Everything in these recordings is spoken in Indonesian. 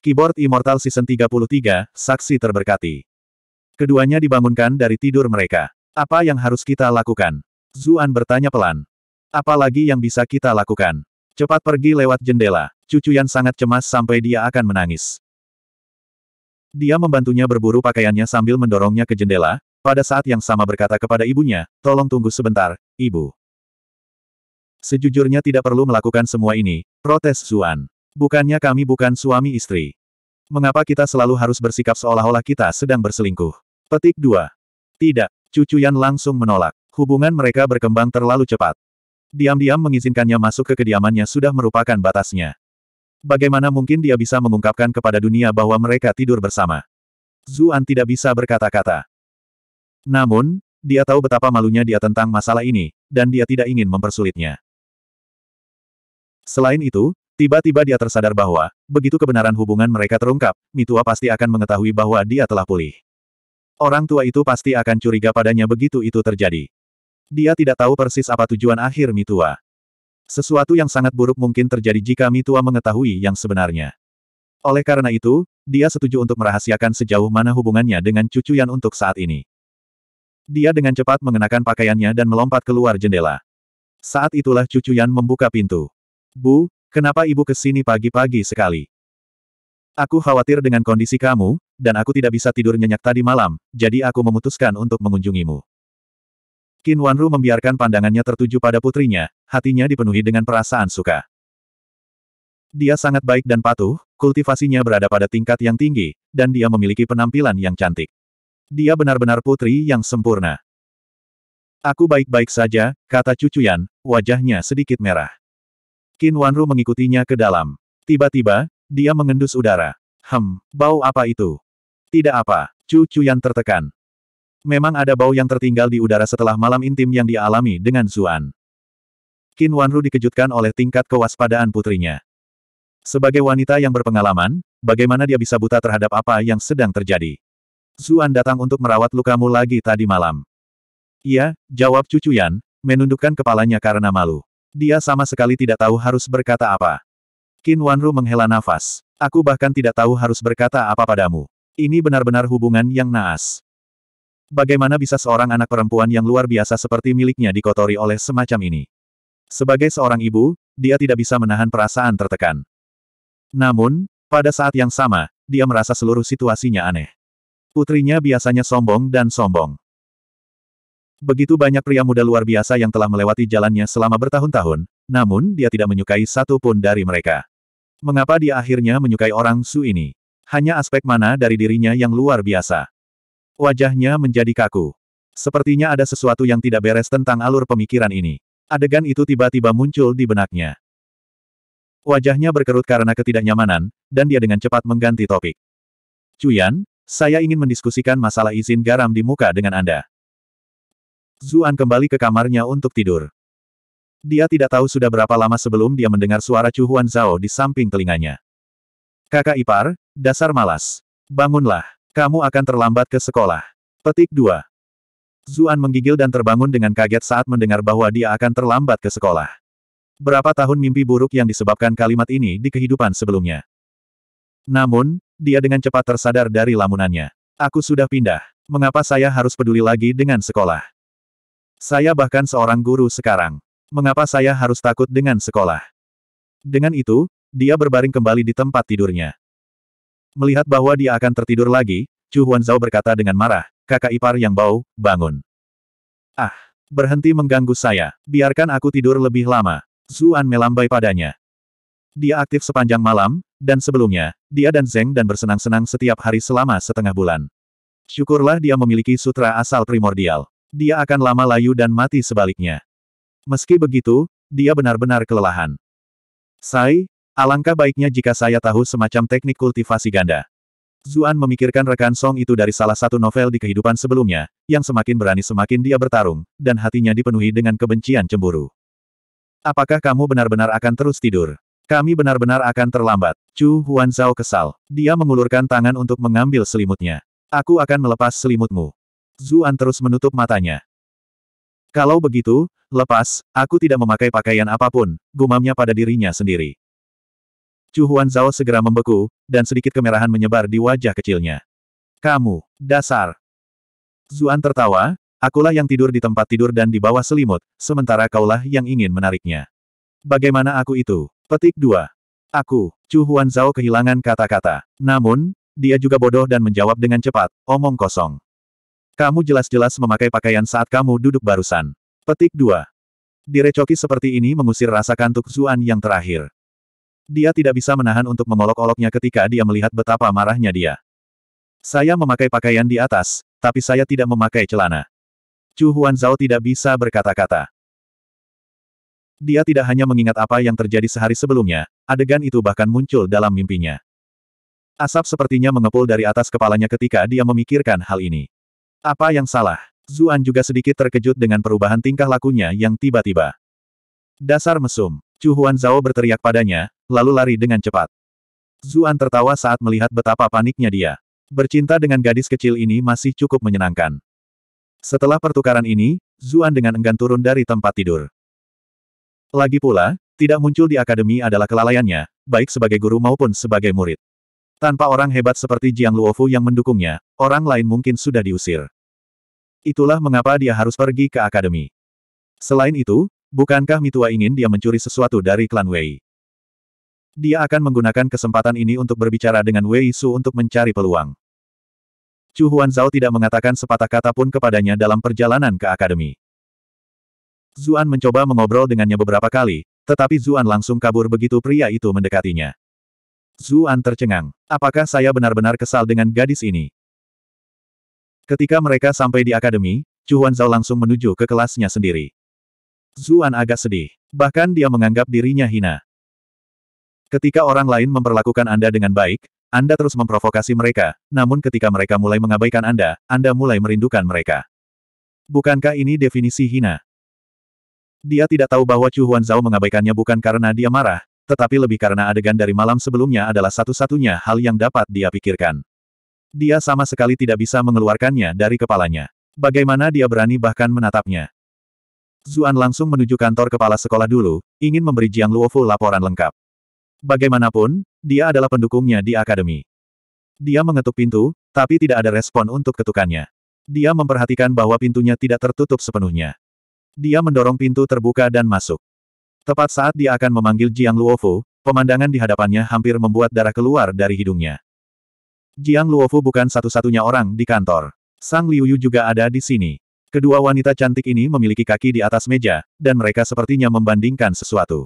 Keyboard Immortal Season 33, Saksi Terberkati. Keduanya dibangunkan dari tidur mereka. Apa yang harus kita lakukan? Zuan bertanya pelan. Apa lagi yang bisa kita lakukan? Cepat pergi lewat jendela. Cucu yang sangat cemas sampai dia akan menangis. Dia membantunya berburu pakaiannya sambil mendorongnya ke jendela, pada saat yang sama berkata kepada ibunya, tolong tunggu sebentar, ibu. Sejujurnya tidak perlu melakukan semua ini, protes Zuan. Bukannya kami bukan suami istri. Mengapa kita selalu harus bersikap seolah-olah kita sedang berselingkuh? Petik 2. Tidak, Cucu Yan langsung menolak. Hubungan mereka berkembang terlalu cepat. Diam-diam mengizinkannya masuk ke kediamannya sudah merupakan batasnya. Bagaimana mungkin dia bisa mengungkapkan kepada dunia bahwa mereka tidur bersama? Zuan tidak bisa berkata-kata. Namun, dia tahu betapa malunya dia tentang masalah ini, dan dia tidak ingin mempersulitnya. Selain itu, Tiba-tiba dia tersadar bahwa, begitu kebenaran hubungan mereka terungkap, Mitua pasti akan mengetahui bahwa dia telah pulih. Orang tua itu pasti akan curiga padanya begitu itu terjadi. Dia tidak tahu persis apa tujuan akhir Mitua. Sesuatu yang sangat buruk mungkin terjadi jika Mitua mengetahui yang sebenarnya. Oleh karena itu, dia setuju untuk merahasiakan sejauh mana hubungannya dengan cucu Yan untuk saat ini. Dia dengan cepat mengenakan pakaiannya dan melompat keluar jendela. Saat itulah cucu Yan membuka pintu. Bu, Kenapa ibu kesini pagi-pagi sekali? Aku khawatir dengan kondisi kamu, dan aku tidak bisa tidur nyenyak tadi malam, jadi aku memutuskan untuk mengunjungimu. Qin Wanru membiarkan pandangannya tertuju pada putrinya, hatinya dipenuhi dengan perasaan suka. Dia sangat baik dan patuh, kultivasinya berada pada tingkat yang tinggi, dan dia memiliki penampilan yang cantik. Dia benar-benar putri yang sempurna. Aku baik-baik saja, kata cucuyan, wajahnya sedikit merah. Qin Wanru mengikutinya ke dalam. Tiba-tiba, dia mengendus udara. Hem, bau apa itu? Tidak apa, Chu Chuyan tertekan. Memang ada bau yang tertinggal di udara setelah malam intim yang dialami dengan Zuan. Qin Wanru dikejutkan oleh tingkat kewaspadaan putrinya. Sebagai wanita yang berpengalaman, bagaimana dia bisa buta terhadap apa yang sedang terjadi? Zuan datang untuk merawat lukamu lagi tadi malam. Iya, jawab Cucuyan, menundukkan kepalanya karena malu. Dia sama sekali tidak tahu harus berkata apa. Qin Wanru menghela nafas. Aku bahkan tidak tahu harus berkata apa padamu. Ini benar-benar hubungan yang naas. Bagaimana bisa seorang anak perempuan yang luar biasa seperti miliknya dikotori oleh semacam ini? Sebagai seorang ibu, dia tidak bisa menahan perasaan tertekan. Namun, pada saat yang sama, dia merasa seluruh situasinya aneh. Putrinya biasanya sombong dan sombong. Begitu banyak pria muda luar biasa yang telah melewati jalannya selama bertahun-tahun, namun dia tidak menyukai satu pun dari mereka. Mengapa dia akhirnya menyukai orang Su ini? Hanya aspek mana dari dirinya yang luar biasa? Wajahnya menjadi kaku. Sepertinya ada sesuatu yang tidak beres tentang alur pemikiran ini. Adegan itu tiba-tiba muncul di benaknya. Wajahnya berkerut karena ketidaknyamanan, dan dia dengan cepat mengganti topik. Cuyan, saya ingin mendiskusikan masalah izin garam di muka dengan Anda. Zuan kembali ke kamarnya untuk tidur. Dia tidak tahu sudah berapa lama sebelum dia mendengar suara Chu Huan Zhao di samping telinganya. Kakak ipar, dasar malas. Bangunlah. Kamu akan terlambat ke sekolah. Petik 2. Zuan menggigil dan terbangun dengan kaget saat mendengar bahwa dia akan terlambat ke sekolah. Berapa tahun mimpi buruk yang disebabkan kalimat ini di kehidupan sebelumnya. Namun, dia dengan cepat tersadar dari lamunannya. Aku sudah pindah. Mengapa saya harus peduli lagi dengan sekolah? Saya bahkan seorang guru sekarang. Mengapa saya harus takut dengan sekolah? Dengan itu, dia berbaring kembali di tempat tidurnya. Melihat bahwa dia akan tertidur lagi, Chu Zhao berkata dengan marah, kakak ipar yang bau, bangun. Ah, berhenti mengganggu saya, biarkan aku tidur lebih lama. Zuan melambai padanya. Dia aktif sepanjang malam, dan sebelumnya, dia dan Zeng dan bersenang-senang setiap hari selama setengah bulan. Syukurlah dia memiliki sutra asal primordial dia akan lama layu dan mati sebaliknya. Meski begitu, dia benar-benar kelelahan. Sai, alangkah baiknya jika saya tahu semacam teknik kultivasi ganda. Zuan memikirkan rekan Song itu dari salah satu novel di kehidupan sebelumnya, yang semakin berani semakin dia bertarung, dan hatinya dipenuhi dengan kebencian cemburu. Apakah kamu benar-benar akan terus tidur? Kami benar-benar akan terlambat. Chu Huan Zhao kesal. Dia mengulurkan tangan untuk mengambil selimutnya. Aku akan melepas selimutmu. Zuan terus menutup matanya. Kalau begitu, lepas, aku tidak memakai pakaian apapun, gumamnya pada dirinya sendiri. Chu Huan Zhao segera membeku, dan sedikit kemerahan menyebar di wajah kecilnya. Kamu, dasar. Zuan tertawa, akulah yang tidur di tempat tidur dan di bawah selimut, sementara kaulah yang ingin menariknya. Bagaimana aku itu? Petik 2. Aku, Chu Huan Zhao kehilangan kata-kata. Namun, dia juga bodoh dan menjawab dengan cepat, omong kosong. Kamu jelas-jelas memakai pakaian saat kamu duduk barusan. Petik 2. Direcoki seperti ini mengusir rasa kantuk Zuan yang terakhir. Dia tidak bisa menahan untuk mengolok-oloknya ketika dia melihat betapa marahnya dia. Saya memakai pakaian di atas, tapi saya tidak memakai celana. Chu Zhao tidak bisa berkata-kata. Dia tidak hanya mengingat apa yang terjadi sehari sebelumnya, adegan itu bahkan muncul dalam mimpinya. Asap sepertinya mengepul dari atas kepalanya ketika dia memikirkan hal ini. Apa yang salah? Zuan juga sedikit terkejut dengan perubahan tingkah lakunya yang tiba-tiba. Dasar mesum, Chu Huan Zhao berteriak padanya, lalu lari dengan cepat. Zuan tertawa saat melihat betapa paniknya dia. Bercinta dengan gadis kecil ini masih cukup menyenangkan. Setelah pertukaran ini, Zuan dengan enggan turun dari tempat tidur. Lagi pula, tidak muncul di akademi adalah kelalaiannya, baik sebagai guru maupun sebagai murid. Tanpa orang hebat seperti Jiang Luofu yang mendukungnya, orang lain mungkin sudah diusir. Itulah mengapa dia harus pergi ke akademi. Selain itu, bukankah Mitua ingin dia mencuri sesuatu dari klan Wei? Dia akan menggunakan kesempatan ini untuk berbicara dengan Wei Su untuk mencari peluang. Chu Huan Zhao tidak mengatakan sepatah kata pun kepadanya dalam perjalanan ke akademi. Zuan mencoba mengobrol dengannya beberapa kali, tetapi Zuan langsung kabur begitu pria itu mendekatinya. Zuan tercengang. Apakah saya benar-benar kesal dengan gadis ini? Ketika mereka sampai di akademi, Chuan Zhao langsung menuju ke kelasnya sendiri. Zuan agak sedih. Bahkan dia menganggap dirinya hina. Ketika orang lain memperlakukan Anda dengan baik, Anda terus memprovokasi mereka, namun ketika mereka mulai mengabaikan Anda, Anda mulai merindukan mereka. Bukankah ini definisi hina? Dia tidak tahu bahwa Chu Huan Zhao mengabaikannya bukan karena dia marah, tetapi lebih karena adegan dari malam sebelumnya adalah satu-satunya hal yang dapat dia pikirkan. Dia sama sekali tidak bisa mengeluarkannya dari kepalanya. Bagaimana dia berani bahkan menatapnya? Zuan langsung menuju kantor kepala sekolah dulu, ingin memberi Jiang Luofu laporan lengkap. Bagaimanapun, dia adalah pendukungnya di akademi. Dia mengetuk pintu, tapi tidak ada respon untuk ketukannya. Dia memperhatikan bahwa pintunya tidak tertutup sepenuhnya. Dia mendorong pintu terbuka dan masuk. Tepat saat dia akan memanggil Jiang Luofu, pemandangan di hadapannya hampir membuat darah keluar dari hidungnya. Jiang Luofu bukan satu-satunya orang di kantor. Sang Liuyu juga ada di sini. Kedua wanita cantik ini memiliki kaki di atas meja, dan mereka sepertinya membandingkan sesuatu.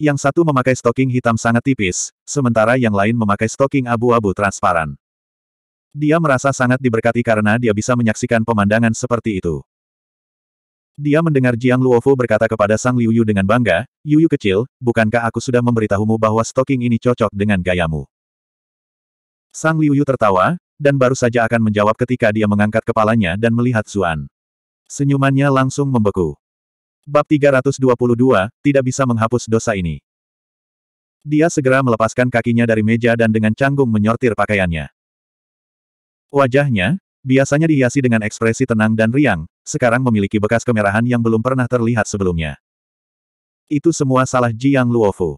Yang satu memakai stoking hitam sangat tipis, sementara yang lain memakai stoking abu-abu transparan. Dia merasa sangat diberkati karena dia bisa menyaksikan pemandangan seperti itu. Dia mendengar Jiang Luofu berkata kepada Sang Liuyu dengan bangga, "Yuyu kecil, bukankah aku sudah memberitahumu bahwa stoking ini cocok dengan gayamu? Sang Liuyu tertawa, dan baru saja akan menjawab ketika dia mengangkat kepalanya dan melihat Zuan. Senyumannya langsung membeku. Bab 322, tidak bisa menghapus dosa ini. Dia segera melepaskan kakinya dari meja dan dengan canggung menyortir pakaiannya. Wajahnya, biasanya dihiasi dengan ekspresi tenang dan riang, sekarang memiliki bekas kemerahan yang belum pernah terlihat sebelumnya. Itu semua salah Jiang Luofu.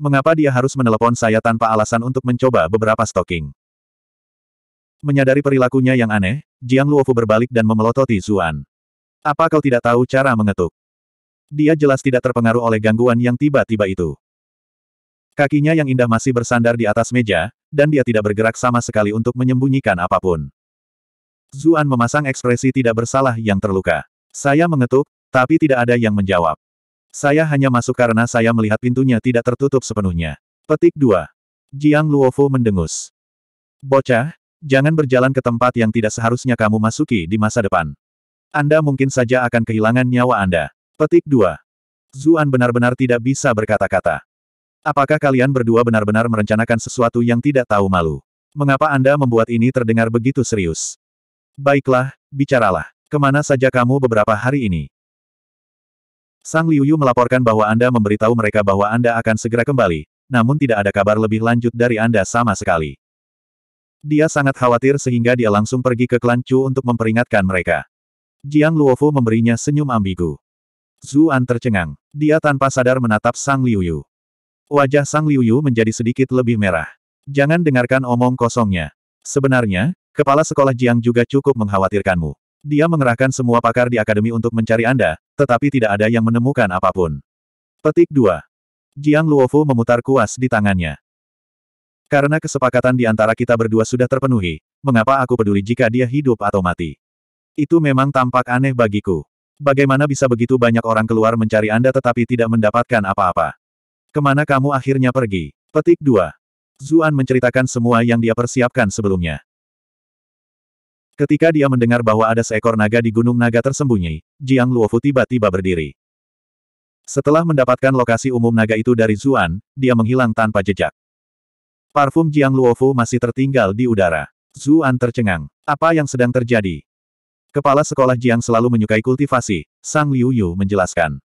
Mengapa dia harus menelepon saya tanpa alasan untuk mencoba beberapa stoking? Menyadari perilakunya yang aneh, Jiang Luofu berbalik dan memelototi Zuan. Apa kau tidak tahu cara mengetuk? Dia jelas tidak terpengaruh oleh gangguan yang tiba-tiba itu. Kakinya yang indah masih bersandar di atas meja, dan dia tidak bergerak sama sekali untuk menyembunyikan apapun. Zuan memasang ekspresi tidak bersalah yang terluka. Saya mengetuk, tapi tidak ada yang menjawab. Saya hanya masuk karena saya melihat pintunya tidak tertutup sepenuhnya. Petik 2. Jiang Luofu mendengus. Bocah, jangan berjalan ke tempat yang tidak seharusnya kamu masuki di masa depan. Anda mungkin saja akan kehilangan nyawa Anda. Petik 2. Zuan benar-benar tidak bisa berkata-kata. Apakah kalian berdua benar-benar merencanakan sesuatu yang tidak tahu malu? Mengapa Anda membuat ini terdengar begitu serius? Baiklah, bicaralah. Kemana saja kamu beberapa hari ini? Sang Liuyu melaporkan bahwa Anda memberitahu mereka bahwa Anda akan segera kembali, namun tidak ada kabar lebih lanjut dari Anda sama sekali. Dia sangat khawatir sehingga dia langsung pergi ke klan Chu untuk memperingatkan mereka. Jiang Luofu memberinya senyum ambigu. Zuan tercengang. Dia tanpa sadar menatap Sang Liuyu. Wajah Sang Liuyu menjadi sedikit lebih merah. Jangan dengarkan omong kosongnya. Sebenarnya, Kepala sekolah Jiang juga cukup mengkhawatirkanmu. Dia mengerahkan semua pakar di akademi untuk mencari Anda, tetapi tidak ada yang menemukan apapun. Petik 2. Jiang Luofu memutar kuas di tangannya. Karena kesepakatan di antara kita berdua sudah terpenuhi, mengapa aku peduli jika dia hidup atau mati? Itu memang tampak aneh bagiku. Bagaimana bisa begitu banyak orang keluar mencari Anda tetapi tidak mendapatkan apa-apa? Kemana kamu akhirnya pergi? Petik 2. Zuan menceritakan semua yang dia persiapkan sebelumnya. Ketika dia mendengar bahwa ada seekor naga di Gunung Naga tersembunyi, Jiang Luofu tiba-tiba berdiri. Setelah mendapatkan lokasi umum naga itu dari Zuan, dia menghilang tanpa jejak. Parfum Jiang Luofu masih tertinggal di udara. Zuan tercengang. Apa yang sedang terjadi? Kepala sekolah Jiang selalu menyukai kultivasi, Sang Liu Yu menjelaskan.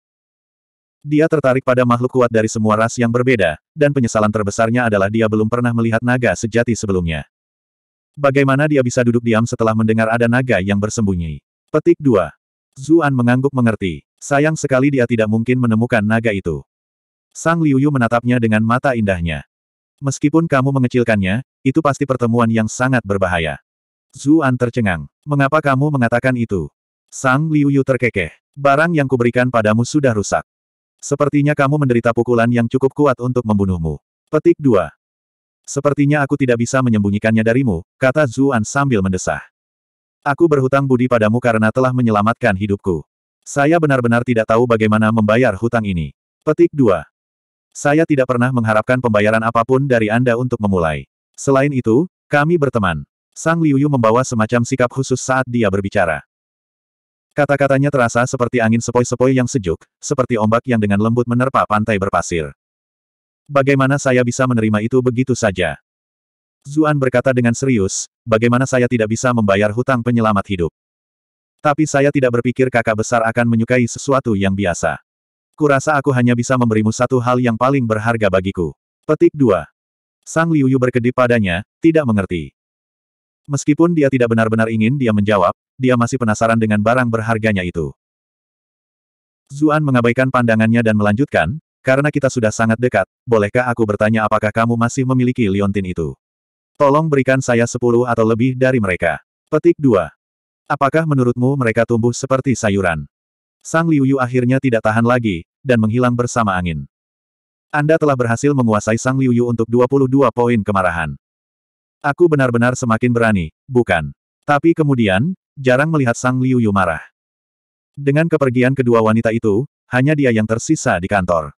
Dia tertarik pada makhluk kuat dari semua ras yang berbeda, dan penyesalan terbesarnya adalah dia belum pernah melihat naga sejati sebelumnya. Bagaimana dia bisa duduk diam setelah mendengar ada naga yang bersembunyi? Petik 2. Zuan mengangguk mengerti. Sayang sekali dia tidak mungkin menemukan naga itu. Sang Liuyu menatapnya dengan mata indahnya. Meskipun kamu mengecilkannya, itu pasti pertemuan yang sangat berbahaya. Zuan tercengang. Mengapa kamu mengatakan itu? Sang Liuyu terkekeh. Barang yang kuberikan padamu sudah rusak. Sepertinya kamu menderita pukulan yang cukup kuat untuk membunuhmu. Petik 2. Sepertinya aku tidak bisa menyembunyikannya darimu, kata Zuan sambil mendesah. Aku berhutang budi padamu karena telah menyelamatkan hidupku. Saya benar-benar tidak tahu bagaimana membayar hutang ini. Petik 2. Saya tidak pernah mengharapkan pembayaran apapun dari Anda untuk memulai. Selain itu, kami berteman. Sang Liuyu membawa semacam sikap khusus saat dia berbicara. Kata-katanya terasa seperti angin sepoi-sepoi yang sejuk, seperti ombak yang dengan lembut menerpa pantai berpasir. Bagaimana saya bisa menerima itu begitu saja? Zuan berkata dengan serius, bagaimana saya tidak bisa membayar hutang penyelamat hidup. Tapi saya tidak berpikir kakak besar akan menyukai sesuatu yang biasa. Kurasa aku hanya bisa memberimu satu hal yang paling berharga bagiku. Petik 2. Sang Liuyu berkedip padanya, tidak mengerti. Meskipun dia tidak benar-benar ingin dia menjawab, dia masih penasaran dengan barang berharganya itu. Zuan mengabaikan pandangannya dan melanjutkan, karena kita sudah sangat dekat, bolehkah aku bertanya apakah kamu masih memiliki liontin itu? Tolong berikan saya sepuluh atau lebih dari mereka. Petik dua. Apakah menurutmu mereka tumbuh seperti sayuran? Sang Liuyu akhirnya tidak tahan lagi, dan menghilang bersama angin. Anda telah berhasil menguasai Sang Liuyu untuk 22 poin kemarahan. Aku benar-benar semakin berani, bukan? Tapi kemudian, jarang melihat Sang Liuyu marah. Dengan kepergian kedua wanita itu, hanya dia yang tersisa di kantor.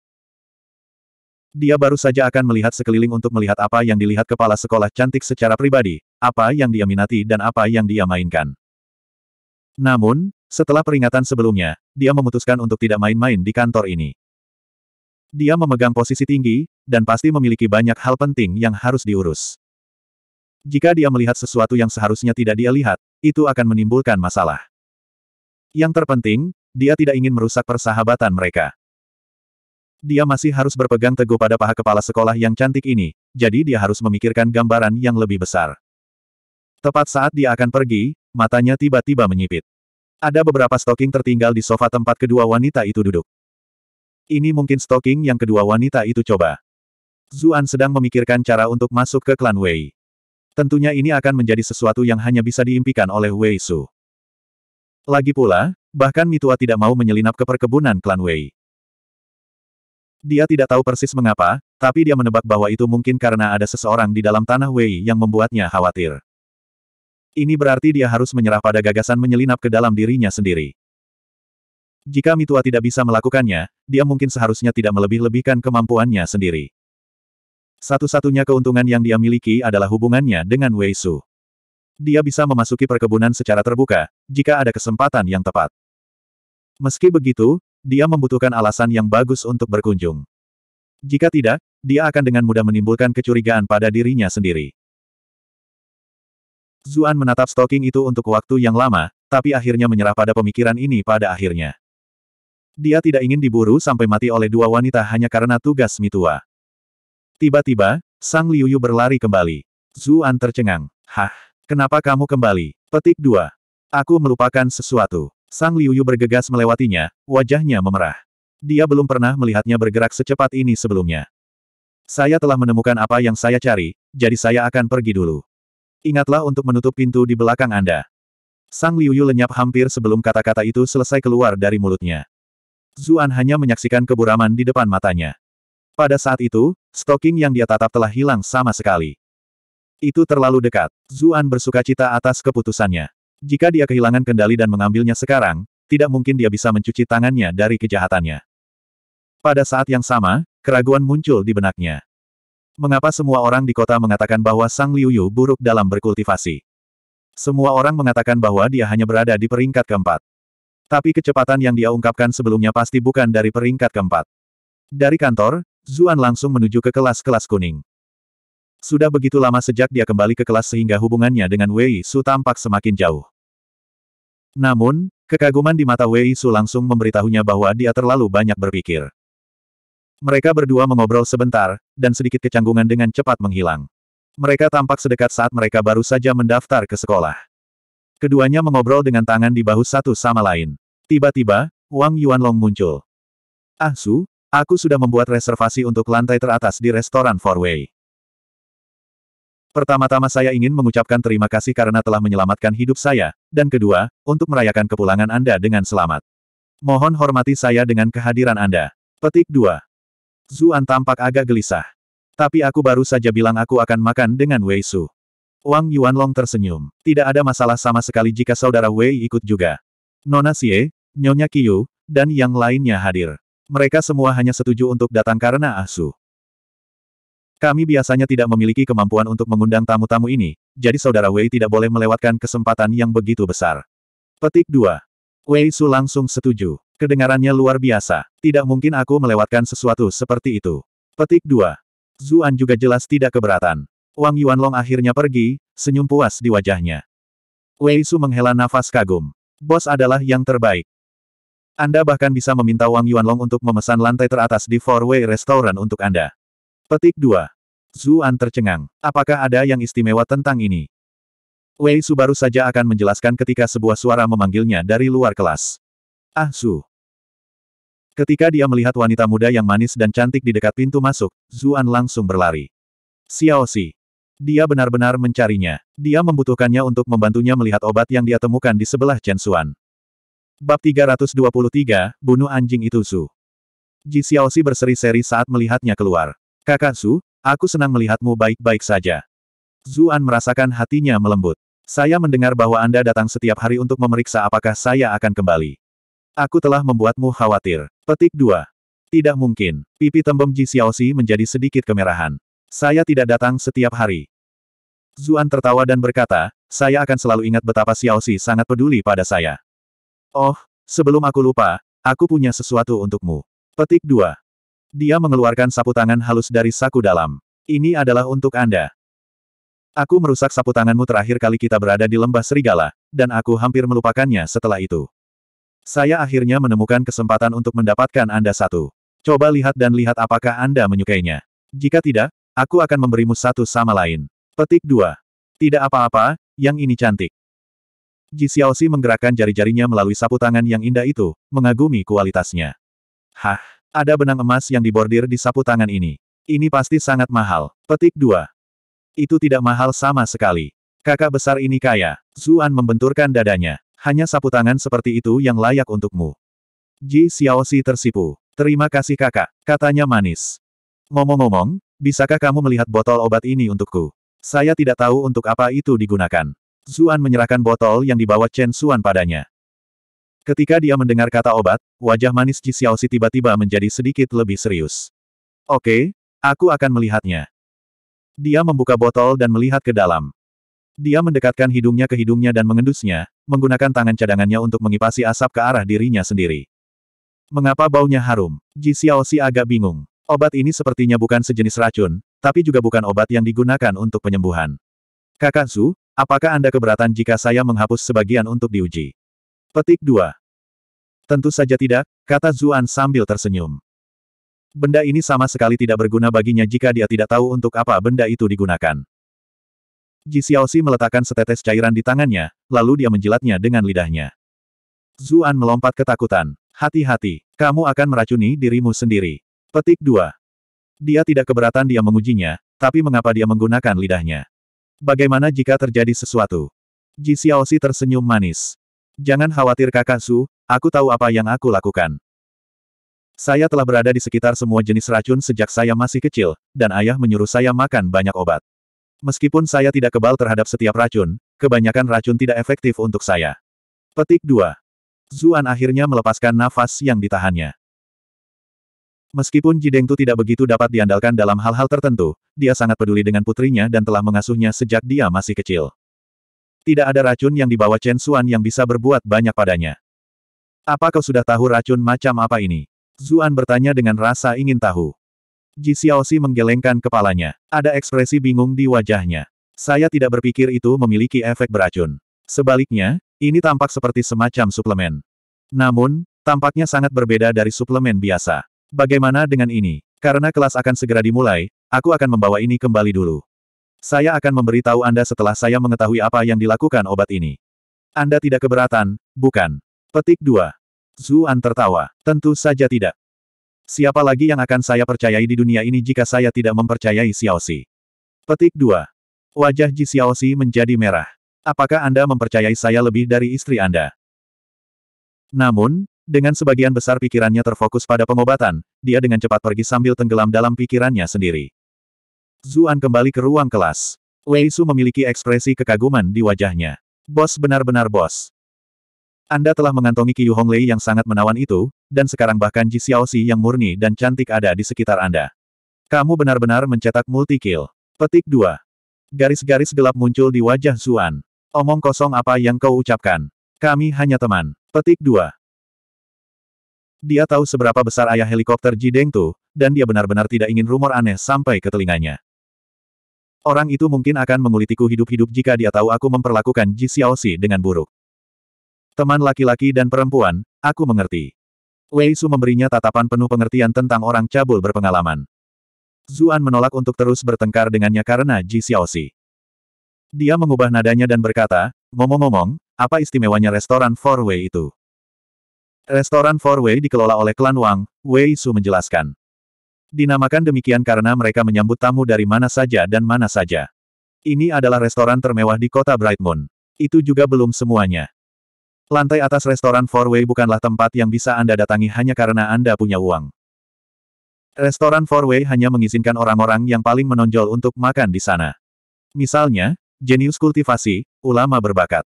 Dia baru saja akan melihat sekeliling untuk melihat apa yang dilihat kepala sekolah cantik secara pribadi, apa yang dia minati dan apa yang dia mainkan. Namun, setelah peringatan sebelumnya, dia memutuskan untuk tidak main-main di kantor ini. Dia memegang posisi tinggi, dan pasti memiliki banyak hal penting yang harus diurus. Jika dia melihat sesuatu yang seharusnya tidak dia lihat, itu akan menimbulkan masalah. Yang terpenting, dia tidak ingin merusak persahabatan mereka dia masih harus berpegang teguh pada paha kepala sekolah yang cantik ini, jadi dia harus memikirkan gambaran yang lebih besar. Tepat saat dia akan pergi, matanya tiba-tiba menyipit. Ada beberapa stoking tertinggal di sofa tempat kedua wanita itu duduk. Ini mungkin stoking yang kedua wanita itu coba. Zuan sedang memikirkan cara untuk masuk ke klan Wei. Tentunya ini akan menjadi sesuatu yang hanya bisa diimpikan oleh Wei Su. Lagi pula, bahkan Mitua tidak mau menyelinap ke perkebunan klan Wei. Dia tidak tahu persis mengapa, tapi dia menebak bahwa itu mungkin karena ada seseorang di dalam tanah Wei yang membuatnya khawatir. Ini berarti dia harus menyerah pada gagasan menyelinap ke dalam dirinya sendiri. Jika Mitua tidak bisa melakukannya, dia mungkin seharusnya tidak melebih-lebihkan kemampuannya sendiri. Satu-satunya keuntungan yang dia miliki adalah hubungannya dengan Wei Su. Dia bisa memasuki perkebunan secara terbuka, jika ada kesempatan yang tepat. Meski begitu, dia membutuhkan alasan yang bagus untuk berkunjung. Jika tidak, dia akan dengan mudah menimbulkan kecurigaan pada dirinya sendiri. Zuan menatap stoking itu untuk waktu yang lama, tapi akhirnya menyerah pada pemikiran ini pada akhirnya. Dia tidak ingin diburu sampai mati oleh dua wanita hanya karena tugas mitua. Tiba-tiba, Sang Liuyu berlari kembali. Zuan tercengang. Hah, kenapa kamu kembali? Petik 2. Aku melupakan sesuatu. Sang Liuyu bergegas melewatinya, wajahnya memerah. Dia belum pernah melihatnya bergerak secepat ini sebelumnya. Saya telah menemukan apa yang saya cari, jadi saya akan pergi dulu. Ingatlah untuk menutup pintu di belakang Anda. Sang Liuyu lenyap hampir sebelum kata-kata itu selesai keluar dari mulutnya. Zuan hanya menyaksikan keburaman di depan matanya. Pada saat itu, stoking yang dia tatap telah hilang sama sekali. Itu terlalu dekat. Zuan bersukacita atas keputusannya. Jika dia kehilangan kendali dan mengambilnya sekarang, tidak mungkin dia bisa mencuci tangannya dari kejahatannya. Pada saat yang sama, keraguan muncul di benaknya. Mengapa semua orang di kota mengatakan bahwa Sang Liu Yu buruk dalam berkultivasi? Semua orang mengatakan bahwa dia hanya berada di peringkat keempat. Tapi kecepatan yang dia ungkapkan sebelumnya pasti bukan dari peringkat keempat. Dari kantor, Zuan langsung menuju ke kelas-kelas kuning. Sudah begitu lama sejak dia kembali ke kelas sehingga hubungannya dengan Wei Su tampak semakin jauh. Namun, kekaguman di mata Wei Su langsung memberitahunya bahwa dia terlalu banyak berpikir. Mereka berdua mengobrol sebentar, dan sedikit kecanggungan dengan cepat menghilang. Mereka tampak sedekat saat mereka baru saja mendaftar ke sekolah. Keduanya mengobrol dengan tangan di bahu satu sama lain. Tiba-tiba, Wang Yuanlong muncul. Ah Su, aku sudah membuat reservasi untuk lantai teratas di restoran Four Way. Pertama-tama saya ingin mengucapkan terima kasih karena telah menyelamatkan hidup saya, dan kedua, untuk merayakan kepulangan Anda dengan selamat. Mohon hormati saya dengan kehadiran Anda. Petik 2. Zuan tampak agak gelisah. Tapi aku baru saja bilang aku akan makan dengan Wei Su. Wang Yuanlong tersenyum. Tidak ada masalah sama sekali jika saudara Wei ikut juga. Nona Xie, Nyonya Qiu, dan yang lainnya hadir. Mereka semua hanya setuju untuk datang karena Asu. Ah kami biasanya tidak memiliki kemampuan untuk mengundang tamu-tamu ini, jadi saudara Wei tidak boleh melewatkan kesempatan yang begitu besar. Petik 2. Wei Su langsung setuju. Kedengarannya luar biasa. Tidak mungkin aku melewatkan sesuatu seperti itu. Petik 2. Zuan juga jelas tidak keberatan. Wang Yuanlong akhirnya pergi, senyum puas di wajahnya. Wei Su menghela nafas kagum. Bos adalah yang terbaik. Anda bahkan bisa meminta Wang Yuanlong untuk memesan lantai teratas di Four Way Restaurant untuk Anda. Petik 2. Zuan tercengang. Apakah ada yang istimewa tentang ini? Wei Su baru saja akan menjelaskan ketika sebuah suara memanggilnya dari luar kelas. Ah Su. Ketika dia melihat wanita muda yang manis dan cantik di dekat pintu masuk, Zuan langsung berlari. Xiao Si. Dia benar-benar mencarinya. Dia membutuhkannya untuk membantunya melihat obat yang dia temukan di sebelah Chen Suan. Bab 323, Bunuh Anjing Itu Su. Ji Xiao Si berseri-seri saat melihatnya keluar. Kakak Su, Aku senang melihatmu baik-baik saja. Zuan merasakan hatinya melembut. Saya mendengar bahwa Anda datang setiap hari untuk memeriksa apakah saya akan kembali. Aku telah membuatmu khawatir. Petik 2. Tidak mungkin. Pipi tembem Ji Xiaoxi menjadi sedikit kemerahan. Saya tidak datang setiap hari. Zuan tertawa dan berkata, saya akan selalu ingat betapa Xiaoxi sangat peduli pada saya. Oh, sebelum aku lupa, aku punya sesuatu untukmu. Petik 2. Dia mengeluarkan sapu tangan halus dari saku dalam. Ini adalah untuk Anda. Aku merusak sapu tanganmu terakhir kali kita berada di lembah serigala, dan aku hampir melupakannya setelah itu. Saya akhirnya menemukan kesempatan untuk mendapatkan Anda satu. Coba lihat dan lihat apakah Anda menyukainya. Jika tidak, aku akan memberimu satu sama lain. Petik 2. Tidak apa-apa, yang ini cantik. Ji Xiaoxi menggerakkan jari-jarinya melalui sapu tangan yang indah itu, mengagumi kualitasnya. Hah? Ada benang emas yang dibordir di sapu tangan ini. Ini pasti sangat mahal. Petik 2. Itu tidak mahal sama sekali. Kakak besar ini kaya. Zuan membenturkan dadanya. Hanya sapu tangan seperti itu yang layak untukmu. Ji Xiaoxi tersipu. Terima kasih kakak, katanya manis. Ngomong-ngomong, bisakah kamu melihat botol obat ini untukku? Saya tidak tahu untuk apa itu digunakan. Zuan menyerahkan botol yang dibawa Chen Xuan padanya. Ketika dia mendengar kata obat, wajah manis Ji Xiaoxi tiba-tiba menjadi sedikit lebih serius. Oke, aku akan melihatnya. Dia membuka botol dan melihat ke dalam. Dia mendekatkan hidungnya ke hidungnya dan mengendusnya, menggunakan tangan cadangannya untuk mengipasi asap ke arah dirinya sendiri. Mengapa baunya harum? Ji Xiaoxi agak bingung. Obat ini sepertinya bukan sejenis racun, tapi juga bukan obat yang digunakan untuk penyembuhan. Kakak Su, apakah Anda keberatan jika saya menghapus sebagian untuk diuji? Petik 2. Tentu saja tidak, kata Zuan sambil tersenyum. Benda ini sama sekali tidak berguna baginya jika dia tidak tahu untuk apa benda itu digunakan. Ji Xiaoxi meletakkan setetes cairan di tangannya, lalu dia menjilatnya dengan lidahnya. Zuan melompat ketakutan. Hati-hati, kamu akan meracuni dirimu sendiri. Petik 2. Dia tidak keberatan dia mengujinya, tapi mengapa dia menggunakan lidahnya? Bagaimana jika terjadi sesuatu? Ji Xiaoxi tersenyum manis. Jangan khawatir kakak Su, aku tahu apa yang aku lakukan. Saya telah berada di sekitar semua jenis racun sejak saya masih kecil, dan ayah menyuruh saya makan banyak obat. Meskipun saya tidak kebal terhadap setiap racun, kebanyakan racun tidak efektif untuk saya. Petik 2. Zuan akhirnya melepaskan nafas yang ditahannya. Meskipun Jideng itu tidak begitu dapat diandalkan dalam hal-hal tertentu, dia sangat peduli dengan putrinya dan telah mengasuhnya sejak dia masih kecil. Tidak ada racun yang dibawa Chen Xuan yang bisa berbuat banyak padanya. Apa kau sudah tahu racun macam apa ini? Zuan bertanya dengan rasa ingin tahu. Ji Xiaoxi menggelengkan kepalanya. Ada ekspresi bingung di wajahnya. Saya tidak berpikir itu memiliki efek beracun. Sebaliknya, ini tampak seperti semacam suplemen. Namun, tampaknya sangat berbeda dari suplemen biasa. Bagaimana dengan ini? Karena kelas akan segera dimulai, aku akan membawa ini kembali dulu. Saya akan memberitahu Anda setelah saya mengetahui apa yang dilakukan obat ini. Anda tidak keberatan, bukan? Petik 2. Zuan tertawa. Tentu saja tidak. Siapa lagi yang akan saya percayai di dunia ini jika saya tidak mempercayai Xiaoxi? Petik 2. Wajah Ji Xiao Xiaoxi menjadi merah. Apakah Anda mempercayai saya lebih dari istri Anda? Namun, dengan sebagian besar pikirannya terfokus pada pengobatan, dia dengan cepat pergi sambil tenggelam dalam pikirannya sendiri. Zuan kembali ke ruang kelas. Wei Su memiliki ekspresi kekaguman di wajahnya. Bos benar-benar bos. Anda telah mengantongi Qiu Honglei yang sangat menawan itu, dan sekarang bahkan Ji Xiaoxi yang murni dan cantik ada di sekitar Anda. Kamu benar-benar mencetak multi-kill. Petik 2. Garis-garis gelap muncul di wajah Zuan. Omong kosong apa yang kau ucapkan. Kami hanya teman. Petik 2. Dia tahu seberapa besar ayah helikopter Ji Deng Dengtu, dan dia benar-benar tidak ingin rumor aneh sampai ke telinganya. Orang itu mungkin akan mengulitiku hidup-hidup jika dia tahu aku memperlakukan Ji Xiaoxi dengan buruk. Teman laki-laki dan perempuan, aku mengerti. Wei Su memberinya tatapan penuh pengertian tentang orang cabul berpengalaman. Zuan menolak untuk terus bertengkar dengannya karena Ji Xiaoxi. Dia mengubah nadanya dan berkata, ngomong-ngomong, apa istimewanya restoran Four Way itu? Restoran Four Way dikelola oleh klan Wang, Wei Su menjelaskan. Dinamakan demikian karena mereka menyambut tamu dari mana saja dan mana saja. Ini adalah restoran termewah di kota Bright Itu juga belum semuanya. Lantai atas restoran Four Way bukanlah tempat yang bisa Anda datangi hanya karena Anda punya uang. Restoran Four Way hanya mengizinkan orang-orang yang paling menonjol untuk makan di sana. Misalnya, jenius kultivasi, ulama berbakat.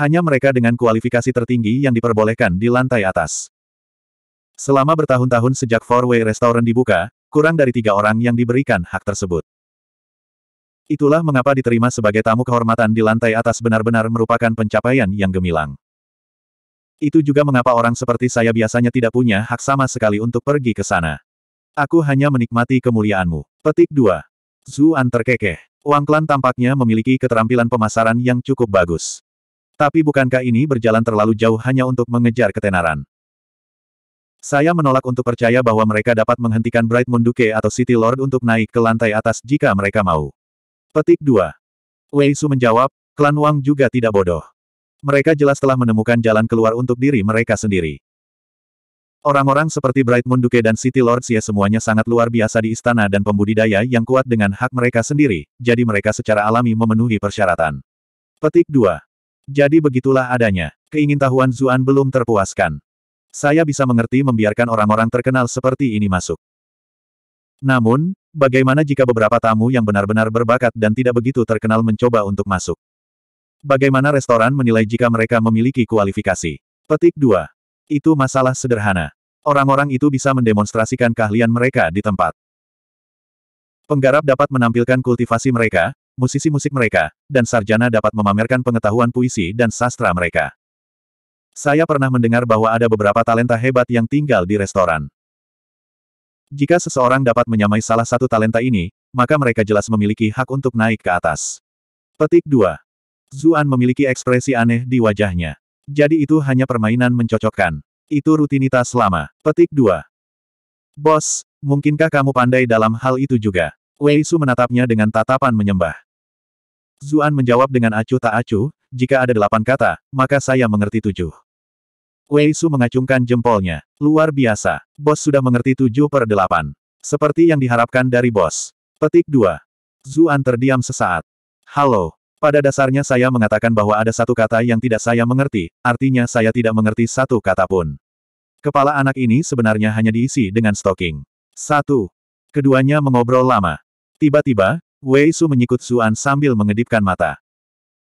Hanya mereka dengan kualifikasi tertinggi yang diperbolehkan di lantai atas. Selama bertahun-tahun sejak Four Way Restaurant dibuka, kurang dari tiga orang yang diberikan hak tersebut. Itulah mengapa diterima sebagai tamu kehormatan di lantai atas benar-benar merupakan pencapaian yang gemilang. Itu juga mengapa orang seperti saya biasanya tidak punya hak sama sekali untuk pergi ke sana. Aku hanya menikmati kemuliaanmu. Petik 2. Zuan terkekeh. Wang Klan tampaknya memiliki keterampilan pemasaran yang cukup bagus. Tapi bukankah ini berjalan terlalu jauh hanya untuk mengejar ketenaran? Saya menolak untuk percaya bahwa mereka dapat menghentikan Bright Moon Duke atau City Lord untuk naik ke lantai atas jika mereka mau. Petik 2. Wei Su menjawab, klan Wang juga tidak bodoh. Mereka jelas telah menemukan jalan keluar untuk diri mereka sendiri. Orang-orang seperti Bright Moon Duke dan City Lord Sia semuanya sangat luar biasa di istana dan pembudidaya yang kuat dengan hak mereka sendiri, jadi mereka secara alami memenuhi persyaratan. Petik 2. Jadi begitulah adanya. Keingintahuan Zuan belum terpuaskan. Saya bisa mengerti membiarkan orang-orang terkenal seperti ini masuk. Namun, bagaimana jika beberapa tamu yang benar-benar berbakat dan tidak begitu terkenal mencoba untuk masuk? Bagaimana restoran menilai jika mereka memiliki kualifikasi? Petik 2. Itu masalah sederhana. Orang-orang itu bisa mendemonstrasikan keahlian mereka di tempat. Penggarap dapat menampilkan kultivasi mereka, musisi musik mereka, dan sarjana dapat memamerkan pengetahuan puisi dan sastra mereka. Saya pernah mendengar bahwa ada beberapa talenta hebat yang tinggal di restoran. Jika seseorang dapat menyamai salah satu talenta ini, maka mereka jelas memiliki hak untuk naik ke atas. Petik 2. Zuan memiliki ekspresi aneh di wajahnya. Jadi itu hanya permainan mencocokkan. Itu rutinitas lama. Petik 2. Bos, mungkinkah kamu pandai dalam hal itu juga? Wei Su menatapnya dengan tatapan menyembah. Zuan menjawab dengan acuh tak acuh, jika ada delapan kata, maka saya mengerti tujuh. Wei Su mengacungkan jempolnya. Luar biasa. Bos sudah mengerti tujuh per delapan. Seperti yang diharapkan dari bos. Petik dua. Zuan terdiam sesaat. Halo. Pada dasarnya saya mengatakan bahwa ada satu kata yang tidak saya mengerti, artinya saya tidak mengerti satu kata pun. Kepala anak ini sebenarnya hanya diisi dengan stoking. Satu. Keduanya mengobrol lama. Tiba-tiba, Wei Su menyikut Zuan sambil mengedipkan mata.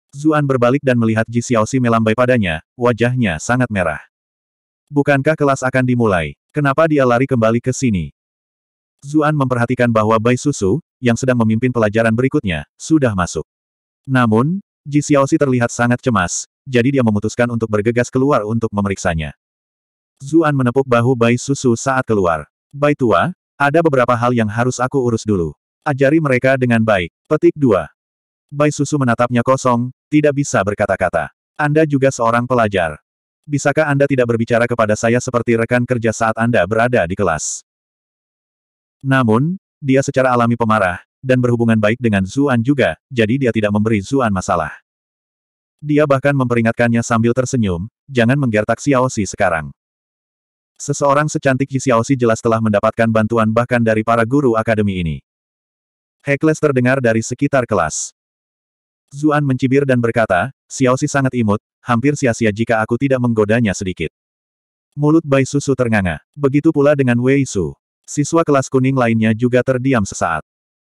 Zuan berbalik dan melihat Ji Xiaoxi melambai padanya, wajahnya sangat merah. Bukankah kelas akan dimulai? Kenapa dia lari kembali ke sini? Zuan memperhatikan bahwa Bai Susu, yang sedang memimpin pelajaran berikutnya, sudah masuk. Namun, Ji Xiaoxi terlihat sangat cemas, jadi dia memutuskan untuk bergegas keluar untuk memeriksanya. Zuan menepuk bahu Bai Susu saat keluar. Bai Tua, ada beberapa hal yang harus aku urus dulu. Ajari mereka dengan baik. Petik 2. Bai Susu menatapnya kosong, tidak bisa berkata-kata. Anda juga seorang pelajar. Bisakah Anda tidak berbicara kepada saya seperti rekan kerja saat Anda berada di kelas? Namun, dia secara alami pemarah, dan berhubungan baik dengan Zuan juga, jadi dia tidak memberi Zuan masalah. Dia bahkan memperingatkannya sambil tersenyum, jangan menggertak Xiaoxi sekarang. Seseorang secantik Xiaoxi jelas telah mendapatkan bantuan bahkan dari para guru akademi ini. Hekles terdengar dari sekitar kelas. Zuan mencibir dan berkata, Xiaoxi sangat imut, hampir sia-sia jika aku tidak menggodanya sedikit. Mulut Bai Susu ternganga. Begitu pula dengan Wei Su. Siswa kelas kuning lainnya juga terdiam sesaat.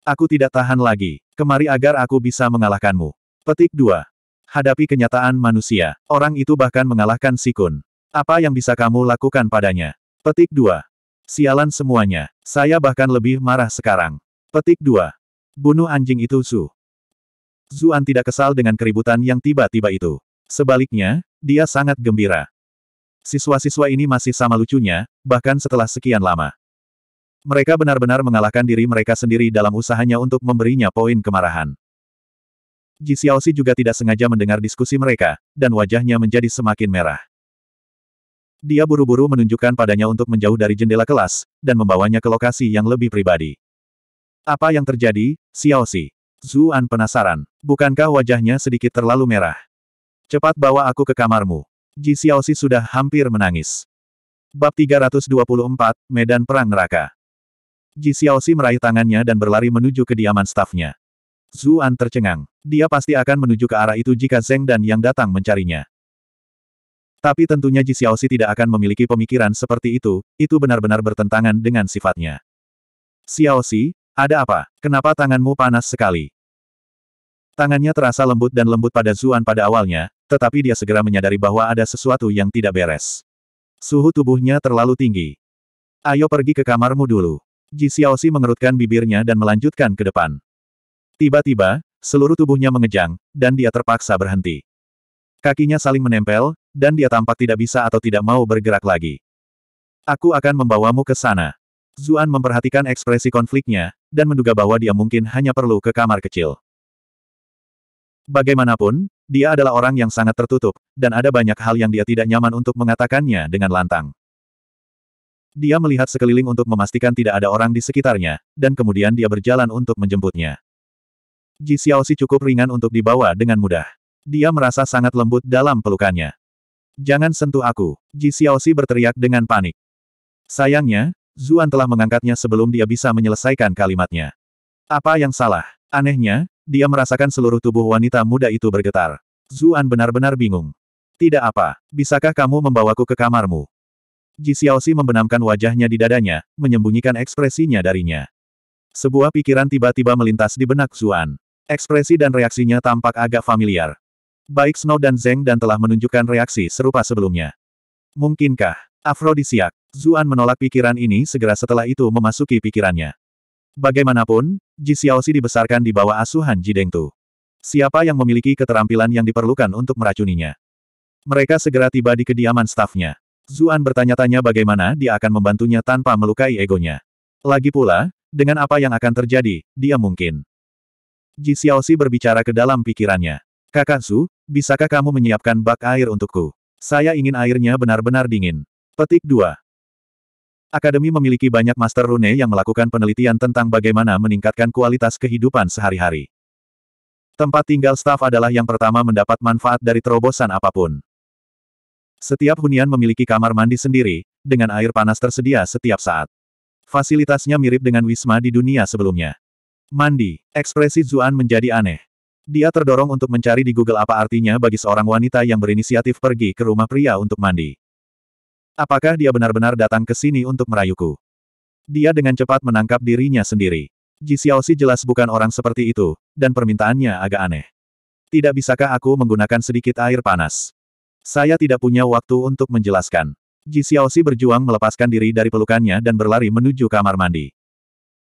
Aku tidak tahan lagi. Kemari agar aku bisa mengalahkanmu. Petik 2. Hadapi kenyataan manusia. Orang itu bahkan mengalahkan Sikun. Apa yang bisa kamu lakukan padanya? Petik 2. Sialan semuanya. Saya bahkan lebih marah sekarang. Petik 2. Bunuh anjing itu Su. Zuan tidak kesal dengan keributan yang tiba-tiba itu. Sebaliknya, dia sangat gembira. Siswa-siswa ini masih sama lucunya, bahkan setelah sekian lama. Mereka benar-benar mengalahkan diri mereka sendiri dalam usahanya untuk memberinya poin kemarahan. Ji Xiaoxi juga tidak sengaja mendengar diskusi mereka, dan wajahnya menjadi semakin merah. Dia buru-buru menunjukkan padanya untuk menjauh dari jendela kelas, dan membawanya ke lokasi yang lebih pribadi. Apa yang terjadi, Xiaoxi? Zuan penasaran. Bukankah wajahnya sedikit terlalu merah? Cepat bawa aku ke kamarmu. Ji Xiaoxi sudah hampir menangis. Bab 324, Medan Perang Neraka. Ji Xiaoxi meraih tangannya dan berlari menuju kediaman stafnya. Zuan tercengang. Dia pasti akan menuju ke arah itu jika Zeng dan Yang datang mencarinya. Tapi tentunya Ji Xiaoxi tidak akan memiliki pemikiran seperti itu, itu benar-benar bertentangan dengan sifatnya. Xiaoxi, ada apa? Kenapa tanganmu panas sekali? Tangannya terasa lembut dan lembut pada Zuan pada awalnya, tetapi dia segera menyadari bahwa ada sesuatu yang tidak beres. Suhu tubuhnya terlalu tinggi. Ayo pergi ke kamarmu dulu. Ji Xiaoxi mengerutkan bibirnya dan melanjutkan ke depan. Tiba-tiba, seluruh tubuhnya mengejang, dan dia terpaksa berhenti. Kakinya saling menempel, dan dia tampak tidak bisa atau tidak mau bergerak lagi. Aku akan membawamu ke sana. Zuan memperhatikan ekspresi konfliknya, dan menduga bahwa dia mungkin hanya perlu ke kamar kecil. Bagaimanapun, dia adalah orang yang sangat tertutup, dan ada banyak hal yang dia tidak nyaman untuk mengatakannya dengan lantang. Dia melihat sekeliling untuk memastikan tidak ada orang di sekitarnya, dan kemudian dia berjalan untuk menjemputnya. Ji Xiaoxi cukup ringan untuk dibawa dengan mudah. Dia merasa sangat lembut dalam pelukannya. Jangan sentuh aku, Ji Xiaoxi berteriak dengan panik. Sayangnya, Zuan telah mengangkatnya sebelum dia bisa menyelesaikan kalimatnya. Apa yang salah? Anehnya, dia merasakan seluruh tubuh wanita muda itu bergetar. Zuan benar-benar bingung. Tidak apa, bisakah kamu membawaku ke kamarmu? Ji Xiaoxi membenamkan wajahnya di dadanya, menyembunyikan ekspresinya darinya. Sebuah pikiran tiba-tiba melintas di benak Zuan. Ekspresi dan reaksinya tampak agak familiar. Baik Snow dan Zeng dan telah menunjukkan reaksi serupa sebelumnya. Mungkinkah, afrodisiak, Zuan menolak pikiran ini segera setelah itu memasuki pikirannya. Bagaimanapun, Ji Xiaoxi dibesarkan di bawah asuhan Ji Dengtu. Siapa yang memiliki keterampilan yang diperlukan untuk meracuninya? Mereka segera tiba di kediaman stafnya. Zuan bertanya-tanya bagaimana dia akan membantunya tanpa melukai egonya. Lagi pula, dengan apa yang akan terjadi, dia mungkin. Ji Xiaoxi berbicara ke dalam pikirannya. Kakak Su, bisakah kamu menyiapkan bak air untukku? Saya ingin airnya benar-benar dingin. Petik 2. Akademi memiliki banyak master rune yang melakukan penelitian tentang bagaimana meningkatkan kualitas kehidupan sehari-hari. Tempat tinggal staf adalah yang pertama mendapat manfaat dari terobosan apapun. Setiap hunian memiliki kamar mandi sendiri, dengan air panas tersedia setiap saat. Fasilitasnya mirip dengan Wisma di dunia sebelumnya. Mandi, ekspresi Zuan menjadi aneh. Dia terdorong untuk mencari di Google apa artinya bagi seorang wanita yang berinisiatif pergi ke rumah pria untuk mandi. Apakah dia benar-benar datang ke sini untuk merayuku? Dia dengan cepat menangkap dirinya sendiri. Ji Xiaoxi jelas bukan orang seperti itu, dan permintaannya agak aneh. Tidak bisakah aku menggunakan sedikit air panas? Saya tidak punya waktu untuk menjelaskan. Ji Xiaoxi berjuang melepaskan diri dari pelukannya dan berlari menuju kamar mandi.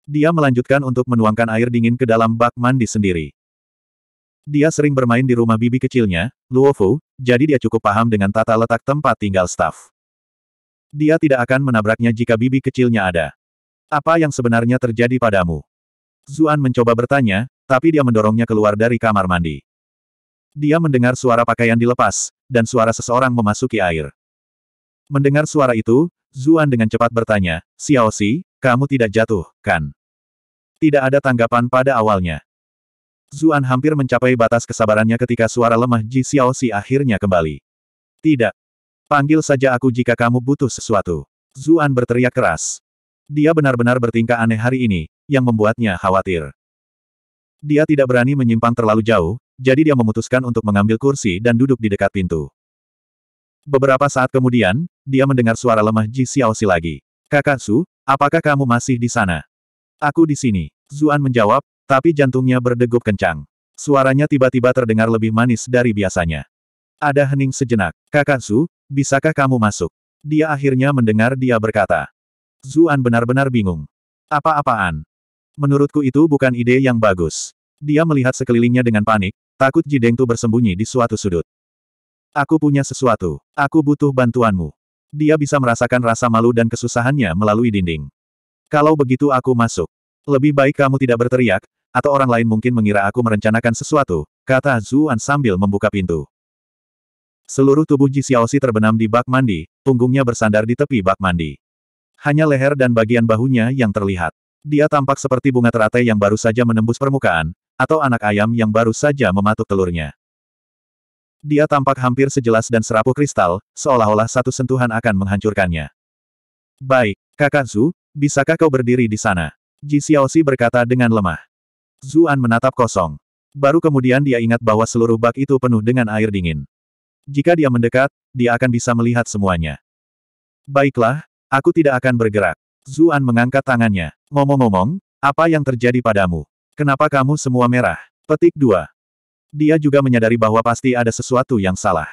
Dia melanjutkan untuk menuangkan air dingin ke dalam bak mandi sendiri. Dia sering bermain di rumah bibi kecilnya, Luofu, jadi dia cukup paham dengan tata letak tempat tinggal staf. Dia tidak akan menabraknya jika bibi kecilnya ada. Apa yang sebenarnya terjadi padamu? Zuan mencoba bertanya, tapi dia mendorongnya keluar dari kamar mandi. Dia mendengar suara pakaian dilepas, dan suara seseorang memasuki air. Mendengar suara itu, Zuan dengan cepat bertanya, Xiao Si, kamu tidak jatuh, kan? Tidak ada tanggapan pada awalnya. Zuan hampir mencapai batas kesabarannya ketika suara lemah Ji Xiao Si akhirnya kembali. Tidak. Panggil saja aku jika kamu butuh sesuatu. Zuan berteriak keras. Dia benar-benar bertingkah aneh hari ini, yang membuatnya khawatir. Dia tidak berani menyimpang terlalu jauh, jadi dia memutuskan untuk mengambil kursi dan duduk di dekat pintu. Beberapa saat kemudian, dia mendengar suara lemah Ji Xiaoxi lagi. Kakak Su, apakah kamu masih di sana? Aku di sini. Zuan menjawab, tapi jantungnya berdegup kencang. Suaranya tiba-tiba terdengar lebih manis dari biasanya. Ada hening sejenak. Kakak Su, Bisakah kamu masuk? Dia akhirnya mendengar dia berkata. Zuan benar-benar bingung. Apa-apaan? Menurutku itu bukan ide yang bagus. Dia melihat sekelilingnya dengan panik, takut Jidengtu tuh bersembunyi di suatu sudut. Aku punya sesuatu. Aku butuh bantuanmu. Dia bisa merasakan rasa malu dan kesusahannya melalui dinding. Kalau begitu aku masuk. Lebih baik kamu tidak berteriak, atau orang lain mungkin mengira aku merencanakan sesuatu, kata Zuan sambil membuka pintu. Seluruh tubuh Ji Xiaoxi terbenam di bak mandi, punggungnya bersandar di tepi bak mandi. Hanya leher dan bagian bahunya yang terlihat. Dia tampak seperti bunga teratai yang baru saja menembus permukaan, atau anak ayam yang baru saja mematuk telurnya. Dia tampak hampir sejelas dan serapuh kristal, seolah-olah satu sentuhan akan menghancurkannya. Baik, kakak Zhu, bisakah kau berdiri di sana? Ji Xiaoxi berkata dengan lemah. Zuan menatap kosong. Baru kemudian dia ingat bahwa seluruh bak itu penuh dengan air dingin. Jika dia mendekat, dia akan bisa melihat semuanya. Baiklah, aku tidak akan bergerak. Zuan mengangkat tangannya. Ngomong-ngomong, apa yang terjadi padamu? Kenapa kamu semua merah? Petik 2. Dia juga menyadari bahwa pasti ada sesuatu yang salah.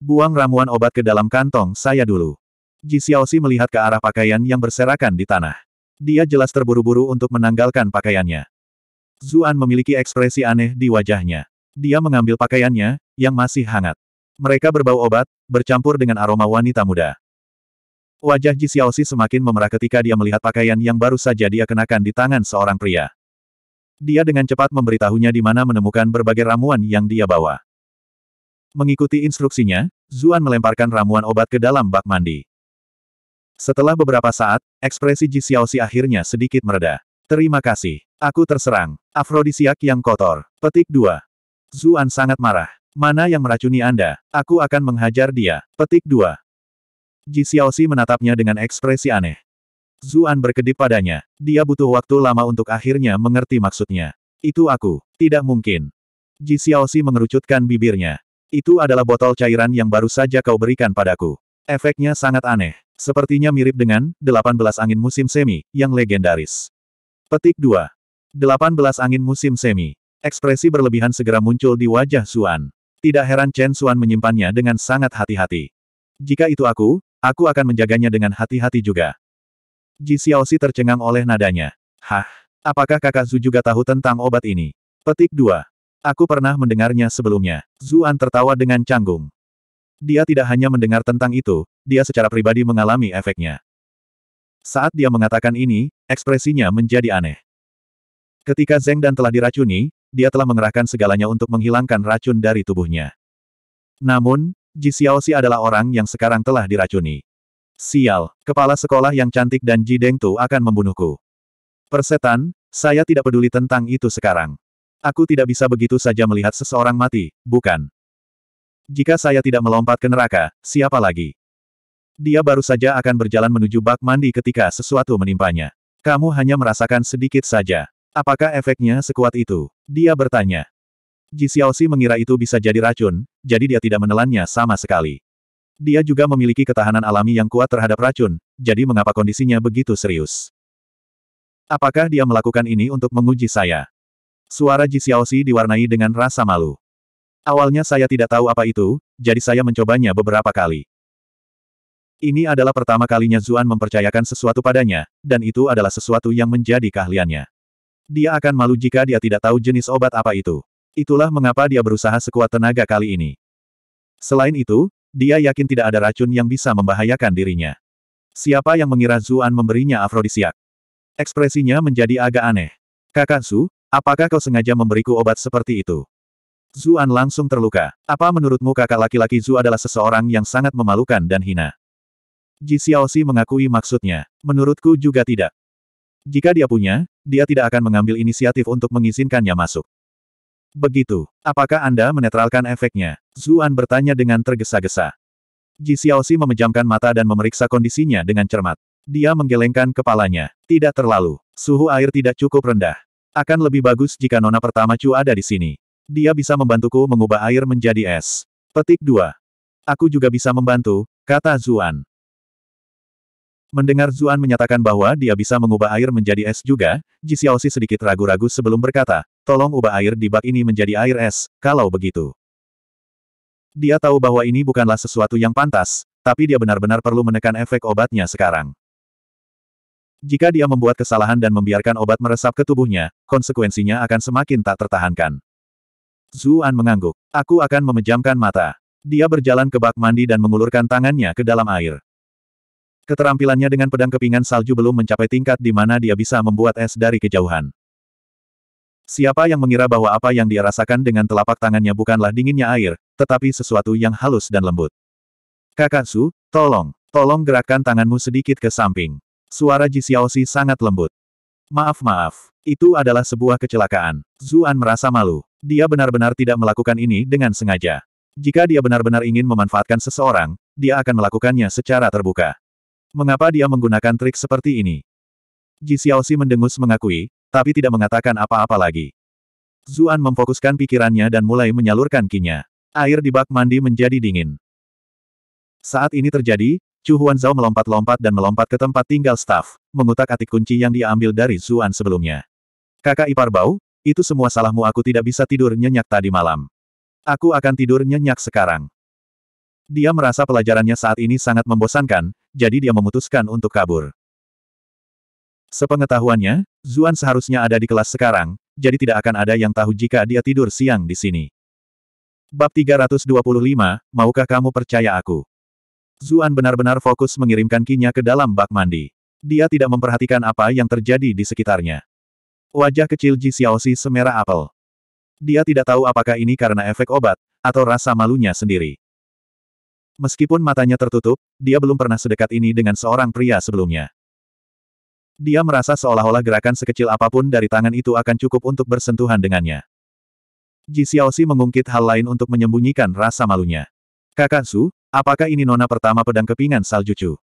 Buang ramuan obat ke dalam kantong saya dulu. Ji Xiaoxi melihat ke arah pakaian yang berserakan di tanah. Dia jelas terburu-buru untuk menanggalkan pakaiannya. Zuan memiliki ekspresi aneh di wajahnya. Dia mengambil pakaiannya, yang masih hangat. Mereka berbau obat, bercampur dengan aroma wanita muda. Wajah Ji Xiaoxi semakin memerah ketika dia melihat pakaian yang baru saja dia kenakan di tangan seorang pria. Dia dengan cepat memberitahunya di mana menemukan berbagai ramuan yang dia bawa. Mengikuti instruksinya, Zuan melemparkan ramuan obat ke dalam bak mandi. Setelah beberapa saat, ekspresi Ji Xiaoxi akhirnya sedikit mereda. Terima kasih. Aku terserang. Afrodisiak yang kotor. Petik 2. Zuan sangat marah. Mana yang meracuni Anda? Aku akan menghajar dia. Petik 2. Ji Xiaoxi menatapnya dengan ekspresi aneh. Zuan berkedip padanya. Dia butuh waktu lama untuk akhirnya mengerti maksudnya. Itu aku. Tidak mungkin. Ji Xiaoxi mengerucutkan bibirnya. Itu adalah botol cairan yang baru saja kau berikan padaku. Efeknya sangat aneh. Sepertinya mirip dengan 18 angin musim semi, yang legendaris. Petik 2. 18 angin musim semi. Ekspresi berlebihan segera muncul di wajah Zuan. Tidak heran Chen Xuan menyimpannya dengan sangat hati-hati. Jika itu aku, aku akan menjaganya dengan hati-hati juga. Ji Xiaoxi tercengang oleh nadanya. Hah, apakah kakak Zu juga tahu tentang obat ini? Petik 2. Aku pernah mendengarnya sebelumnya. Zuan tertawa dengan canggung. Dia tidak hanya mendengar tentang itu, dia secara pribadi mengalami efeknya. Saat dia mengatakan ini, ekspresinya menjadi aneh. Ketika Zeng dan telah diracuni, dia telah mengerahkan segalanya untuk menghilangkan racun dari tubuhnya. Namun, Ji Xiaoxi adalah orang yang sekarang telah diracuni. Sial, kepala sekolah yang cantik dan Ji Dengtu akan membunuhku. Persetan, saya tidak peduli tentang itu sekarang. Aku tidak bisa begitu saja melihat seseorang mati, bukan? Jika saya tidak melompat ke neraka, siapa lagi? Dia baru saja akan berjalan menuju bak mandi ketika sesuatu menimpanya. Kamu hanya merasakan sedikit saja. Apakah efeknya sekuat itu? Dia bertanya. Ji Xiaoxi mengira itu bisa jadi racun, jadi dia tidak menelannya sama sekali. Dia juga memiliki ketahanan alami yang kuat terhadap racun, jadi mengapa kondisinya begitu serius? Apakah dia melakukan ini untuk menguji saya? Suara Ji Xiaoxi diwarnai dengan rasa malu. Awalnya saya tidak tahu apa itu, jadi saya mencobanya beberapa kali. Ini adalah pertama kalinya Zuan mempercayakan sesuatu padanya, dan itu adalah sesuatu yang menjadi keahliannya. Dia akan malu jika dia tidak tahu jenis obat apa itu. Itulah mengapa dia berusaha sekuat tenaga kali ini. Selain itu, dia yakin tidak ada racun yang bisa membahayakan dirinya. Siapa yang mengira Zuan memberinya afrodisiak? Ekspresinya menjadi agak aneh. Kakak Su, apakah kau sengaja memberiku obat seperti itu? Zuan langsung terluka. Apa menurutmu kakak laki-laki Zu adalah seseorang yang sangat memalukan dan hina? Ji Xiaoxi mengakui maksudnya. Menurutku juga tidak. Jika dia punya, dia tidak akan mengambil inisiatif untuk mengizinkannya masuk. Begitu. Apakah Anda menetralkan efeknya? Zuan bertanya dengan tergesa-gesa. Ji Xiaoxi memejamkan mata dan memeriksa kondisinya dengan cermat. Dia menggelengkan kepalanya. Tidak terlalu. Suhu air tidak cukup rendah. Akan lebih bagus jika Nona Pertama Chu ada di sini. Dia bisa membantuku mengubah air menjadi es. Petik 2. Aku juga bisa membantu, kata Zuan. Mendengar Zuan menyatakan bahwa dia bisa mengubah air menjadi es juga, Ji Xiaoxi sedikit ragu-ragu sebelum berkata, tolong ubah air di bak ini menjadi air es, kalau begitu. Dia tahu bahwa ini bukanlah sesuatu yang pantas, tapi dia benar-benar perlu menekan efek obatnya sekarang. Jika dia membuat kesalahan dan membiarkan obat meresap ke tubuhnya, konsekuensinya akan semakin tak tertahankan. Zuan mengangguk. Aku akan memejamkan mata. Dia berjalan ke bak mandi dan mengulurkan tangannya ke dalam air. Keterampilannya dengan pedang kepingan salju belum mencapai tingkat di mana dia bisa membuat es dari kejauhan. Siapa yang mengira bahwa apa yang dia rasakan dengan telapak tangannya bukanlah dinginnya air, tetapi sesuatu yang halus dan lembut. Kakak Su, tolong, tolong gerakkan tanganmu sedikit ke samping. Suara Ji Si sangat lembut. Maaf maaf, itu adalah sebuah kecelakaan. Zuan merasa malu. Dia benar-benar tidak melakukan ini dengan sengaja. Jika dia benar-benar ingin memanfaatkan seseorang, dia akan melakukannya secara terbuka. Mengapa dia menggunakan trik seperti ini? Ji Xiaoxi mendengus mengakui, tapi tidak mengatakan apa-apa lagi. Zuan memfokuskan pikirannya dan mulai menyalurkan kinya. Air di bak mandi menjadi dingin. Saat ini terjadi, Chu Zhao melompat-lompat dan melompat ke tempat tinggal staf, mengutak-atik kunci yang diambil dari Zuan sebelumnya. Kakak ipar bau, itu semua salahmu aku tidak bisa tidur nyenyak tadi malam. Aku akan tidur nyenyak sekarang. Dia merasa pelajarannya saat ini sangat membosankan, jadi dia memutuskan untuk kabur. Sepengetahuannya, Zuan seharusnya ada di kelas sekarang, jadi tidak akan ada yang tahu jika dia tidur siang di sini. Bab 325, Maukah kamu percaya aku? Zuan benar-benar fokus mengirimkan kinya ke dalam bak mandi. Dia tidak memperhatikan apa yang terjadi di sekitarnya. Wajah kecil Ji Xiaoxi semerah apel. Dia tidak tahu apakah ini karena efek obat, atau rasa malunya sendiri. Meskipun matanya tertutup, dia belum pernah sedekat ini dengan seorang pria sebelumnya. Dia merasa seolah-olah gerakan sekecil apapun dari tangan itu akan cukup untuk bersentuhan dengannya. Ji Xiaoxi mengungkit hal lain untuk menyembunyikan rasa malunya. Kakak Su, apakah ini nona pertama pedang kepingan salju Chu?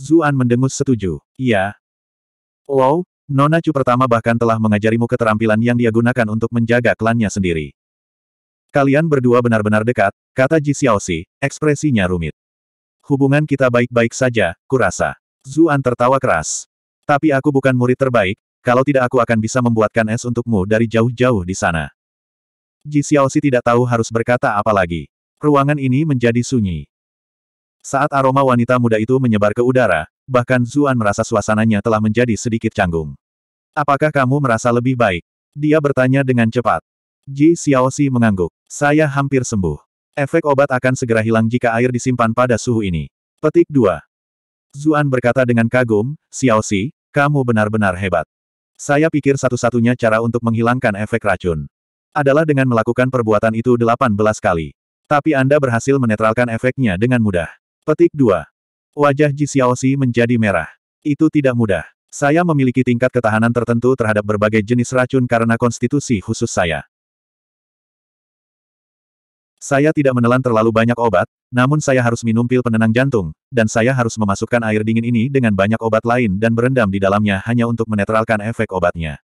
Zuan mendengus setuju. Iya. Wow, nona Chu pertama bahkan telah mengajarimu keterampilan yang dia gunakan untuk menjaga klannya sendiri. Kalian berdua benar-benar dekat, kata Ji Xiaoxi, ekspresinya rumit. Hubungan kita baik-baik saja, kurasa. Zuan tertawa keras. Tapi aku bukan murid terbaik, kalau tidak aku akan bisa membuatkan es untukmu dari jauh-jauh di sana. Ji Xiaoxi tidak tahu harus berkata apa lagi. Ruangan ini menjadi sunyi. Saat aroma wanita muda itu menyebar ke udara, bahkan Zuan merasa suasananya telah menjadi sedikit canggung. Apakah kamu merasa lebih baik? Dia bertanya dengan cepat. Ji Xiaoxi mengangguk. Saya hampir sembuh. Efek obat akan segera hilang jika air disimpan pada suhu ini. Petik 2. Zuan berkata dengan kagum, Xiaoxi, kamu benar-benar hebat. Saya pikir satu-satunya cara untuk menghilangkan efek racun adalah dengan melakukan perbuatan itu 18 kali. Tapi Anda berhasil menetralkan efeknya dengan mudah. Petik 2. Wajah Ji Xiaoxi menjadi merah. Itu tidak mudah. Saya memiliki tingkat ketahanan tertentu terhadap berbagai jenis racun karena konstitusi khusus saya. Saya tidak menelan terlalu banyak obat, namun saya harus minum pil penenang jantung, dan saya harus memasukkan air dingin ini dengan banyak obat lain dan berendam di dalamnya hanya untuk menetralkan efek obatnya.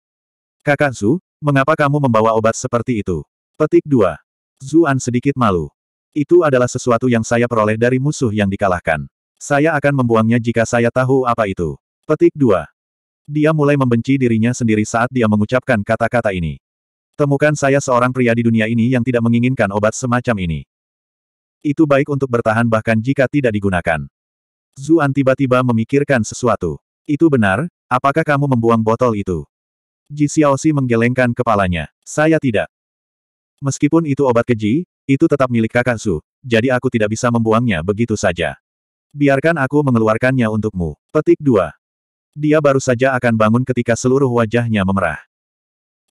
Kakak Zu, mengapa kamu membawa obat seperti itu? Petik 2. Zuan sedikit malu. Itu adalah sesuatu yang saya peroleh dari musuh yang dikalahkan. Saya akan membuangnya jika saya tahu apa itu. Petik 2. Dia mulai membenci dirinya sendiri saat dia mengucapkan kata-kata ini. Temukan saya seorang pria di dunia ini yang tidak menginginkan obat semacam ini. Itu baik untuk bertahan bahkan jika tidak digunakan. Zuan tiba-tiba memikirkan sesuatu. Itu benar, apakah kamu membuang botol itu? Ji Xiaoxi menggelengkan kepalanya. Saya tidak. Meskipun itu obat keji, itu tetap milik kakak Su, jadi aku tidak bisa membuangnya begitu saja. Biarkan aku mengeluarkannya untukmu. Petik 2. Dia baru saja akan bangun ketika seluruh wajahnya memerah.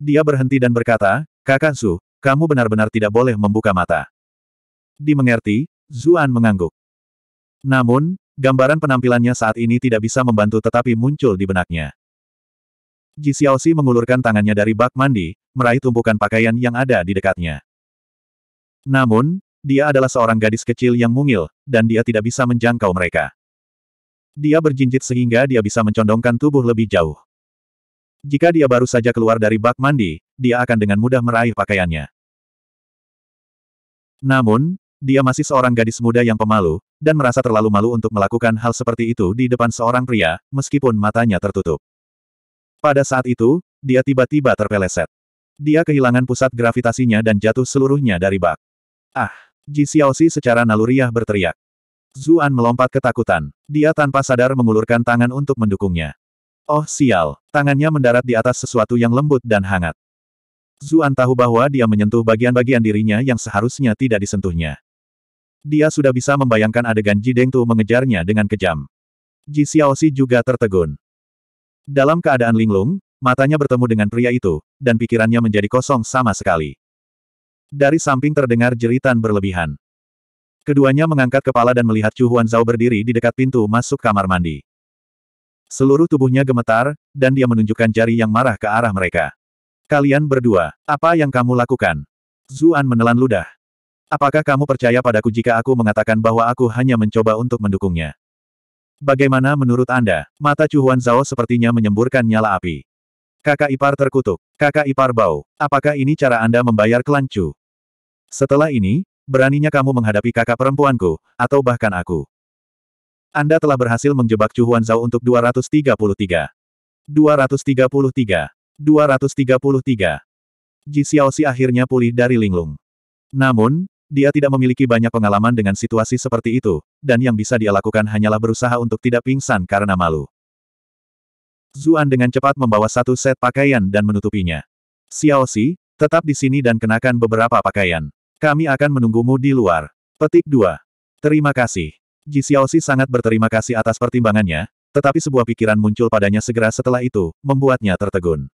Dia berhenti dan berkata, Kakak Su, kamu benar-benar tidak boleh membuka mata. Dimengerti, Zuan mengangguk. Namun, gambaran penampilannya saat ini tidak bisa membantu tetapi muncul di benaknya. Ji Xiaoxi mengulurkan tangannya dari bak mandi, meraih tumpukan pakaian yang ada di dekatnya. Namun, dia adalah seorang gadis kecil yang mungil, dan dia tidak bisa menjangkau mereka. Dia berjinjit sehingga dia bisa mencondongkan tubuh lebih jauh. Jika dia baru saja keluar dari bak mandi, dia akan dengan mudah meraih pakaiannya. Namun, dia masih seorang gadis muda yang pemalu, dan merasa terlalu malu untuk melakukan hal seperti itu di depan seorang pria, meskipun matanya tertutup. Pada saat itu, dia tiba-tiba terpeleset. Dia kehilangan pusat gravitasinya dan jatuh seluruhnya dari bak. Ah! Ji Xiaoxi secara naluriah berteriak. Zuan melompat ketakutan. Dia tanpa sadar mengulurkan tangan untuk mendukungnya. Oh sial, tangannya mendarat di atas sesuatu yang lembut dan hangat. Zuan tahu bahwa dia menyentuh bagian-bagian dirinya yang seharusnya tidak disentuhnya. Dia sudah bisa membayangkan adegan Ji Deng tu mengejarnya dengan kejam. Ji Xiaoxi juga tertegun. Dalam keadaan linglung, matanya bertemu dengan pria itu, dan pikirannya menjadi kosong sama sekali. Dari samping terdengar jeritan berlebihan. Keduanya mengangkat kepala dan melihat Chu Huan Zhao berdiri di dekat pintu masuk kamar mandi. Seluruh tubuhnya gemetar, dan dia menunjukkan jari yang marah ke arah mereka. Kalian berdua, apa yang kamu lakukan? Zuan menelan ludah. Apakah kamu percaya padaku jika aku mengatakan bahwa aku hanya mencoba untuk mendukungnya? Bagaimana menurut Anda? Mata Chuan Zhao sepertinya menyemburkan nyala api. Kakak ipar terkutuk. Kakak ipar bau. Apakah ini cara Anda membayar kelancu? Setelah ini, beraninya kamu menghadapi kakak perempuanku, atau bahkan aku. Anda telah berhasil menjebak Chu Zhao untuk 233. 233. 233. Ji Xiaoxi akhirnya pulih dari linglung. Namun, dia tidak memiliki banyak pengalaman dengan situasi seperti itu, dan yang bisa dia lakukan hanyalah berusaha untuk tidak pingsan karena malu. Zuan dengan cepat membawa satu set pakaian dan menutupinya. Xiaoxi, tetap di sini dan kenakan beberapa pakaian. Kami akan menunggumu di luar. Petik 2. Terima kasih. Ji Xiaoxi sangat berterima kasih atas pertimbangannya, tetapi sebuah pikiran muncul padanya segera setelah itu, membuatnya tertegun.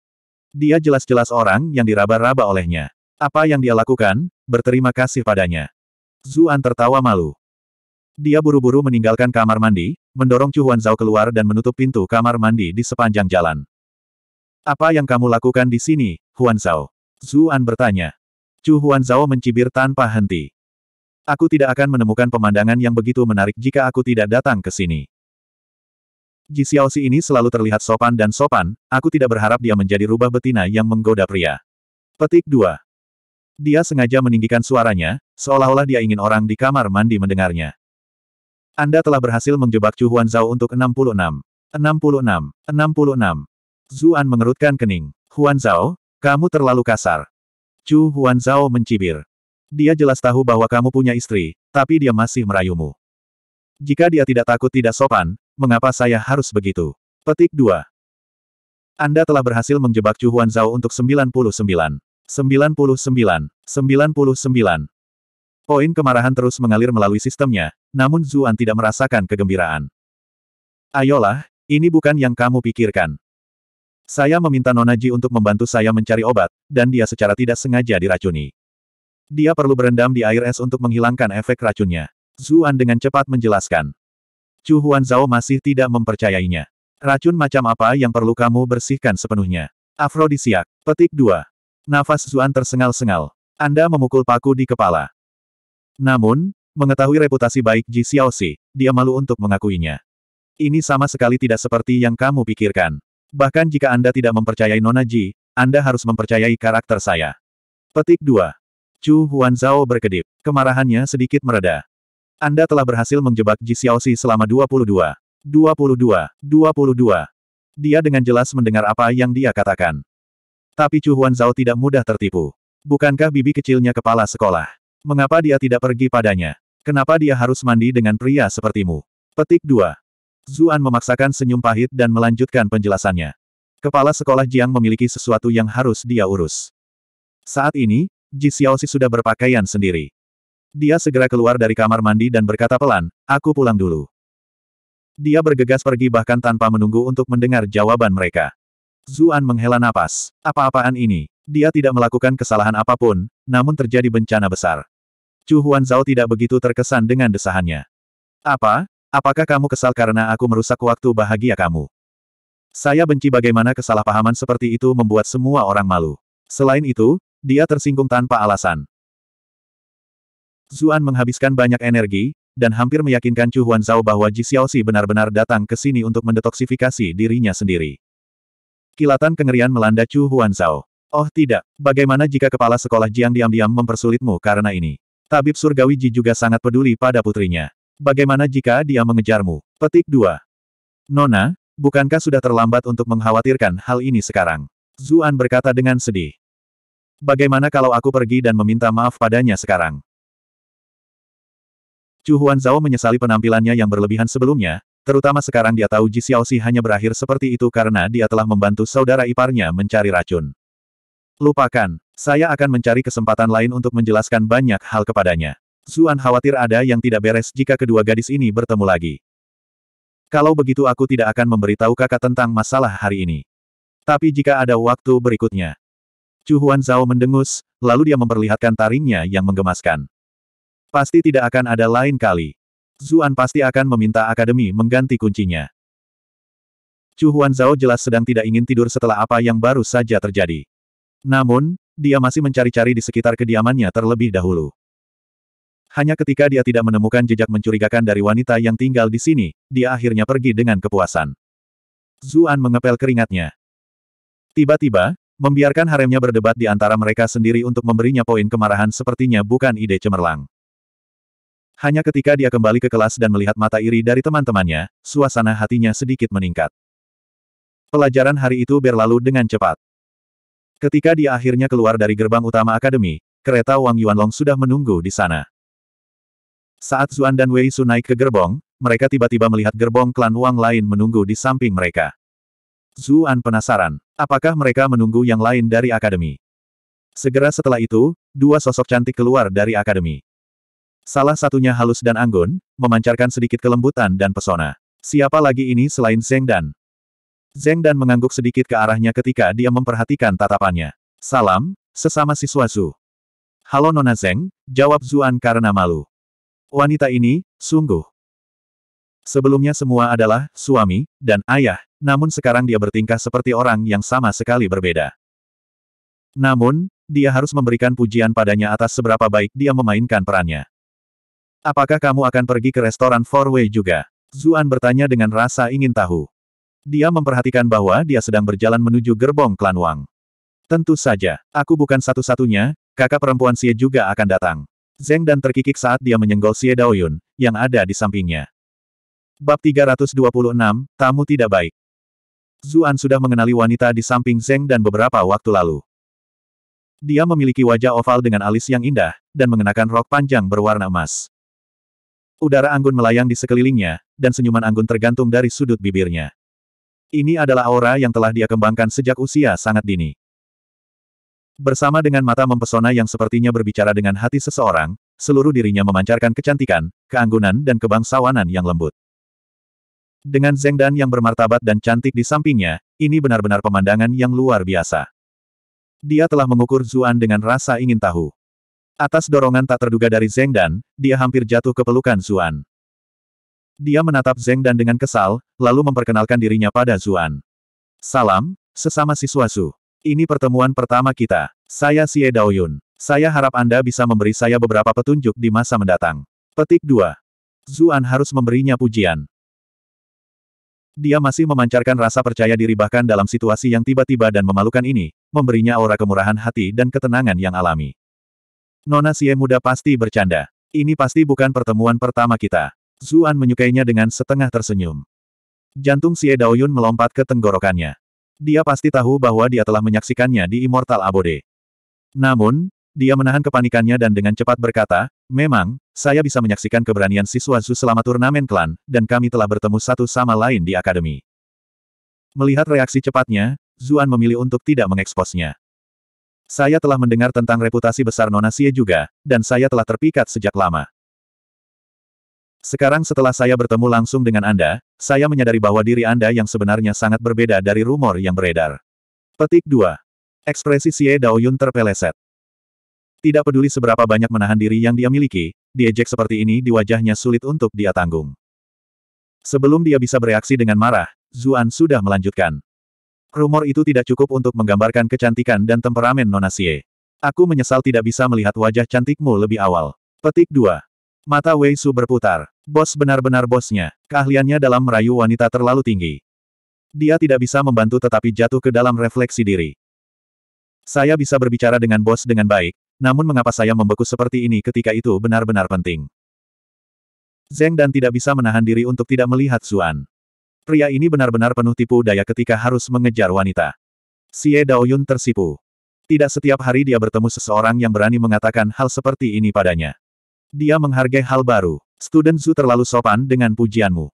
Dia jelas-jelas orang yang diraba-raba olehnya. Apa yang dia lakukan, berterima kasih padanya. Zuan tertawa malu. Dia buru-buru meninggalkan kamar mandi, mendorong Chu Zhao keluar dan menutup pintu kamar mandi di sepanjang jalan. Apa yang kamu lakukan di sini, Huan Zhao? Zuan bertanya. Chu Huan Zhao mencibir tanpa henti. Aku tidak akan menemukan pemandangan yang begitu menarik jika aku tidak datang ke sini. Ji Xiaoxi ini selalu terlihat sopan dan sopan, aku tidak berharap dia menjadi rubah betina yang menggoda pria. Petik 2. Dia sengaja meninggikan suaranya, seolah-olah dia ingin orang di kamar mandi mendengarnya. Anda telah berhasil menjebak Chu Huan Zhao untuk 66. 66. 66. Zuan mengerutkan kening. Huan Zhao, kamu terlalu kasar. Chu Huan Zhao mencibir. Dia jelas tahu bahwa kamu punya istri, tapi dia masih merayumu. Jika dia tidak takut tidak sopan, mengapa saya harus begitu? Petik 2. Anda telah berhasil menjebak Chu Huan Zhao untuk 99. 99. 99. Poin kemarahan terus mengalir melalui sistemnya, namun Zuan tidak merasakan kegembiraan. Ayolah, ini bukan yang kamu pikirkan. Saya meminta Nonaji untuk membantu saya mencari obat, dan dia secara tidak sengaja diracuni. Dia perlu berendam di air es untuk menghilangkan efek racunnya. Zuan dengan cepat menjelaskan. Chu Huan Zhao masih tidak mempercayainya. Racun macam apa yang perlu kamu bersihkan sepenuhnya? Afrodisiak. Petik 2. Nafas Zuan tersengal-sengal. Anda memukul paku di kepala. Namun, mengetahui reputasi baik Ji Xiaoxi, dia malu untuk mengakuinya. Ini sama sekali tidak seperti yang kamu pikirkan. Bahkan jika Anda tidak mempercayai Nona Ji, Anda harus mempercayai karakter saya. Petik 2. Chu Zhao berkedip. Kemarahannya sedikit mereda. Anda telah berhasil menjebak Ji Xiaoxi selama 22. 22. 22. Dia dengan jelas mendengar apa yang dia katakan. Tapi Chu Zhao tidak mudah tertipu. Bukankah bibi kecilnya kepala sekolah? Mengapa dia tidak pergi padanya? Kenapa dia harus mandi dengan pria sepertimu? Petik 2. Zuan memaksakan senyum pahit dan melanjutkan penjelasannya. Kepala sekolah Jiang memiliki sesuatu yang harus dia urus. Saat ini, Ji Xiaoxi sudah berpakaian sendiri. Dia segera keluar dari kamar mandi dan berkata pelan, aku pulang dulu. Dia bergegas pergi bahkan tanpa menunggu untuk mendengar jawaban mereka. Zuan menghela napas. Apa-apaan ini? Dia tidak melakukan kesalahan apapun, namun terjadi bencana besar. Chu Huan Zhao tidak begitu terkesan dengan desahannya. Apa? Apakah kamu kesal karena aku merusak waktu bahagia kamu? Saya benci bagaimana kesalahpahaman seperti itu membuat semua orang malu. Selain itu, dia tersinggung tanpa alasan. Zuan menghabiskan banyak energi, dan hampir meyakinkan Chu Huan Zhao bahwa Ji Xiao Xiaoxi benar-benar datang ke sini untuk mendetoksifikasi dirinya sendiri. Kilatan kengerian melanda Chu Huan Zhao. Oh tidak, bagaimana jika kepala sekolah Jiang diam-diam mempersulitmu karena ini? Tabib surgawi Ji juga sangat peduli pada putrinya. Bagaimana jika dia mengejarmu? Petik 2. Nona, bukankah sudah terlambat untuk mengkhawatirkan hal ini sekarang? Zuan berkata dengan sedih. Bagaimana kalau aku pergi dan meminta maaf padanya sekarang? Chu Zhao menyesali penampilannya yang berlebihan sebelumnya, terutama sekarang dia tahu Ji Xiaoxi hanya berakhir seperti itu karena dia telah membantu saudara iparnya mencari racun. Lupakan, saya akan mencari kesempatan lain untuk menjelaskan banyak hal kepadanya. Zuan khawatir ada yang tidak beres jika kedua gadis ini bertemu lagi. Kalau begitu aku tidak akan memberitahu kakak tentang masalah hari ini. Tapi jika ada waktu berikutnya, Chu Huan Zhao mendengus, lalu dia memperlihatkan taringnya yang menggemaskan. Pasti tidak akan ada lain kali. Zuan pasti akan meminta akademi mengganti kuncinya. Chu Huan Zhao jelas sedang tidak ingin tidur setelah apa yang baru saja terjadi. Namun, dia masih mencari-cari di sekitar kediamannya terlebih dahulu. Hanya ketika dia tidak menemukan jejak mencurigakan dari wanita yang tinggal di sini, dia akhirnya pergi dengan kepuasan. Zuan mengepel keringatnya. Tiba-tiba, Membiarkan haremnya berdebat di antara mereka sendiri untuk memberinya poin kemarahan sepertinya bukan ide cemerlang. Hanya ketika dia kembali ke kelas dan melihat mata iri dari teman-temannya, suasana hatinya sedikit meningkat. Pelajaran hari itu berlalu dengan cepat. Ketika dia akhirnya keluar dari gerbang utama akademi, kereta Wang Yuanlong sudah menunggu di sana. Saat Zuan dan Wei Su naik ke gerbong, mereka tiba-tiba melihat gerbong klan Wang lain menunggu di samping mereka. Zuan penasaran, apakah mereka menunggu yang lain dari akademi. Segera setelah itu, dua sosok cantik keluar dari akademi. Salah satunya halus dan anggun, memancarkan sedikit kelembutan dan pesona. Siapa lagi ini selain Zeng Dan? Zeng Dan mengangguk sedikit ke arahnya ketika dia memperhatikan tatapannya. Salam, sesama siswa Zu. Halo Nona Zeng, jawab Zuan karena malu. Wanita ini, sungguh. Sebelumnya semua adalah suami dan ayah, namun sekarang dia bertingkah seperti orang yang sama sekali berbeda. Namun, dia harus memberikan pujian padanya atas seberapa baik dia memainkan perannya. Apakah kamu akan pergi ke restoran Four Way juga? Zuan bertanya dengan rasa ingin tahu. Dia memperhatikan bahwa dia sedang berjalan menuju gerbong klan Wang. Tentu saja, aku bukan satu-satunya, kakak perempuan Xie juga akan datang. Zeng dan terkikik saat dia menyenggol Xie Daoyun, yang ada di sampingnya. Bab 326, Tamu Tidak Baik Zuan sudah mengenali wanita di samping Zeng dan beberapa waktu lalu. Dia memiliki wajah oval dengan alis yang indah, dan mengenakan rok panjang berwarna emas. Udara anggun melayang di sekelilingnya, dan senyuman anggun tergantung dari sudut bibirnya. Ini adalah aura yang telah dia kembangkan sejak usia sangat dini. Bersama dengan mata mempesona yang sepertinya berbicara dengan hati seseorang, seluruh dirinya memancarkan kecantikan, keanggunan dan kebangsawanan yang lembut. Dengan Zeng Dan yang bermartabat dan cantik di sampingnya, ini benar-benar pemandangan yang luar biasa. Dia telah mengukur Zuan dengan rasa ingin tahu. Atas dorongan tak terduga dari Zeng Dan, dia hampir jatuh ke pelukan Zuan. Dia menatap Zeng Dan dengan kesal, lalu memperkenalkan dirinya pada Zuan. Salam, sesama siswa Su. Ini pertemuan pertama kita. Saya Xie Daoyun. Saya harap Anda bisa memberi saya beberapa petunjuk di masa mendatang. Petik 2. Zuan harus memberinya pujian. Dia masih memancarkan rasa percaya diri bahkan dalam situasi yang tiba-tiba dan memalukan ini, memberinya aura kemurahan hati dan ketenangan yang alami. Nona Sie muda pasti bercanda. Ini pasti bukan pertemuan pertama kita. Zuan menyukainya dengan setengah tersenyum. Jantung Xie Daoyun melompat ke tenggorokannya. Dia pasti tahu bahwa dia telah menyaksikannya di Immortal Abode. Namun, dia menahan kepanikannya dan dengan cepat berkata, Memang, saya bisa menyaksikan keberanian siswa Zu selama turnamen klan, dan kami telah bertemu satu sama lain di akademi. Melihat reaksi cepatnya, Zuan memilih untuk tidak mengeksposnya. Saya telah mendengar tentang reputasi besar Nona Xie juga, dan saya telah terpikat sejak lama. Sekarang setelah saya bertemu langsung dengan Anda, saya menyadari bahwa diri Anda yang sebenarnya sangat berbeda dari rumor yang beredar. Petik 2. Ekspresi Xie Daoyun terpeleset. Tidak peduli seberapa banyak menahan diri yang dia miliki, diejek seperti ini di wajahnya sulit untuk dia tanggung. Sebelum dia bisa bereaksi dengan marah, Zuan sudah melanjutkan. Rumor itu tidak cukup untuk menggambarkan kecantikan dan temperamen Nonasie. Aku menyesal tidak bisa melihat wajah cantikmu lebih awal. Petik 2. Mata Wei Su berputar. Bos benar-benar bosnya. Keahliannya dalam merayu wanita terlalu tinggi. Dia tidak bisa membantu tetapi jatuh ke dalam refleksi diri. Saya bisa berbicara dengan bos dengan baik, namun mengapa saya membeku seperti ini ketika itu benar-benar penting. Zeng dan tidak bisa menahan diri untuk tidak melihat Zuan. Pria ini benar-benar penuh tipu daya ketika harus mengejar wanita. Xie Daoyun tersipu. Tidak setiap hari dia bertemu seseorang yang berani mengatakan hal seperti ini padanya. Dia menghargai hal baru. Student Zhu terlalu sopan dengan pujianmu.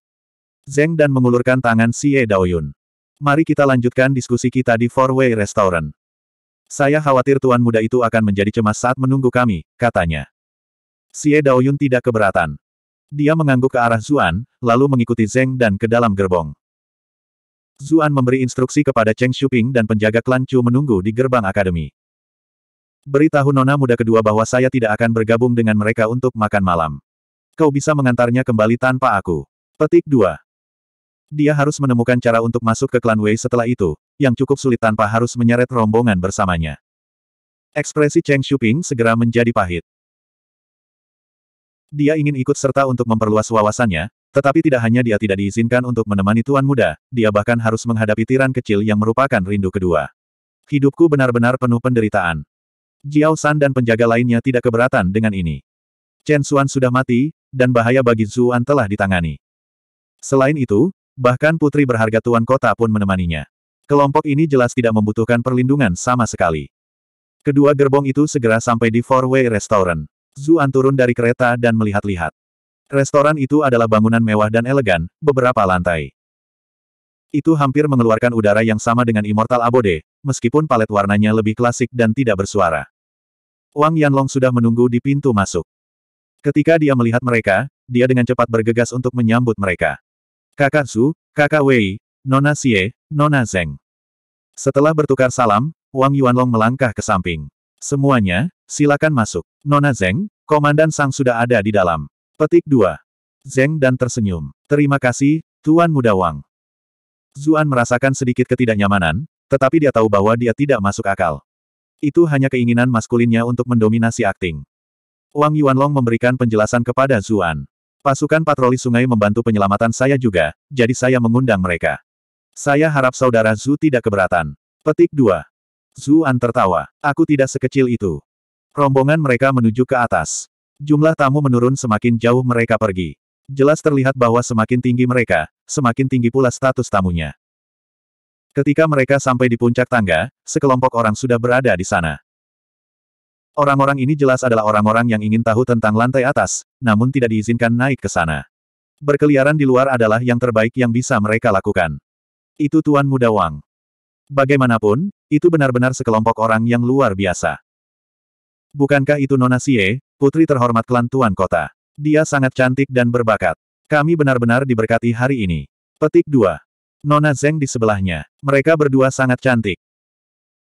Zeng dan mengulurkan tangan Xie Daoyun. Mari kita lanjutkan diskusi kita di Four Way Restaurant. Saya khawatir tuan muda itu akan menjadi cemas saat menunggu kami, katanya. Xie Daoyun tidak keberatan. Dia mengangguk ke arah Zuan, lalu mengikuti Zeng dan ke dalam gerbong. Zuan memberi instruksi kepada Cheng Shuping dan penjaga klan Chu menunggu di gerbang akademi. Beritahu nona muda kedua bahwa saya tidak akan bergabung dengan mereka untuk makan malam. Kau bisa mengantarnya kembali tanpa aku. Petik 2. Dia harus menemukan cara untuk masuk ke klan Wei setelah itu, yang cukup sulit tanpa harus menyeret rombongan bersamanya. Ekspresi Cheng Shuping segera menjadi pahit. Dia ingin ikut serta untuk memperluas wawasannya, tetapi tidak hanya dia tidak diizinkan untuk menemani tuan muda, dia bahkan harus menghadapi tiran kecil yang merupakan rindu kedua. Hidupku benar-benar penuh penderitaan. Jiao San dan penjaga lainnya tidak keberatan dengan ini. Chen Xuan sudah mati, dan bahaya bagi Zuan telah ditangani. Selain itu, Bahkan putri berharga tuan kota pun menemaninya. Kelompok ini jelas tidak membutuhkan perlindungan sama sekali. Kedua gerbong itu segera sampai di Four Way Restaurant. Zuan turun dari kereta dan melihat-lihat. Restoran itu adalah bangunan mewah dan elegan, beberapa lantai. Itu hampir mengeluarkan udara yang sama dengan Immortal Abode, meskipun palet warnanya lebih klasik dan tidak bersuara. Wang Yanlong sudah menunggu di pintu masuk. Ketika dia melihat mereka, dia dengan cepat bergegas untuk menyambut mereka. Kakak Su, kakak Wei, Nona Xie, Nona Zeng. Setelah bertukar salam, Wang Yuanlong melangkah ke samping. Semuanya, silakan masuk. Nona Zeng, komandan Sang sudah ada di dalam. Petik 2. Zeng dan tersenyum. Terima kasih, Tuan Muda Wang. Zuan merasakan sedikit ketidaknyamanan, tetapi dia tahu bahwa dia tidak masuk akal. Itu hanya keinginan maskulinnya untuk mendominasi akting. Wang Yuanlong memberikan penjelasan kepada Zuan. Pasukan patroli sungai membantu penyelamatan saya juga, jadi saya mengundang mereka. Saya harap saudara Zhu tidak keberatan. Petik 2. An tertawa. Aku tidak sekecil itu. Rombongan mereka menuju ke atas. Jumlah tamu menurun semakin jauh mereka pergi. Jelas terlihat bahwa semakin tinggi mereka, semakin tinggi pula status tamunya. Ketika mereka sampai di puncak tangga, sekelompok orang sudah berada di sana. Orang-orang ini jelas adalah orang-orang yang ingin tahu tentang lantai atas, namun tidak diizinkan naik ke sana. Berkeliaran di luar adalah yang terbaik yang bisa mereka lakukan. Itu Tuan Muda Wang. Bagaimanapun, itu benar-benar sekelompok orang yang luar biasa. Bukankah itu Nona Xie, putri terhormat klan Tuan Kota? Dia sangat cantik dan berbakat. Kami benar-benar diberkati hari ini. Petik 2. Nona Zeng di sebelahnya. Mereka berdua sangat cantik.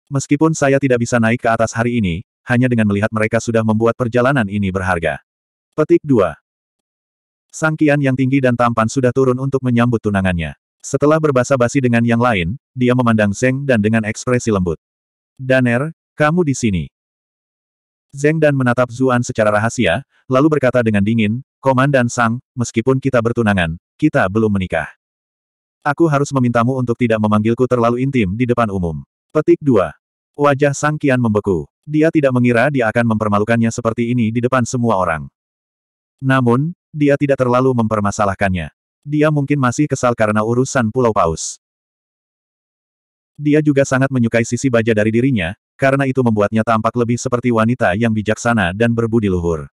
Meskipun saya tidak bisa naik ke atas hari ini, hanya dengan melihat mereka sudah membuat perjalanan ini berharga. Petik 2. Sangkian yang tinggi dan tampan sudah turun untuk menyambut tunangannya. Setelah berbasa-basi dengan yang lain, dia memandang Zeng dan dengan ekspresi lembut. Daner, kamu di sini. Zeng dan menatap Zuan secara rahasia, lalu berkata dengan dingin, Komandan Sang, meskipun kita bertunangan, kita belum menikah. Aku harus memintamu untuk tidak memanggilku terlalu intim di depan umum. Petik 2. Wajah Sang Kian membeku. Dia tidak mengira dia akan mempermalukannya seperti ini di depan semua orang. Namun, dia tidak terlalu mempermasalahkannya. Dia mungkin masih kesal karena urusan Pulau Paus. Dia juga sangat menyukai sisi baja dari dirinya, karena itu membuatnya tampak lebih seperti wanita yang bijaksana dan berbudi luhur.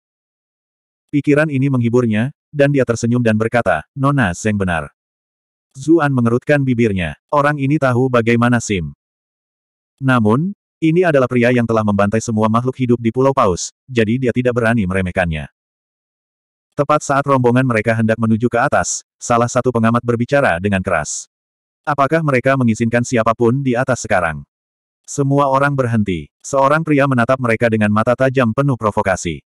Pikiran ini menghiburnya, dan dia tersenyum dan berkata, Nona Zeng benar. Zuan mengerutkan bibirnya. Orang ini tahu bagaimana Sim. Namun, ini adalah pria yang telah membantai semua makhluk hidup di Pulau Paus, jadi dia tidak berani meremehkannya. Tepat saat rombongan mereka hendak menuju ke atas, salah satu pengamat berbicara dengan keras. Apakah mereka mengizinkan siapapun di atas sekarang? Semua orang berhenti. Seorang pria menatap mereka dengan mata tajam penuh provokasi.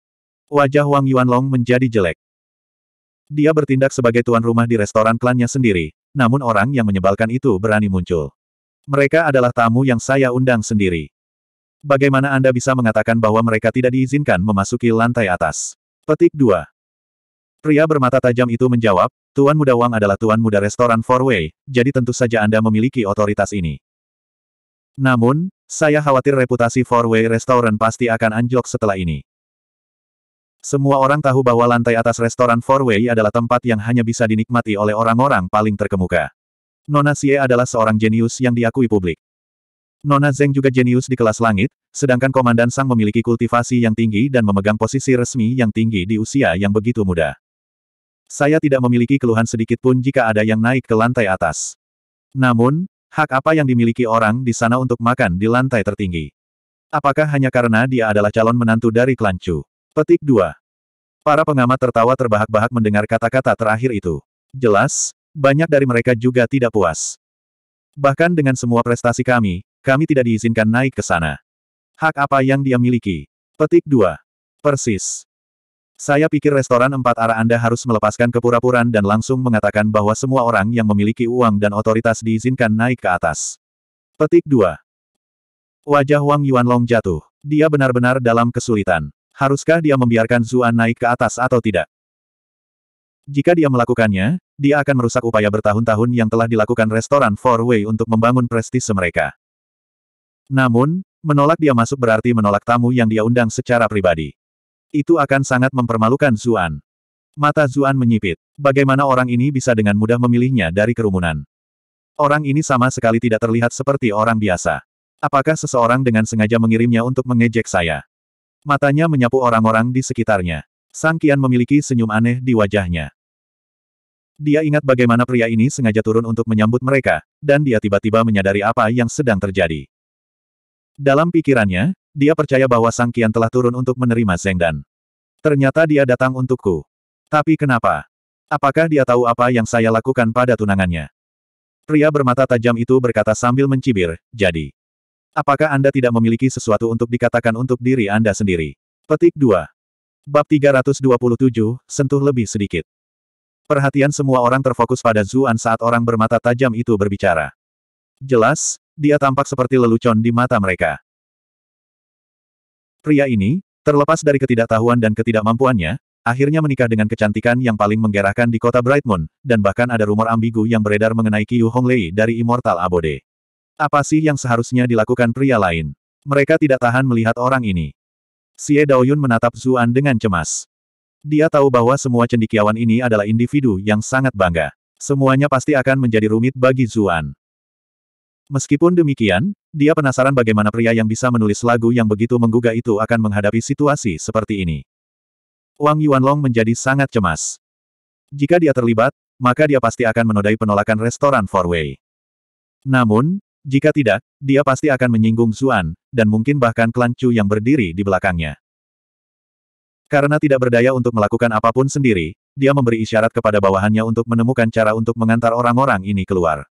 Wajah Wang Yuanlong menjadi jelek. Dia bertindak sebagai tuan rumah di restoran klannya sendiri, namun orang yang menyebalkan itu berani muncul. Mereka adalah tamu yang saya undang sendiri. Bagaimana Anda bisa mengatakan bahwa mereka tidak diizinkan memasuki lantai atas? Petik 2. Pria bermata tajam itu menjawab, Tuan Muda Wang adalah Tuan Muda Restoran Four Way, jadi tentu saja Anda memiliki otoritas ini. Namun, saya khawatir reputasi Four Way Restoran pasti akan anjlok setelah ini. Semua orang tahu bahwa lantai atas restoran Four Way adalah tempat yang hanya bisa dinikmati oleh orang-orang paling terkemuka. Nona Xie adalah seorang jenius yang diakui publik. Nona Zeng juga jenius di kelas langit, sedangkan Komandan Sang memiliki kultivasi yang tinggi dan memegang posisi resmi yang tinggi di usia yang begitu muda. Saya tidak memiliki keluhan sedikit pun jika ada yang naik ke lantai atas. Namun, hak apa yang dimiliki orang di sana untuk makan di lantai tertinggi? Apakah hanya karena dia adalah calon menantu dari klan Chu? Petik 2. Para pengamat tertawa terbahak-bahak mendengar kata-kata terakhir itu. Jelas, banyak dari mereka juga tidak puas. Bahkan dengan semua prestasi kami, kami tidak diizinkan naik ke sana. Hak apa yang dia miliki? Petik 2. Persis. Saya pikir restoran empat arah Anda harus melepaskan kepura-puran dan langsung mengatakan bahwa semua orang yang memiliki uang dan otoritas diizinkan naik ke atas. Petik 2. Wajah Wang Yuanlong jatuh. Dia benar-benar dalam kesulitan. Haruskah dia membiarkan Zuan naik ke atas atau tidak? Jika dia melakukannya, dia akan merusak upaya bertahun-tahun yang telah dilakukan restoran Four Way untuk membangun prestise mereka. Namun, menolak dia masuk berarti menolak tamu yang dia undang secara pribadi. Itu akan sangat mempermalukan Zuan. Mata Zuan menyipit. Bagaimana orang ini bisa dengan mudah memilihnya dari kerumunan? Orang ini sama sekali tidak terlihat seperti orang biasa. Apakah seseorang dengan sengaja mengirimnya untuk mengejek saya? Matanya menyapu orang-orang di sekitarnya. Sang Kian memiliki senyum aneh di wajahnya. Dia ingat bagaimana pria ini sengaja turun untuk menyambut mereka, dan dia tiba-tiba menyadari apa yang sedang terjadi. Dalam pikirannya, dia percaya bahwa Sang Kian telah turun untuk menerima Zengdan. Ternyata dia datang untukku. Tapi kenapa? Apakah dia tahu apa yang saya lakukan pada tunangannya? Pria bermata tajam itu berkata sambil mencibir, jadi. Apakah Anda tidak memiliki sesuatu untuk dikatakan untuk diri Anda sendiri? Petik 2. Bab 327, sentuh lebih sedikit. Perhatian semua orang terfokus pada Zuan saat orang bermata tajam itu berbicara. Jelas, dia tampak seperti lelucon di mata mereka. Pria ini, terlepas dari ketidaktahuan dan ketidakmampuannya, akhirnya menikah dengan kecantikan yang paling menggerahkan di kota Brightmoon, dan bahkan ada rumor ambigu yang beredar mengenai Qiu Honglei dari Immortal Abode. Apa sih yang seharusnya dilakukan pria lain? Mereka tidak tahan melihat orang ini. Xie Daoyun menatap Zuan dengan cemas. Dia tahu bahwa semua cendikiawan ini adalah individu yang sangat bangga. Semuanya pasti akan menjadi rumit bagi Zuan. Meskipun demikian, dia penasaran bagaimana pria yang bisa menulis lagu yang begitu menggugah itu akan menghadapi situasi seperti ini. Wang Yuanlong menjadi sangat cemas. Jika dia terlibat, maka dia pasti akan menodai penolakan restoran Four Way. Namun, jika tidak, dia pasti akan menyinggung Zuan, dan mungkin bahkan klan Chu yang berdiri di belakangnya. Karena tidak berdaya untuk melakukan apapun sendiri, dia memberi isyarat kepada bawahannya untuk menemukan cara untuk mengantar orang-orang ini keluar.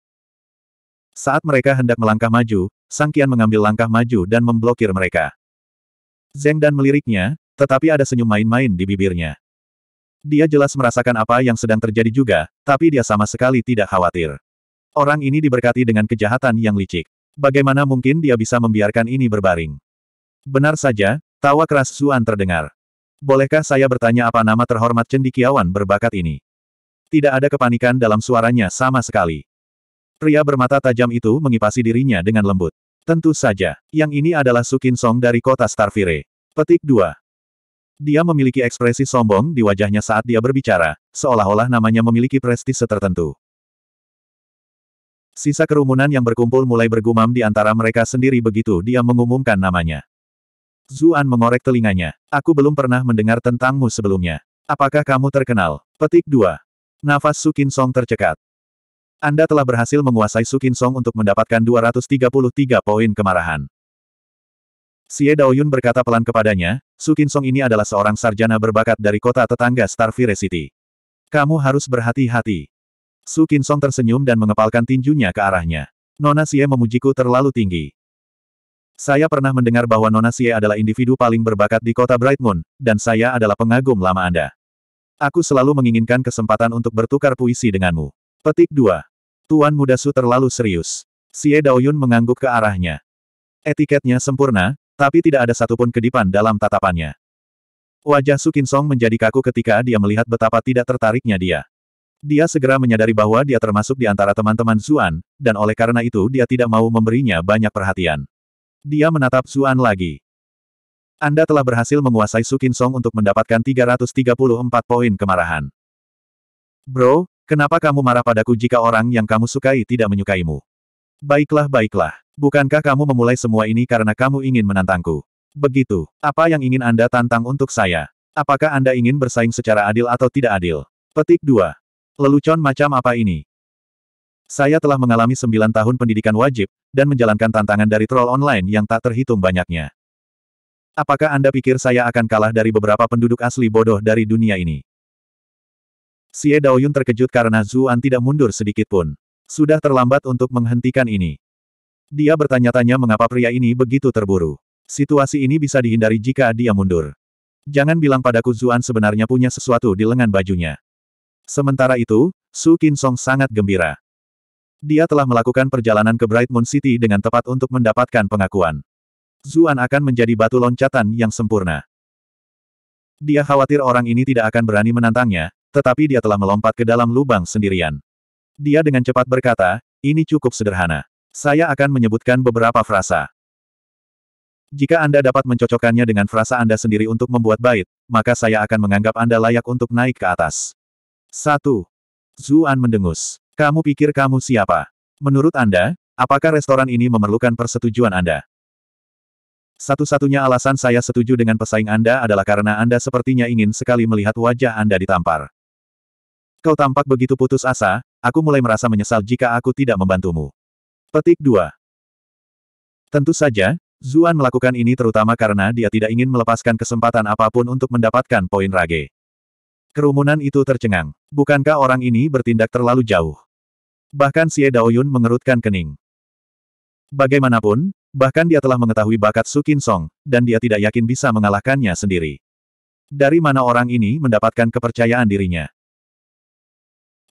Saat mereka hendak melangkah maju, Sang Kian mengambil langkah maju dan memblokir mereka. Zeng dan meliriknya, tetapi ada senyum main-main di bibirnya. Dia jelas merasakan apa yang sedang terjadi juga, tapi dia sama sekali tidak khawatir. Orang ini diberkati dengan kejahatan yang licik. Bagaimana mungkin dia bisa membiarkan ini berbaring? Benar saja, tawa keras Suan terdengar. Bolehkah saya bertanya apa nama terhormat cendikiawan berbakat ini? Tidak ada kepanikan dalam suaranya sama sekali. Pria bermata tajam itu mengipasi dirinya dengan lembut. Tentu saja, yang ini adalah Sukin Song dari kota Starfire. Petik 2. Dia memiliki ekspresi sombong di wajahnya saat dia berbicara, seolah-olah namanya memiliki prestise tertentu. Sisa kerumunan yang berkumpul mulai bergumam di antara mereka sendiri begitu dia mengumumkan namanya. Zuan mengorek telinganya. Aku belum pernah mendengar tentangmu sebelumnya. Apakah kamu terkenal? Petik 2. Nafas Sukin Song tercekat. Anda telah berhasil menguasai Sukin Song untuk mendapatkan 233 poin kemarahan. Xie Daoyun berkata pelan kepadanya, Sukin Song ini adalah seorang sarjana berbakat dari kota tetangga Starfire City. Kamu harus berhati-hati. Su Song tersenyum dan mengepalkan tinjunya ke arahnya. Nona Xie memujiku terlalu tinggi. Saya pernah mendengar bahwa Nona Xie adalah individu paling berbakat di kota Bright Moon, dan saya adalah pengagum lama Anda. Aku selalu menginginkan kesempatan untuk bertukar puisi denganmu. Petik 2. Tuan Muda Su terlalu serius. Xie Daoyun mengangguk ke arahnya. Etiketnya sempurna, tapi tidak ada satupun kedipan dalam tatapannya. Wajah Su Song menjadi kaku ketika dia melihat betapa tidak tertariknya dia. Dia segera menyadari bahwa dia termasuk di antara teman-teman Zuan, dan oleh karena itu dia tidak mau memberinya banyak perhatian. Dia menatap Zuan lagi. Anda telah berhasil menguasai Sukin Song untuk mendapatkan 334 poin kemarahan. Bro, kenapa kamu marah padaku jika orang yang kamu sukai tidak menyukaimu? Baiklah baiklah, bukankah kamu memulai semua ini karena kamu ingin menantangku? Begitu, apa yang ingin Anda tantang untuk saya? Apakah Anda ingin bersaing secara adil atau tidak adil? Petik 2. Lelucon macam apa ini? Saya telah mengalami sembilan tahun pendidikan wajib, dan menjalankan tantangan dari troll online yang tak terhitung banyaknya. Apakah Anda pikir saya akan kalah dari beberapa penduduk asli bodoh dari dunia ini? Xie Daoyun terkejut karena Zuan tidak mundur sedikit pun. Sudah terlambat untuk menghentikan ini. Dia bertanya-tanya mengapa pria ini begitu terburu. Situasi ini bisa dihindari jika dia mundur. Jangan bilang padaku Zuan sebenarnya punya sesuatu di lengan bajunya. Sementara itu, Su Kin Song sangat gembira. Dia telah melakukan perjalanan ke Bright Moon City dengan tepat untuk mendapatkan pengakuan. Zuan akan menjadi batu loncatan yang sempurna. Dia khawatir orang ini tidak akan berani menantangnya, tetapi dia telah melompat ke dalam lubang sendirian. Dia dengan cepat berkata, ini cukup sederhana. Saya akan menyebutkan beberapa frasa. Jika Anda dapat mencocokkannya dengan frasa Anda sendiri untuk membuat bait, maka saya akan menganggap Anda layak untuk naik ke atas. Satu. Zuan mendengus. Kamu pikir kamu siapa? Menurut Anda, apakah restoran ini memerlukan persetujuan Anda? Satu-satunya alasan saya setuju dengan pesaing Anda adalah karena Anda sepertinya ingin sekali melihat wajah Anda ditampar. Kau tampak begitu putus asa, aku mulai merasa menyesal jika aku tidak membantumu. Petik 2. Tentu saja, Zuan melakukan ini terutama karena dia tidak ingin melepaskan kesempatan apapun untuk mendapatkan poin rage. Kerumunan itu tercengang. Bukankah orang ini bertindak terlalu jauh? Bahkan Xie Daoyun mengerutkan kening. Bagaimanapun, bahkan dia telah mengetahui bakat Su Qin Song, dan dia tidak yakin bisa mengalahkannya sendiri. Dari mana orang ini mendapatkan kepercayaan dirinya?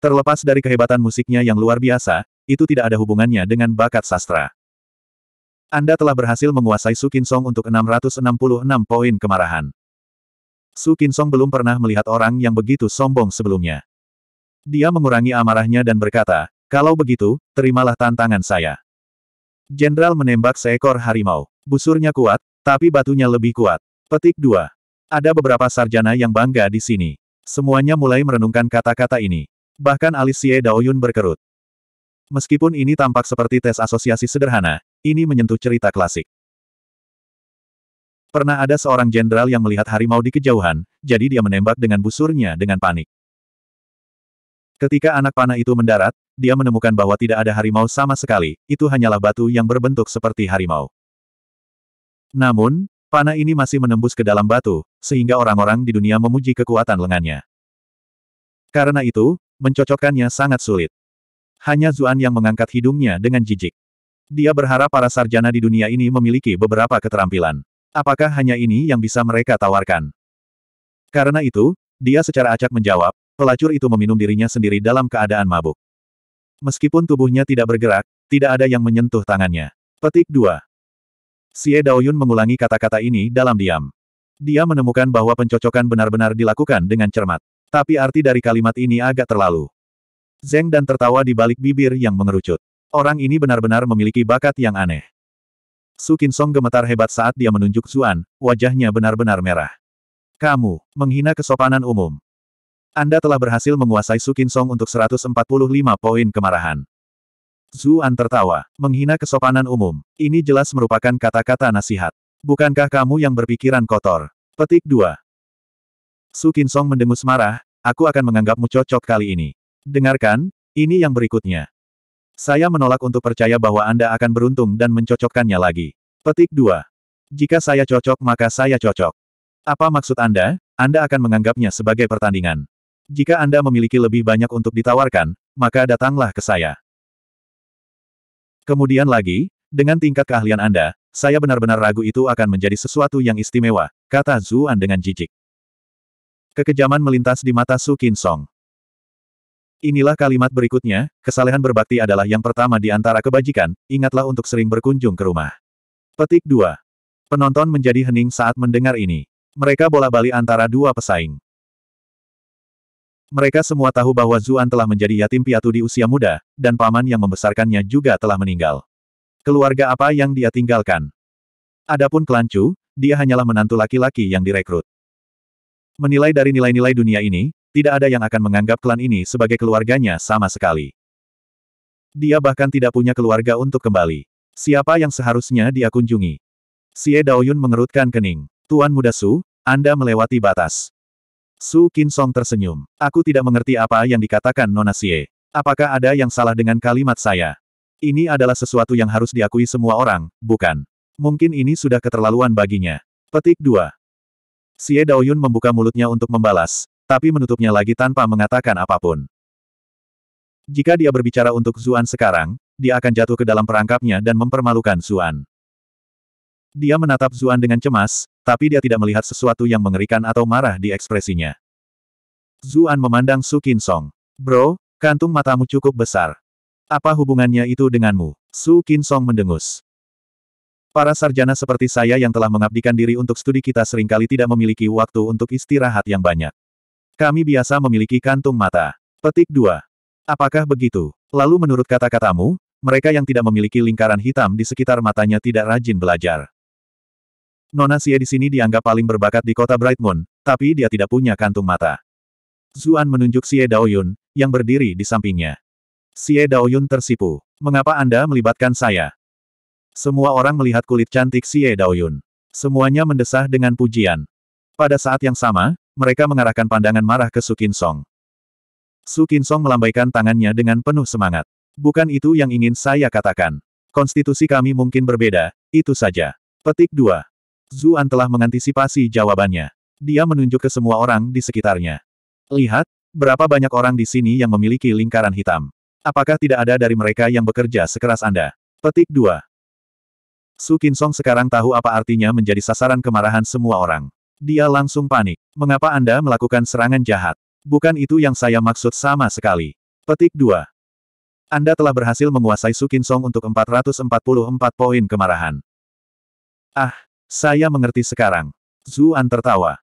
Terlepas dari kehebatan musiknya yang luar biasa, itu tidak ada hubungannya dengan bakat sastra. Anda telah berhasil menguasai Su Qin Song untuk 666 poin kemarahan. Su Song belum pernah melihat orang yang begitu sombong sebelumnya. Dia mengurangi amarahnya dan berkata, kalau begitu, terimalah tantangan saya. Jenderal menembak seekor harimau. Busurnya kuat, tapi batunya lebih kuat. Petik 2. Ada beberapa sarjana yang bangga di sini. Semuanya mulai merenungkan kata-kata ini. Bahkan Alicia Daoyun berkerut. Meskipun ini tampak seperti tes asosiasi sederhana, ini menyentuh cerita klasik. Pernah ada seorang jenderal yang melihat harimau di kejauhan, jadi dia menembak dengan busurnya dengan panik. Ketika anak panah itu mendarat, dia menemukan bahwa tidak ada harimau sama sekali, itu hanyalah batu yang berbentuk seperti harimau. Namun, panah ini masih menembus ke dalam batu, sehingga orang-orang di dunia memuji kekuatan lengannya. Karena itu, mencocokkannya sangat sulit. Hanya Zuan yang mengangkat hidungnya dengan jijik. Dia berharap para sarjana di dunia ini memiliki beberapa keterampilan. Apakah hanya ini yang bisa mereka tawarkan? Karena itu, dia secara acak menjawab, pelacur itu meminum dirinya sendiri dalam keadaan mabuk. Meskipun tubuhnya tidak bergerak, tidak ada yang menyentuh tangannya. Petik 2. Xie Daoyun mengulangi kata-kata ini dalam diam. Dia menemukan bahwa pencocokan benar-benar dilakukan dengan cermat. Tapi arti dari kalimat ini agak terlalu. Zeng dan tertawa di balik bibir yang mengerucut. Orang ini benar-benar memiliki bakat yang aneh. Su Song gemetar hebat saat dia menunjuk Zuan, wajahnya benar-benar merah. Kamu, menghina kesopanan umum. Anda telah berhasil menguasai Su Song untuk 145 poin kemarahan. Zuan tertawa, menghina kesopanan umum. Ini jelas merupakan kata-kata nasihat. Bukankah kamu yang berpikiran kotor? Petik 2. Su Song mendengus marah, aku akan menganggapmu cocok kali ini. Dengarkan, ini yang berikutnya. Saya menolak untuk percaya bahwa Anda akan beruntung dan mencocokkannya lagi. Petik 2. Jika saya cocok maka saya cocok. Apa maksud Anda? Anda akan menganggapnya sebagai pertandingan. Jika Anda memiliki lebih banyak untuk ditawarkan, maka datanglah ke saya. Kemudian lagi, dengan tingkat keahlian Anda, saya benar-benar ragu itu akan menjadi sesuatu yang istimewa, kata Zuan dengan jijik. Kekejaman melintas di mata Su Song. Inilah kalimat berikutnya, kesalehan berbakti adalah yang pertama di antara kebajikan, ingatlah untuk sering berkunjung ke rumah. Petik 2. Penonton menjadi hening saat mendengar ini. Mereka bola-bali antara dua pesaing. Mereka semua tahu bahwa Zuan telah menjadi yatim piatu di usia muda, dan paman yang membesarkannya juga telah meninggal. Keluarga apa yang dia tinggalkan? Adapun Kelancu, dia hanyalah menantu laki-laki yang direkrut. Menilai dari nilai-nilai dunia ini, tidak ada yang akan menganggap klan ini sebagai keluarganya sama sekali. Dia bahkan tidak punya keluarga untuk kembali. Siapa yang seharusnya dia kunjungi? Xie Daoyun mengerutkan kening. Tuan Muda Su, Anda melewati batas. Su Kin Song tersenyum. Aku tidak mengerti apa yang dikatakan Nona Xie. Apakah ada yang salah dengan kalimat saya? Ini adalah sesuatu yang harus diakui semua orang, bukan? Mungkin ini sudah keterlaluan baginya. Petik 2. Xie Daoyun membuka mulutnya untuk membalas, tapi menutupnya lagi tanpa mengatakan apapun. Jika dia berbicara untuk Zuan sekarang, dia akan jatuh ke dalam perangkapnya dan mempermalukan Zuan. Dia menatap Zuan dengan cemas, tapi dia tidak melihat sesuatu yang mengerikan atau marah di ekspresinya. Zuan memandang Su Kin Song. Bro, kantung matamu cukup besar. Apa hubungannya itu denganmu? Su Kin Song mendengus. Para sarjana seperti saya yang telah mengabdikan diri untuk studi kita seringkali tidak memiliki waktu untuk istirahat yang banyak. Kami biasa memiliki kantung mata. Petik 2. Apakah begitu? Lalu menurut kata-katamu, mereka yang tidak memiliki lingkaran hitam di sekitar matanya tidak rajin belajar. Nona Xie di sini dianggap paling berbakat di kota Bright tapi dia tidak punya kantung mata. Zuan menunjuk Xie Daoyun, yang berdiri di sampingnya. Xie Daoyun tersipu. Mengapa Anda melibatkan saya? Semua orang melihat kulit cantik Xie Daoyun. Semuanya mendesah dengan pujian. Pada saat yang sama, mereka mengarahkan pandangan marah ke Sukin Song. Sukin Song melambaikan tangannya dengan penuh semangat. Bukan itu yang ingin saya katakan. Konstitusi kami mungkin berbeda, itu saja. Petik 2. Zuan telah mengantisipasi jawabannya. Dia menunjuk ke semua orang di sekitarnya. Lihat, berapa banyak orang di sini yang memiliki lingkaran hitam. Apakah tidak ada dari mereka yang bekerja sekeras Anda? Petik 2. Su sekarang tahu apa artinya menjadi sasaran kemarahan semua orang. Dia langsung panik. Mengapa Anda melakukan serangan jahat? Bukan itu yang saya maksud sama sekali. Petik 2. Anda telah berhasil menguasai Sukin Song untuk 444 poin kemarahan. Ah, saya mengerti sekarang. Zuan tertawa.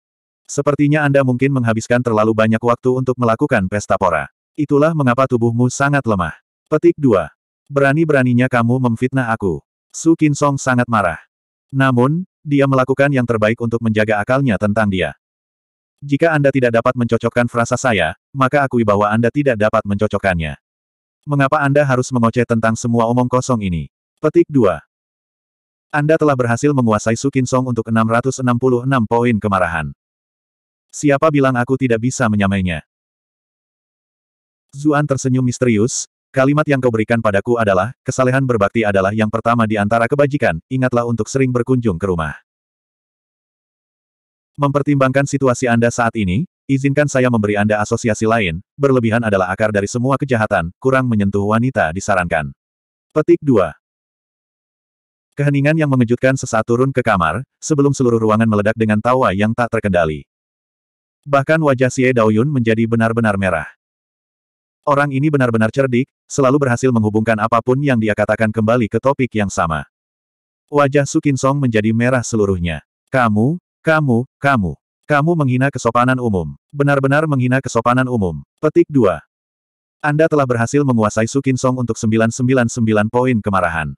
Sepertinya Anda mungkin menghabiskan terlalu banyak waktu untuk melakukan pesta pora. Itulah mengapa tubuhmu sangat lemah. Petik 2. Berani-beraninya kamu memfitnah aku. Sukin Song sangat marah. Namun, dia melakukan yang terbaik untuk menjaga akalnya tentang dia. Jika Anda tidak dapat mencocokkan frasa saya, maka akui bahwa Anda tidak dapat mencocokkannya. Mengapa Anda harus mengoceh tentang semua omong kosong ini? Petik 2. Anda telah berhasil menguasai Sukin Song untuk 666 poin kemarahan. Siapa bilang aku tidak bisa menyamainya? Zuan tersenyum misterius, Kalimat yang kau berikan padaku adalah, kesalehan berbakti adalah yang pertama di antara kebajikan, ingatlah untuk sering berkunjung ke rumah. Mempertimbangkan situasi Anda saat ini, izinkan saya memberi Anda asosiasi lain, berlebihan adalah akar dari semua kejahatan, kurang menyentuh wanita disarankan. Petik 2. Keheningan yang mengejutkan sesaat turun ke kamar, sebelum seluruh ruangan meledak dengan tawa yang tak terkendali. Bahkan wajah Xie Daoyun menjadi benar-benar merah. Orang ini benar-benar cerdik, selalu berhasil menghubungkan apapun yang dia katakan kembali ke topik yang sama. Wajah Sukin Song menjadi merah seluruhnya. Kamu, kamu, kamu. Kamu menghina kesopanan umum. Benar-benar menghina kesopanan umum. Petik 2. Anda telah berhasil menguasai Sukin Song untuk 999 poin kemarahan.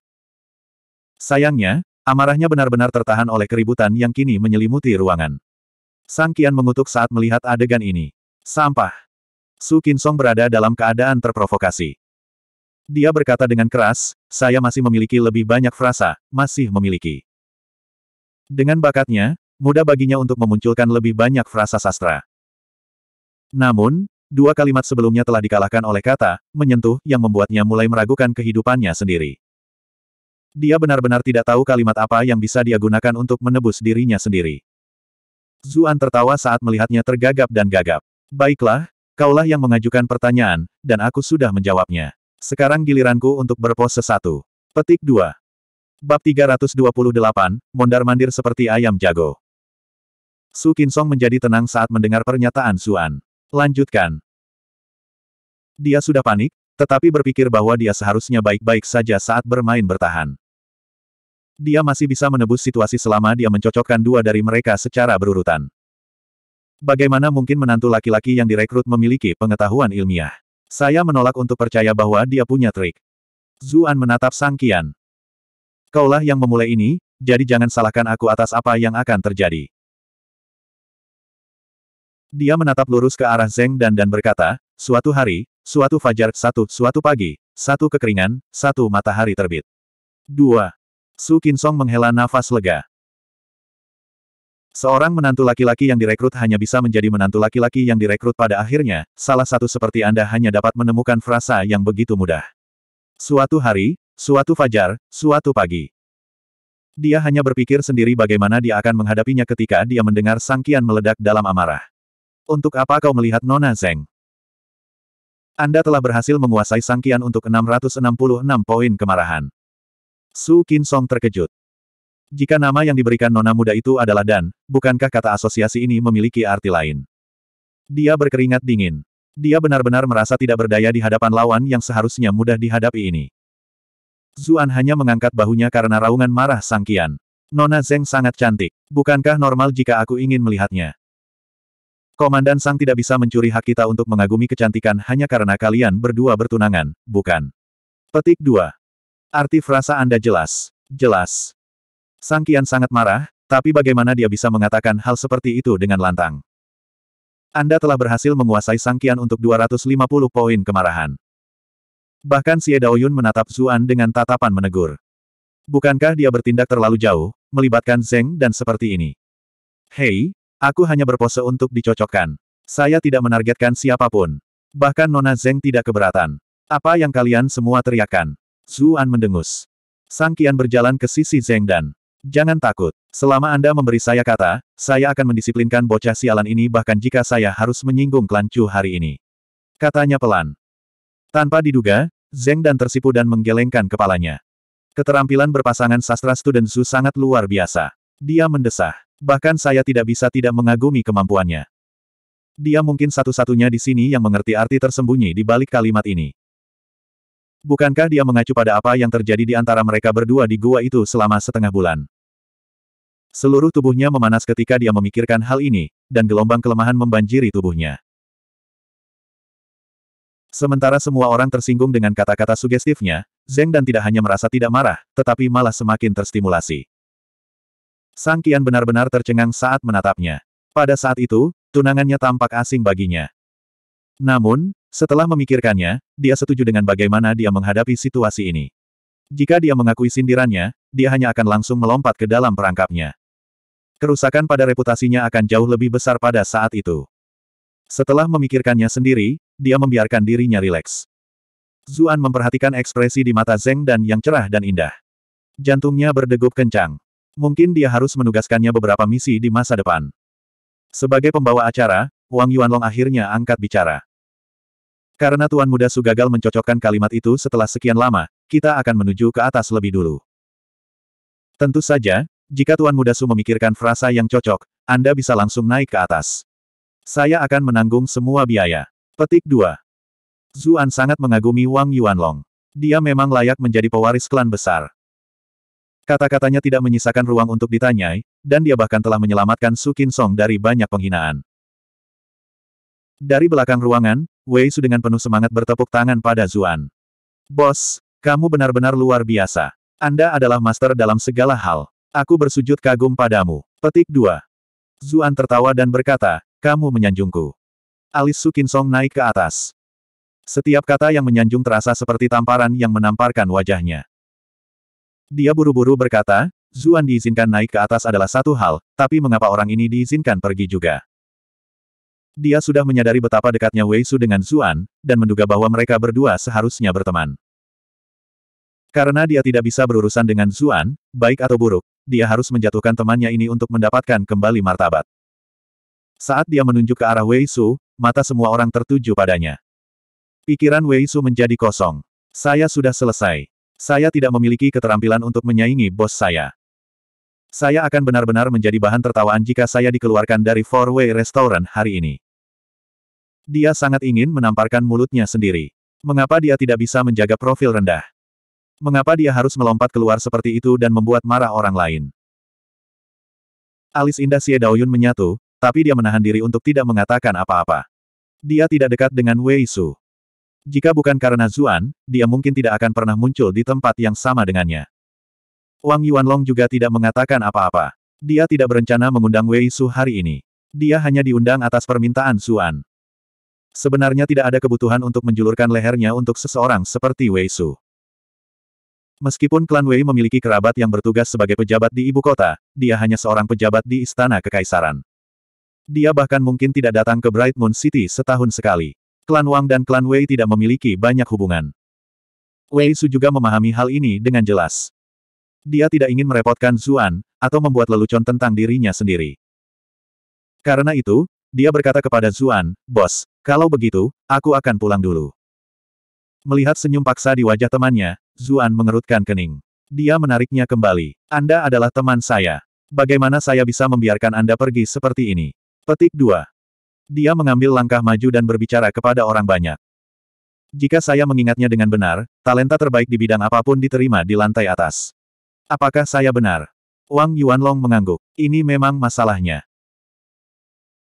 Sayangnya, amarahnya benar-benar tertahan oleh keributan yang kini menyelimuti ruangan. Sang Kian mengutuk saat melihat adegan ini. Sampah. Sukin Song berada dalam keadaan terprovokasi. Dia berkata dengan keras, saya masih memiliki lebih banyak frasa, masih memiliki. Dengan bakatnya, mudah baginya untuk memunculkan lebih banyak frasa sastra. Namun, dua kalimat sebelumnya telah dikalahkan oleh kata, menyentuh, yang membuatnya mulai meragukan kehidupannya sendiri. Dia benar-benar tidak tahu kalimat apa yang bisa dia gunakan untuk menebus dirinya sendiri. Zuan tertawa saat melihatnya tergagap dan gagap. Baiklah, kaulah yang mengajukan pertanyaan, dan aku sudah menjawabnya. Sekarang giliranku untuk berpose satu. Petik 2. Bab 328, mondar-mandir seperti ayam jago. Su Song menjadi tenang saat mendengar pernyataan Suan. Lanjutkan. Dia sudah panik, tetapi berpikir bahwa dia seharusnya baik-baik saja saat bermain bertahan. Dia masih bisa menebus situasi selama dia mencocokkan dua dari mereka secara berurutan. Bagaimana mungkin menantu laki-laki yang direkrut memiliki pengetahuan ilmiah? Saya menolak untuk percaya bahwa dia punya trik. Zuan menatap Sang Kian. Kaulah yang memulai ini, jadi jangan salahkan aku atas apa yang akan terjadi. Dia menatap lurus ke arah Zeng Dan dan berkata, suatu hari, suatu fajar, satu, suatu pagi, satu kekeringan, satu matahari terbit. 2. Su Song menghela nafas lega. Seorang menantu laki-laki yang direkrut hanya bisa menjadi menantu laki-laki yang direkrut pada akhirnya, salah satu seperti Anda hanya dapat menemukan frasa yang begitu mudah. Suatu hari, suatu fajar, suatu pagi. Dia hanya berpikir sendiri bagaimana dia akan menghadapinya ketika dia mendengar sangkian meledak dalam amarah. Untuk apa kau melihat Nona Zeng? Anda telah berhasil menguasai sangkian untuk 666 poin kemarahan. Su Kin Song terkejut. Jika nama yang diberikan nona muda itu adalah Dan, bukankah kata asosiasi ini memiliki arti lain? Dia berkeringat dingin. Dia benar-benar merasa tidak berdaya di hadapan lawan yang seharusnya mudah dihadapi ini. Zuan hanya mengangkat bahunya karena raungan marah Sang Kian. Nona Zeng sangat cantik. Bukankah normal jika aku ingin melihatnya? Komandan Sang tidak bisa mencuri hak kita untuk mengagumi kecantikan hanya karena kalian berdua bertunangan, bukan? Petik 2. Arti frasa Anda jelas. Jelas. Sang Kian sangat marah, tapi bagaimana dia bisa mengatakan hal seperti itu dengan lantang? Anda telah berhasil menguasai Sang Kian untuk 250 poin kemarahan. Bahkan Xie Yun menatap Zuan dengan tatapan menegur. Bukankah dia bertindak terlalu jauh, melibatkan Zeng dan seperti ini? Hei, aku hanya berpose untuk dicocokkan. Saya tidak menargetkan siapapun. Bahkan Nona Zeng tidak keberatan. Apa yang kalian semua teriakan? Zuan mendengus. Sang Kian berjalan ke sisi Zeng dan Jangan takut. Selama Anda memberi saya kata, saya akan mendisiplinkan bocah sialan ini bahkan jika saya harus menyinggung klan Chu hari ini. Katanya pelan. Tanpa diduga, Zeng dan tersipu dan menggelengkan kepalanya. Keterampilan berpasangan sastra student Zhu sangat luar biasa. Dia mendesah. Bahkan saya tidak bisa tidak mengagumi kemampuannya. Dia mungkin satu-satunya di sini yang mengerti arti tersembunyi di balik kalimat ini. Bukankah dia mengacu pada apa yang terjadi di antara mereka berdua di gua itu selama setengah bulan? Seluruh tubuhnya memanas ketika dia memikirkan hal ini, dan gelombang kelemahan membanjiri tubuhnya. Sementara semua orang tersinggung dengan kata-kata sugestifnya, Zeng dan tidak hanya merasa tidak marah, tetapi malah semakin terstimulasi. Sang Kian benar-benar tercengang saat menatapnya. Pada saat itu, tunangannya tampak asing baginya. Namun, setelah memikirkannya, dia setuju dengan bagaimana dia menghadapi situasi ini. Jika dia mengakui sindirannya, dia hanya akan langsung melompat ke dalam perangkapnya. Kerusakan pada reputasinya akan jauh lebih besar pada saat itu. Setelah memikirkannya sendiri, dia membiarkan dirinya rileks. Zuan memperhatikan ekspresi di mata Zeng dan yang cerah dan indah. Jantungnya berdegup kencang. Mungkin dia harus menugaskannya beberapa misi di masa depan. Sebagai pembawa acara, Wang Yuanlong akhirnya angkat bicara. Karena Tuan Muda Su gagal mencocokkan kalimat itu setelah sekian lama, kita akan menuju ke atas lebih dulu. Tentu saja, jika Tuan Muda Su memikirkan frasa yang cocok, Anda bisa langsung naik ke atas. Saya akan menanggung semua biaya. Petik 2. Zuan sangat mengagumi Wang Yuanlong. Dia memang layak menjadi pewaris klan besar. Kata-katanya tidak menyisakan ruang untuk ditanyai, dan dia bahkan telah menyelamatkan Su Song dari banyak penghinaan. Dari belakang ruangan, Wei Su dengan penuh semangat bertepuk tangan pada Zuan. Bos, kamu benar-benar luar biasa. Anda adalah master dalam segala hal. Aku bersujud kagum padamu. Petik 2. Zuan tertawa dan berkata, kamu menyanjungku. Alis Su Song naik ke atas. Setiap kata yang menyanjung terasa seperti tamparan yang menamparkan wajahnya. Dia buru-buru berkata, Zuan diizinkan naik ke atas adalah satu hal, tapi mengapa orang ini diizinkan pergi juga? Dia sudah menyadari betapa dekatnya Wei Su dengan Zuan, dan menduga bahwa mereka berdua seharusnya berteman. Karena dia tidak bisa berurusan dengan Zuan, baik atau buruk, dia harus menjatuhkan temannya ini untuk mendapatkan kembali martabat. Saat dia menunjuk ke arah Wei Su, mata semua orang tertuju padanya. Pikiran Wei Su menjadi kosong. Saya sudah selesai. Saya tidak memiliki keterampilan untuk menyaingi bos saya. Saya akan benar-benar menjadi bahan tertawaan jika saya dikeluarkan dari Four Way Restaurant hari ini. Dia sangat ingin menamparkan mulutnya sendiri. Mengapa dia tidak bisa menjaga profil rendah? Mengapa dia harus melompat keluar seperti itu dan membuat marah orang lain? Alis indah Xie Daoyun menyatu, tapi dia menahan diri untuk tidak mengatakan apa-apa. Dia tidak dekat dengan Wei Su. Jika bukan karena Zuan, dia mungkin tidak akan pernah muncul di tempat yang sama dengannya. Wang Yuanlong juga tidak mengatakan apa-apa. Dia tidak berencana mengundang Wei Su hari ini. Dia hanya diundang atas permintaan Suan. Sebenarnya tidak ada kebutuhan untuk menjulurkan lehernya untuk seseorang seperti Wei Su. Meskipun klan Wei memiliki kerabat yang bertugas sebagai pejabat di ibu kota, dia hanya seorang pejabat di istana kekaisaran. Dia bahkan mungkin tidak datang ke Bright Moon City setahun sekali. Klan Wang dan klan Wei tidak memiliki banyak hubungan. Wei Su juga memahami hal ini dengan jelas. Dia tidak ingin merepotkan Zuan, atau membuat lelucon tentang dirinya sendiri. Karena itu, dia berkata kepada Zuan, Bos, kalau begitu, aku akan pulang dulu. Melihat senyum paksa di wajah temannya, Zuan mengerutkan kening. Dia menariknya kembali. Anda adalah teman saya. Bagaimana saya bisa membiarkan Anda pergi seperti ini? Petik 2. Dia mengambil langkah maju dan berbicara kepada orang banyak. Jika saya mengingatnya dengan benar, talenta terbaik di bidang apapun diterima di lantai atas. Apakah saya benar? Wang Yuanlong mengangguk. Ini memang masalahnya.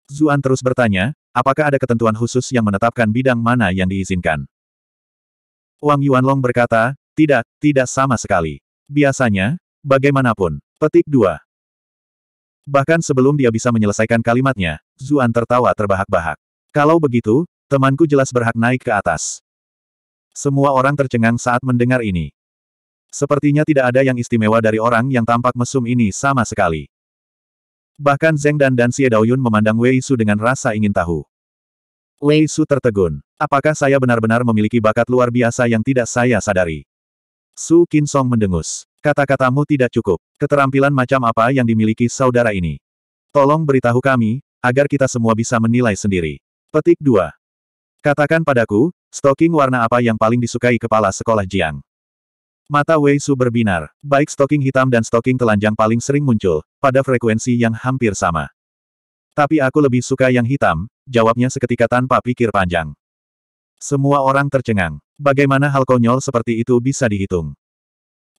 Zuan terus bertanya, apakah ada ketentuan khusus yang menetapkan bidang mana yang diizinkan? Wang Yuanlong berkata, tidak, tidak sama sekali. Biasanya, bagaimanapun. Petik dua. Bahkan sebelum dia bisa menyelesaikan kalimatnya, Zuan tertawa terbahak-bahak. Kalau begitu, temanku jelas berhak naik ke atas. Semua orang tercengang saat mendengar ini. Sepertinya tidak ada yang istimewa dari orang yang tampak mesum ini sama sekali. Bahkan Zeng dan Dan Xie Daoyun memandang Wei Su dengan rasa ingin tahu. Wei Su tertegun. Apakah saya benar-benar memiliki bakat luar biasa yang tidak saya sadari? Su Qin Song mendengus. Kata-katamu tidak cukup. Keterampilan macam apa yang dimiliki saudara ini? Tolong beritahu kami, agar kita semua bisa menilai sendiri. Petik 2. Katakan padaku, stoking warna apa yang paling disukai kepala sekolah Jiang? Mata Wei Su berbinar, baik stoking hitam dan stoking telanjang paling sering muncul, pada frekuensi yang hampir sama. Tapi aku lebih suka yang hitam, jawabnya seketika tanpa pikir panjang. Semua orang tercengang. Bagaimana hal konyol seperti itu bisa dihitung?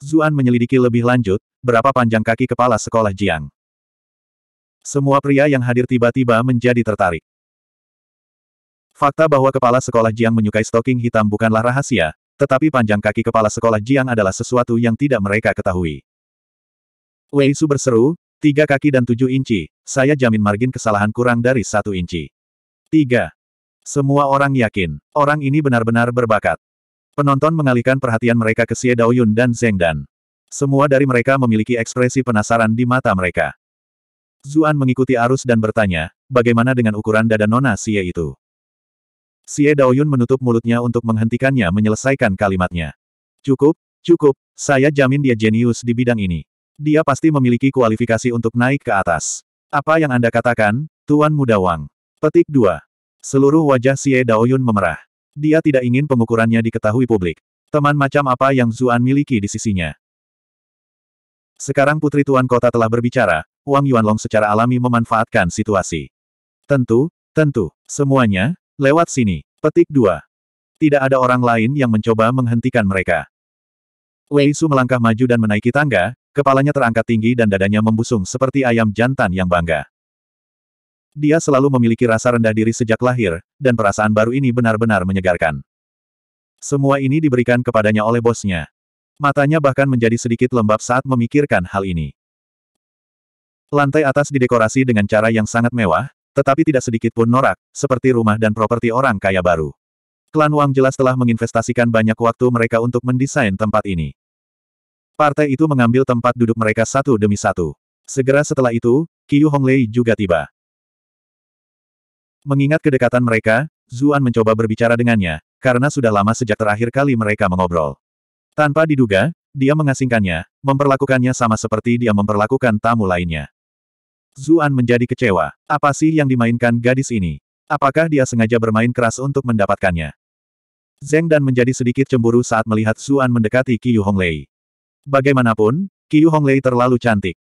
Zuan menyelidiki lebih lanjut, berapa panjang kaki kepala sekolah Jiang. Semua pria yang hadir tiba-tiba menjadi tertarik. Fakta bahwa kepala sekolah Jiang menyukai stoking hitam bukanlah rahasia, tetapi panjang kaki kepala sekolah Jiang adalah sesuatu yang tidak mereka ketahui. Wei Su berseru, tiga kaki dan tujuh inci, saya jamin margin kesalahan kurang dari satu inci. Tiga. Semua orang yakin, orang ini benar-benar berbakat. Penonton mengalihkan perhatian mereka ke Xie Daoyun dan Zeng Dan. Semua dari mereka memiliki ekspresi penasaran di mata mereka. Zuan mengikuti arus dan bertanya, bagaimana dengan ukuran dada nona Xie itu? Xie Daoyun menutup mulutnya untuk menghentikannya menyelesaikan kalimatnya. Cukup, cukup, saya jamin dia jenius di bidang ini. Dia pasti memiliki kualifikasi untuk naik ke atas. Apa yang Anda katakan, Tuan Muda Wang? Petik 2. Seluruh wajah Xie Daoyun memerah. Dia tidak ingin pengukurannya diketahui publik. Teman macam apa yang Zuan miliki di sisinya? Sekarang Putri Tuan Kota telah berbicara, Wang Yuanlong secara alami memanfaatkan situasi. Tentu, tentu, semuanya, Lewat sini. Petik 2. Tidak ada orang lain yang mencoba menghentikan mereka. Wei Su melangkah maju dan menaiki tangga, kepalanya terangkat tinggi dan dadanya membusung seperti ayam jantan yang bangga. Dia selalu memiliki rasa rendah diri sejak lahir, dan perasaan baru ini benar-benar menyegarkan. Semua ini diberikan kepadanya oleh bosnya. Matanya bahkan menjadi sedikit lembab saat memikirkan hal ini. Lantai atas didekorasi dengan cara yang sangat mewah, tetapi tidak sedikit pun norak, seperti rumah dan properti orang kaya baru. Klan Wang jelas telah menginvestasikan banyak waktu mereka untuk mendesain tempat ini. Partai itu mengambil tempat duduk mereka satu demi satu. Segera setelah itu, Qiu Honglei juga tiba. Mengingat kedekatan mereka, Zuan mencoba berbicara dengannya, karena sudah lama sejak terakhir kali mereka mengobrol. Tanpa diduga, dia mengasingkannya, memperlakukannya sama seperti dia memperlakukan tamu lainnya. Zuan menjadi kecewa. Apa sih yang dimainkan gadis ini? Apakah dia sengaja bermain keras untuk mendapatkannya? Zeng Dan menjadi sedikit cemburu saat melihat Zuan mendekati Qiu Honglei. Bagaimanapun, Qiu Honglei terlalu cantik.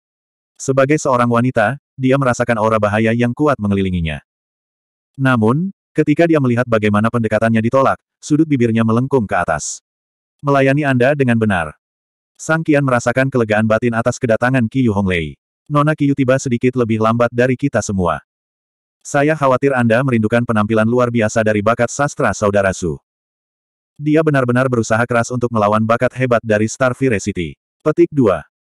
Sebagai seorang wanita, dia merasakan aura bahaya yang kuat mengelilinginya. Namun, ketika dia melihat bagaimana pendekatannya ditolak, sudut bibirnya melengkung ke atas. Melayani Anda dengan benar. Sang Kian merasakan kelegaan batin atas kedatangan Qiu Honglei. Nona Kiyu tiba sedikit lebih lambat dari kita semua. Saya khawatir Anda merindukan penampilan luar biasa dari bakat sastra saudara Su. Dia benar-benar berusaha keras untuk melawan bakat hebat dari Starfire City. Petik 2.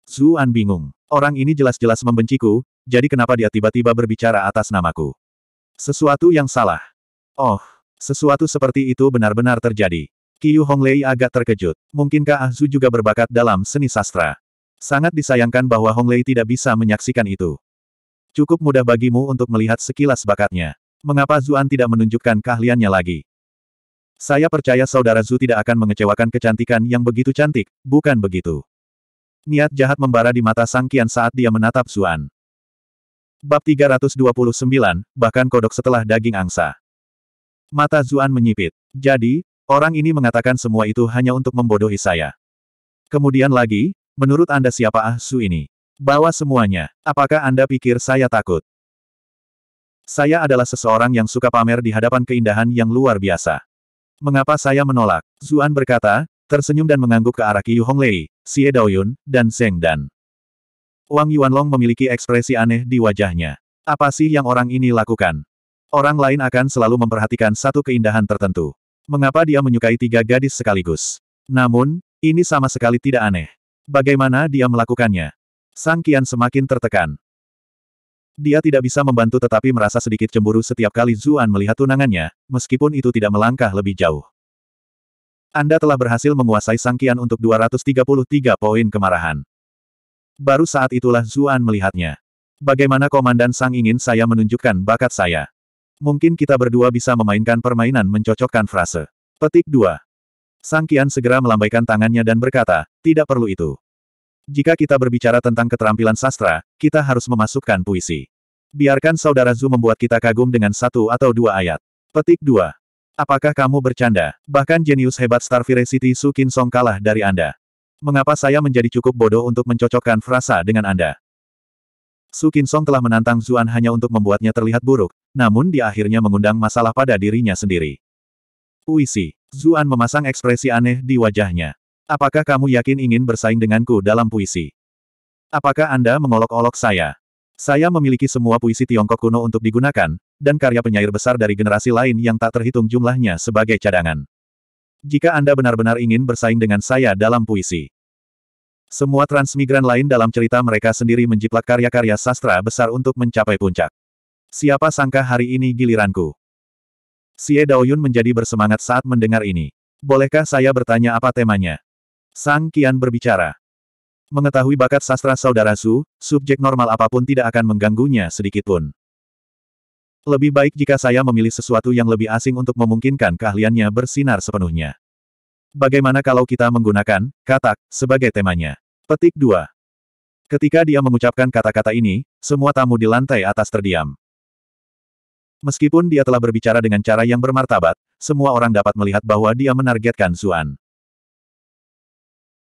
Zuan bingung. Orang ini jelas-jelas membenciku, jadi kenapa dia tiba-tiba berbicara atas namaku? Sesuatu yang salah. Oh, sesuatu seperti itu benar-benar terjadi. Kiyu Honglei agak terkejut. Mungkinkah Ahzu juga berbakat dalam seni sastra? Sangat disayangkan bahwa Hong Lei tidak bisa menyaksikan itu. Cukup mudah bagimu untuk melihat sekilas bakatnya. Mengapa Zuan tidak menunjukkan keahliannya lagi? Saya percaya saudara Zu tidak akan mengecewakan kecantikan yang begitu cantik, bukan begitu? Niat jahat membara di mata Sang Kian saat dia menatap Zuan. Bab 329, bahkan kodok setelah daging angsa. Mata Zuan menyipit. Jadi, orang ini mengatakan semua itu hanya untuk membodohi saya. Kemudian lagi, Menurut Anda siapa Ah Su ini? Bawa semuanya. Apakah Anda pikir saya takut? Saya adalah seseorang yang suka pamer di hadapan keindahan yang luar biasa. Mengapa saya menolak? Zuan berkata, tersenyum dan mengangguk ke arah Qiu Honglei, Xie Daoyun, dan Zheng Dan. Wang Yuanlong memiliki ekspresi aneh di wajahnya. Apa sih yang orang ini lakukan? Orang lain akan selalu memperhatikan satu keindahan tertentu. Mengapa dia menyukai tiga gadis sekaligus? Namun, ini sama sekali tidak aneh. Bagaimana dia melakukannya? Sang Kian semakin tertekan. Dia tidak bisa membantu tetapi merasa sedikit cemburu setiap kali Zuan melihat tunangannya, meskipun itu tidak melangkah lebih jauh. Anda telah berhasil menguasai Sang Kian untuk 233 poin kemarahan. Baru saat itulah Zuan melihatnya. Bagaimana Komandan Sang ingin saya menunjukkan bakat saya? Mungkin kita berdua bisa memainkan permainan mencocokkan frase. Petik 2. Sang Kian segera melambaikan tangannya dan berkata, tidak perlu itu. Jika kita berbicara tentang keterampilan sastra, kita harus memasukkan puisi. Biarkan saudara Zhu membuat kita kagum dengan satu atau dua ayat. Petik 2. Apakah kamu bercanda? Bahkan jenius hebat Starfire City Su Kin Song kalah dari Anda. Mengapa saya menjadi cukup bodoh untuk mencocokkan frasa dengan Anda? Su Song telah menantang Zuan hanya untuk membuatnya terlihat buruk, namun dia akhirnya mengundang masalah pada dirinya sendiri. Puisi. Zuan memasang ekspresi aneh di wajahnya. Apakah kamu yakin ingin bersaing denganku dalam puisi? Apakah Anda mengolok-olok saya? Saya memiliki semua puisi Tiongkok kuno untuk digunakan, dan karya penyair besar dari generasi lain yang tak terhitung jumlahnya sebagai cadangan. Jika Anda benar-benar ingin bersaing dengan saya dalam puisi, semua transmigran lain dalam cerita mereka sendiri menjiplak karya-karya sastra besar untuk mencapai puncak. Siapa sangka hari ini giliranku? Xie Daoyun menjadi bersemangat saat mendengar ini. Bolehkah saya bertanya apa temanya? Sang Kian berbicara. Mengetahui bakat sastra saudara Su, subjek normal apapun tidak akan mengganggunya sedikitpun. Lebih baik jika saya memilih sesuatu yang lebih asing untuk memungkinkan keahliannya bersinar sepenuhnya. Bagaimana kalau kita menggunakan katak sebagai temanya? Petik 2. Ketika dia mengucapkan kata-kata ini, semua tamu di lantai atas terdiam. Meskipun dia telah berbicara dengan cara yang bermartabat, semua orang dapat melihat bahwa dia menargetkan Zuan.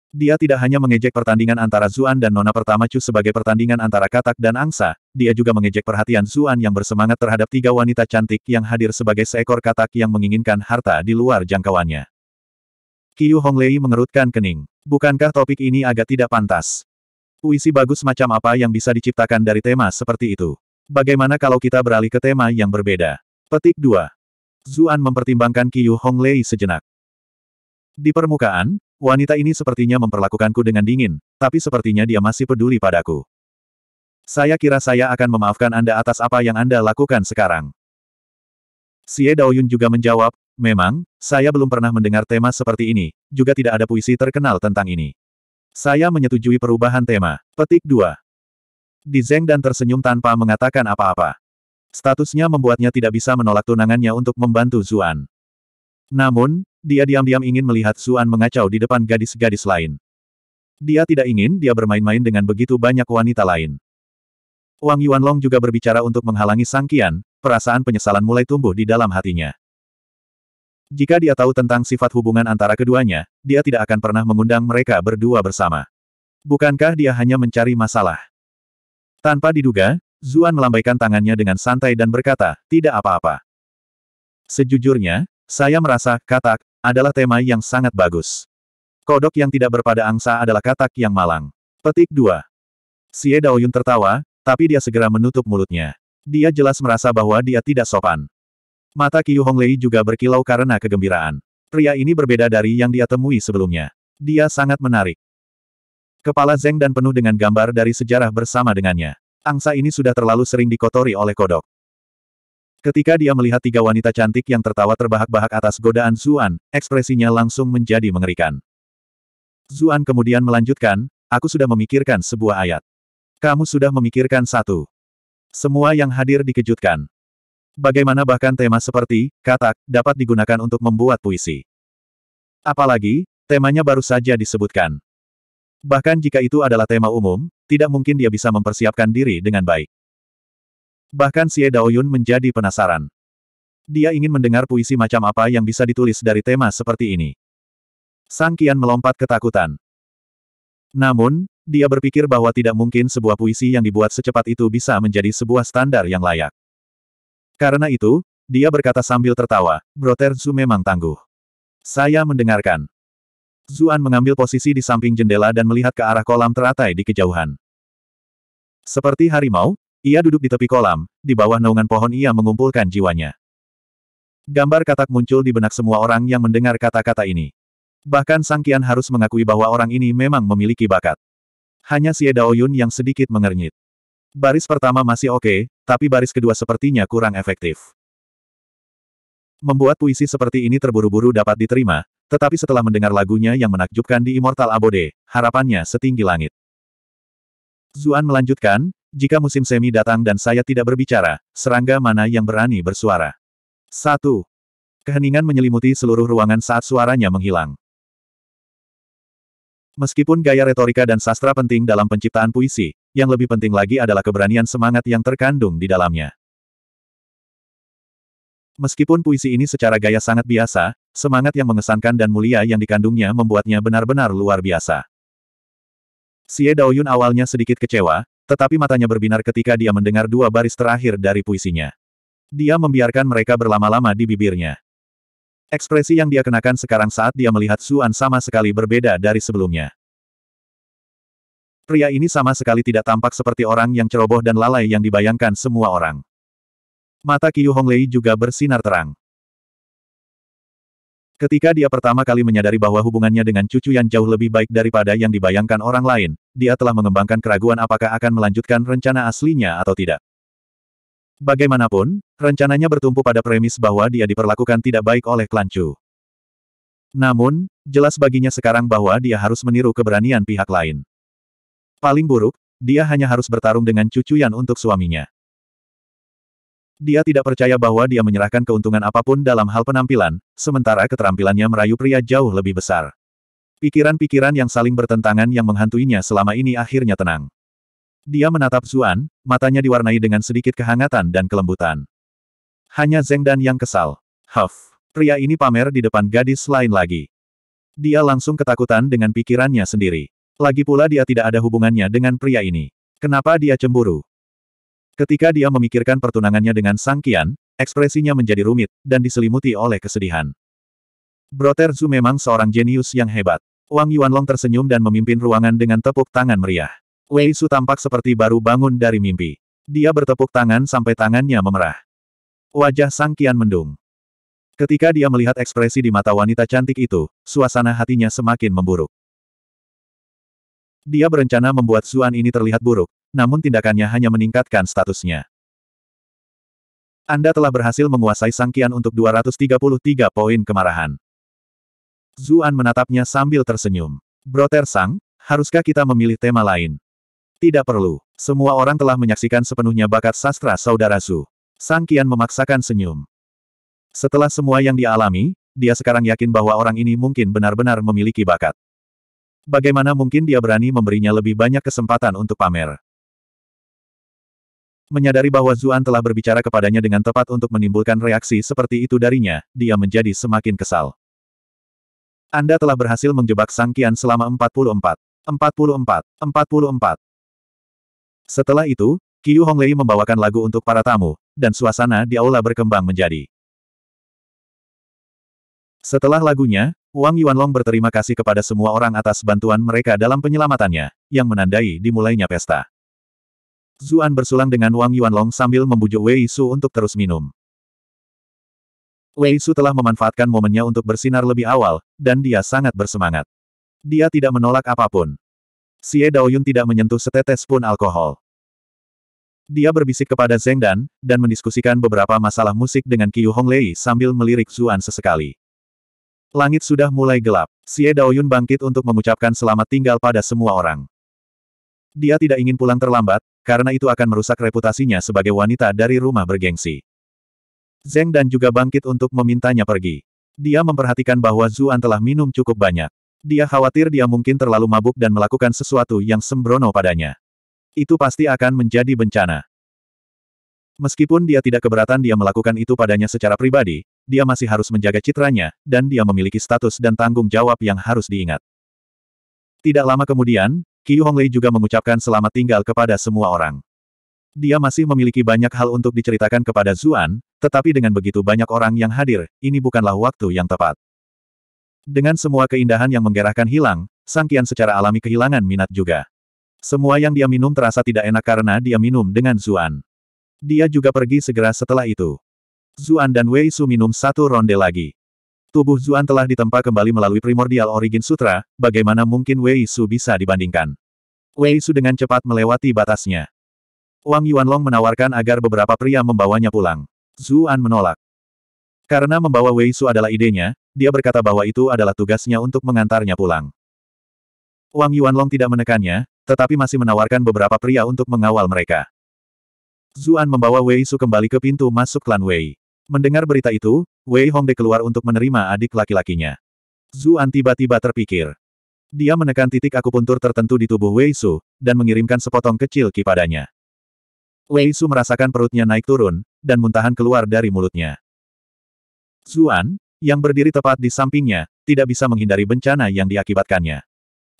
Dia tidak hanya mengejek pertandingan antara Zuan dan Nona Pertama Chu sebagai pertandingan antara katak dan angsa, dia juga mengejek perhatian Zuan yang bersemangat terhadap tiga wanita cantik yang hadir sebagai seekor katak yang menginginkan harta di luar jangkauannya. Qiu Honglei mengerutkan kening. Bukankah topik ini agak tidak pantas? Puisi bagus macam apa yang bisa diciptakan dari tema seperti itu? Bagaimana kalau kita beralih ke tema yang berbeda? Petik 2. Zuan mempertimbangkan Qiyu Honglei sejenak. Di permukaan, wanita ini sepertinya memperlakukanku dengan dingin, tapi sepertinya dia masih peduli padaku. Saya kira saya akan memaafkan Anda atas apa yang Anda lakukan sekarang. Xie Daoyun juga menjawab, memang, saya belum pernah mendengar tema seperti ini, juga tidak ada puisi terkenal tentang ini. Saya menyetujui perubahan tema. Petik 2. Di Zeng dan tersenyum tanpa mengatakan apa-apa. Statusnya membuatnya tidak bisa menolak tunangannya untuk membantu Zuan. Namun, dia diam-diam ingin melihat Zuan mengacau di depan gadis-gadis lain. Dia tidak ingin dia bermain-main dengan begitu banyak wanita lain. Wang Yuanlong juga berbicara untuk menghalangi Sang Kian. perasaan penyesalan mulai tumbuh di dalam hatinya. Jika dia tahu tentang sifat hubungan antara keduanya, dia tidak akan pernah mengundang mereka berdua bersama. Bukankah dia hanya mencari masalah? Tanpa diduga, Zuan melambaikan tangannya dengan santai dan berkata, tidak apa-apa. Sejujurnya, saya merasa, katak, adalah tema yang sangat bagus. Kodok yang tidak berpada angsa adalah katak yang malang. Petik 2. Xie Daoyun tertawa, tapi dia segera menutup mulutnya. Dia jelas merasa bahwa dia tidak sopan. Mata Qiu Honglei juga berkilau karena kegembiraan. Pria ini berbeda dari yang dia temui sebelumnya. Dia sangat menarik. Kepala Zeng dan penuh dengan gambar dari sejarah bersama dengannya. Angsa ini sudah terlalu sering dikotori oleh kodok. Ketika dia melihat tiga wanita cantik yang tertawa terbahak-bahak atas godaan Zuan, ekspresinya langsung menjadi mengerikan. Zuan kemudian melanjutkan, aku sudah memikirkan sebuah ayat. Kamu sudah memikirkan satu. Semua yang hadir dikejutkan. Bagaimana bahkan tema seperti, katak, dapat digunakan untuk membuat puisi. Apalagi, temanya baru saja disebutkan. Bahkan jika itu adalah tema umum, tidak mungkin dia bisa mempersiapkan diri dengan baik. Bahkan Xie Daoyun menjadi penasaran. Dia ingin mendengar puisi macam apa yang bisa ditulis dari tema seperti ini. Sang Kian melompat ketakutan. Namun, dia berpikir bahwa tidak mungkin sebuah puisi yang dibuat secepat itu bisa menjadi sebuah standar yang layak. Karena itu, dia berkata sambil tertawa, "Brother Broterzu memang tangguh. Saya mendengarkan. Zuan mengambil posisi di samping jendela dan melihat ke arah kolam teratai di kejauhan. Seperti harimau, ia duduk di tepi kolam, di bawah naungan pohon ia mengumpulkan jiwanya. Gambar katak muncul di benak semua orang yang mendengar kata-kata ini. Bahkan Sang Kian harus mengakui bahwa orang ini memang memiliki bakat. Hanya Si Xie Yun yang sedikit mengernyit. Baris pertama masih oke, okay, tapi baris kedua sepertinya kurang efektif. Membuat puisi seperti ini terburu-buru dapat diterima, tetapi setelah mendengar lagunya yang menakjubkan di Immortal Abode, harapannya setinggi langit. Zuan melanjutkan, jika musim semi datang dan saya tidak berbicara, serangga mana yang berani bersuara? Satu. Keheningan menyelimuti seluruh ruangan saat suaranya menghilang. Meskipun gaya retorika dan sastra penting dalam penciptaan puisi, yang lebih penting lagi adalah keberanian semangat yang terkandung di dalamnya. Meskipun puisi ini secara gaya sangat biasa, semangat yang mengesankan dan mulia yang dikandungnya membuatnya benar-benar luar biasa. Xie Daoyun awalnya sedikit kecewa, tetapi matanya berbinar ketika dia mendengar dua baris terakhir dari puisinya. Dia membiarkan mereka berlama-lama di bibirnya. Ekspresi yang dia kenakan sekarang saat dia melihat Suan sama sekali berbeda dari sebelumnya. Pria ini sama sekali tidak tampak seperti orang yang ceroboh dan lalai yang dibayangkan semua orang. Mata Qiu Honglei juga bersinar terang. Ketika dia pertama kali menyadari bahwa hubungannya dengan cucu yang jauh lebih baik daripada yang dibayangkan orang lain, dia telah mengembangkan keraguan apakah akan melanjutkan rencana aslinya atau tidak. Bagaimanapun, rencananya bertumpu pada premis bahwa dia diperlakukan tidak baik oleh klan Chu. Namun, jelas baginya sekarang bahwa dia harus meniru keberanian pihak lain. Paling buruk, dia hanya harus bertarung dengan cucu yang untuk suaminya. Dia tidak percaya bahwa dia menyerahkan keuntungan apapun dalam hal penampilan, sementara keterampilannya merayu pria jauh lebih besar. Pikiran-pikiran yang saling bertentangan yang menghantuinya selama ini akhirnya tenang. Dia menatap Zuan, matanya diwarnai dengan sedikit kehangatan dan kelembutan. Hanya Zeng Dan yang kesal. Huff, pria ini pamer di depan gadis lain lagi. Dia langsung ketakutan dengan pikirannya sendiri. Lagi pula dia tidak ada hubungannya dengan pria ini. Kenapa dia cemburu? Ketika dia memikirkan pertunangannya dengan Sang Kian, ekspresinya menjadi rumit, dan diselimuti oleh kesedihan. Brother Zhu memang seorang jenius yang hebat. Wang Yuanlong tersenyum dan memimpin ruangan dengan tepuk tangan meriah. Wei Su tampak seperti baru bangun dari mimpi. Dia bertepuk tangan sampai tangannya memerah. Wajah Sang Kian mendung. Ketika dia melihat ekspresi di mata wanita cantik itu, suasana hatinya semakin memburuk. Dia berencana membuat Zuan ini terlihat buruk, namun tindakannya hanya meningkatkan statusnya. Anda telah berhasil menguasai sangkian untuk 233 poin kemarahan. Zuan menatapnya sambil tersenyum. Broter Sang, haruskah kita memilih tema lain? Tidak perlu. Semua orang telah menyaksikan sepenuhnya bakat sastra saudara Su. Sang Kian memaksakan senyum. Setelah semua yang dialami, dia sekarang yakin bahwa orang ini mungkin benar-benar memiliki bakat. Bagaimana mungkin dia berani memberinya lebih banyak kesempatan untuk pamer? Menyadari bahwa Zuan telah berbicara kepadanya dengan tepat untuk menimbulkan reaksi seperti itu darinya, dia menjadi semakin kesal. Anda telah berhasil menjebak Sang Kian selama 44. 44. 44. Setelah itu, Qiu Honglei membawakan lagu untuk para tamu, dan suasana di aula berkembang menjadi. Setelah lagunya, Wang Yuanlong berterima kasih kepada semua orang atas bantuan mereka dalam penyelamatannya, yang menandai dimulainya pesta. Zuan bersulang dengan Wang Yuanlong sambil membujuk Wei Su untuk terus minum. Wei Su telah memanfaatkan momennya untuk bersinar lebih awal, dan dia sangat bersemangat. Dia tidak menolak apapun. Xie Daoyun tidak menyentuh setetes pun alkohol. Dia berbisik kepada Zeng Dan, dan mendiskusikan beberapa masalah musik dengan Qiu Honglei sambil melirik Zuan sesekali. Langit sudah mulai gelap. Xie Daoyun bangkit untuk mengucapkan selamat tinggal pada semua orang. Dia tidak ingin pulang terlambat, karena itu akan merusak reputasinya sebagai wanita dari rumah bergengsi. Zeng dan juga bangkit untuk memintanya pergi. Dia memperhatikan bahwa Zuan telah minum cukup banyak. Dia khawatir dia mungkin terlalu mabuk dan melakukan sesuatu yang sembrono padanya. Itu pasti akan menjadi bencana. Meskipun dia tidak keberatan dia melakukan itu padanya secara pribadi, dia masih harus menjaga citranya, dan dia memiliki status dan tanggung jawab yang harus diingat. Tidak lama kemudian, Qiu Honglei juga mengucapkan selamat tinggal kepada semua orang. Dia masih memiliki banyak hal untuk diceritakan kepada Zuan, tetapi dengan begitu banyak orang yang hadir, ini bukanlah waktu yang tepat. Dengan semua keindahan yang menggerahkan hilang, sang Kian secara alami kehilangan minat juga. Semua yang dia minum terasa tidak enak karena dia minum dengan Zuan. Dia juga pergi segera setelah itu. Zuan dan Wei Su minum satu ronde lagi. Tubuh Zuan telah ditempa kembali melalui primordial origin sutra, bagaimana mungkin Wei Su bisa dibandingkan. Wei Su dengan cepat melewati batasnya. Wang Yuanlong menawarkan agar beberapa pria membawanya pulang. Zuan menolak. Karena membawa Wei Su adalah idenya, dia berkata bahwa itu adalah tugasnya untuk mengantarnya pulang. Wang Yuanlong tidak menekannya, tetapi masih menawarkan beberapa pria untuk mengawal mereka. Zuan membawa Wei Su kembali ke pintu masuk klan Wei. Mendengar berita itu, Wei Hongde keluar untuk menerima adik laki-lakinya. Zuan tiba-tiba terpikir. Dia menekan titik akupuntur tertentu di tubuh Wei Su, dan mengirimkan sepotong kecil kepadanya. Wei Su merasakan perutnya naik turun, dan muntahan keluar dari mulutnya. Zuan, yang berdiri tepat di sampingnya, tidak bisa menghindari bencana yang diakibatkannya.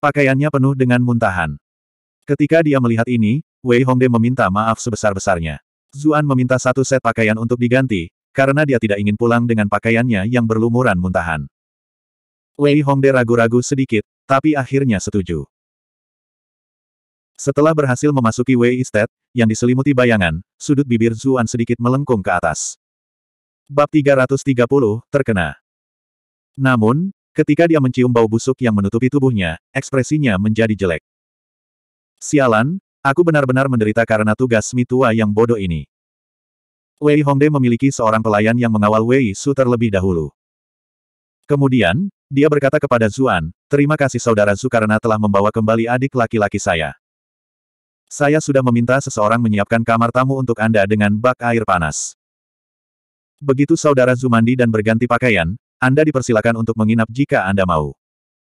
Pakaiannya penuh dengan muntahan. Ketika dia melihat ini, Wei Hongde meminta maaf sebesar-besarnya. Zuan meminta satu set pakaian untuk diganti, karena dia tidak ingin pulang dengan pakaiannya yang berlumuran muntahan. Wei Hongde ragu-ragu sedikit, tapi akhirnya setuju. Setelah berhasil memasuki Wei Estate, yang diselimuti bayangan, sudut bibir Zuan sedikit melengkung ke atas. Bab 330, terkena. Namun, ketika dia mencium bau busuk yang menutupi tubuhnya, ekspresinya menjadi jelek. Sialan, aku benar-benar menderita karena tugas mitua yang bodoh ini. Wei Hongde memiliki seorang pelayan yang mengawal Wei Su terlebih dahulu. Kemudian, dia berkata kepada Zuan, terima kasih saudara Su karena telah membawa kembali adik laki-laki saya. Saya sudah meminta seseorang menyiapkan kamar tamu untuk Anda dengan bak air panas. Begitu saudara Zu mandi dan berganti pakaian, Anda dipersilakan untuk menginap jika Anda mau.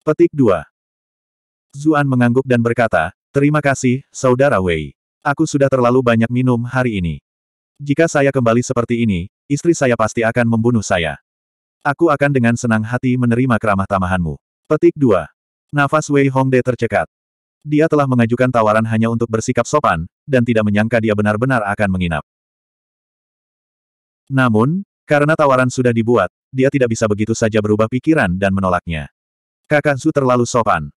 Petik 2. Zuan mengangguk dan berkata, Terima kasih, Saudara Wei. Aku sudah terlalu banyak minum hari ini. Jika saya kembali seperti ini, istri saya pasti akan membunuh saya. Aku akan dengan senang hati menerima keramah tamahanmu. Petik 2. Nafas Wei Hongde tercekat. Dia telah mengajukan tawaran hanya untuk bersikap sopan, dan tidak menyangka dia benar-benar akan menginap. Namun, karena tawaran sudah dibuat, dia tidak bisa begitu saja berubah pikiran dan menolaknya. Kakak Su terlalu sopan.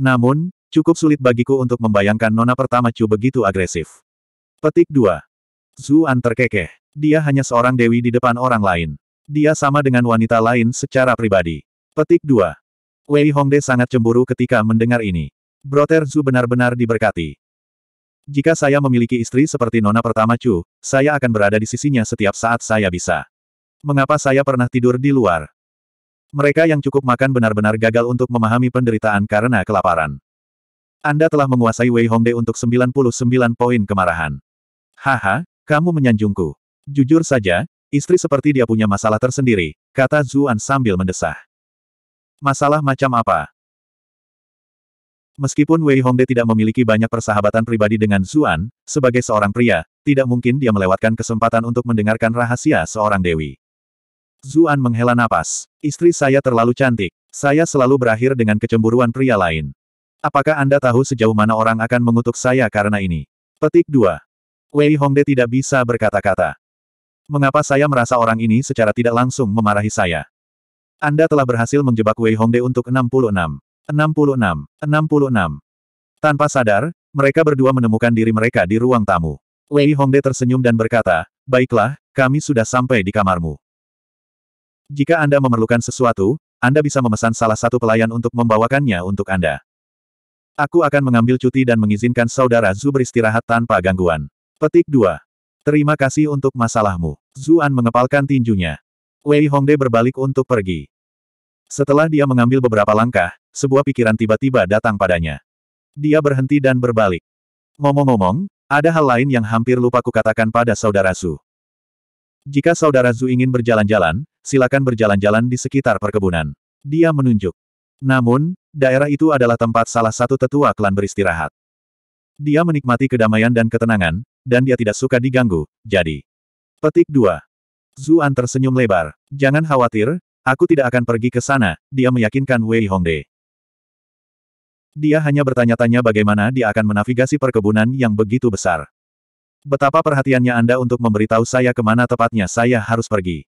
Namun, cukup sulit bagiku untuk membayangkan nona pertama Chu begitu agresif. Petik 2. Zuan terkekeh. Dia hanya seorang dewi di depan orang lain. Dia sama dengan wanita lain secara pribadi. Petik 2. Wei Hongde sangat cemburu ketika mendengar ini. Brother Zu benar-benar diberkati. Jika saya memiliki istri seperti Nona pertama Chu, saya akan berada di sisinya setiap saat saya bisa. Mengapa saya pernah tidur di luar? Mereka yang cukup makan benar-benar gagal untuk memahami penderitaan karena kelaparan. Anda telah menguasai Wei Hongde untuk 99 poin kemarahan. Haha, kamu menyanjungku. Jujur saja, istri seperti dia punya masalah tersendiri, kata Zuan sambil mendesah. Masalah macam apa? Meskipun Wei Hongde tidak memiliki banyak persahabatan pribadi dengan Zuan, sebagai seorang pria, tidak mungkin dia melewatkan kesempatan untuk mendengarkan rahasia seorang dewi. Zuan menghela napas. Istri saya terlalu cantik. Saya selalu berakhir dengan kecemburuan pria lain. Apakah Anda tahu sejauh mana orang akan mengutuk saya karena ini? Petik 2. Wei Hongde tidak bisa berkata-kata. Mengapa saya merasa orang ini secara tidak langsung memarahi saya? Anda telah berhasil menjebak Wei Hongde untuk 66. 66. 66. Tanpa sadar, mereka berdua menemukan diri mereka di ruang tamu. Wei Hongde tersenyum dan berkata, Baiklah, kami sudah sampai di kamarmu. Jika Anda memerlukan sesuatu, Anda bisa memesan salah satu pelayan untuk membawakannya untuk Anda. Aku akan mengambil cuti dan mengizinkan saudara Zu beristirahat tanpa gangguan. Petik 2. Terima kasih untuk masalahmu. Zuan mengepalkan tinjunya. Wei Hongde berbalik untuk pergi. Setelah dia mengambil beberapa langkah, sebuah pikiran tiba-tiba datang padanya. Dia berhenti dan berbalik. Ngomong-ngomong, ada hal lain yang hampir lupa kukatakan pada saudara Zu. Jika saudara Zu ingin berjalan-jalan, silakan berjalan-jalan di sekitar perkebunan. Dia menunjuk. Namun, daerah itu adalah tempat salah satu tetua klan beristirahat. Dia menikmati kedamaian dan ketenangan, dan dia tidak suka diganggu, jadi. Petik 2. Zuan tersenyum lebar. Jangan khawatir, aku tidak akan pergi ke sana, dia meyakinkan Wei Hongde. Dia hanya bertanya-tanya bagaimana dia akan menavigasi perkebunan yang begitu besar. Betapa perhatiannya Anda untuk memberitahu saya kemana tepatnya saya harus pergi.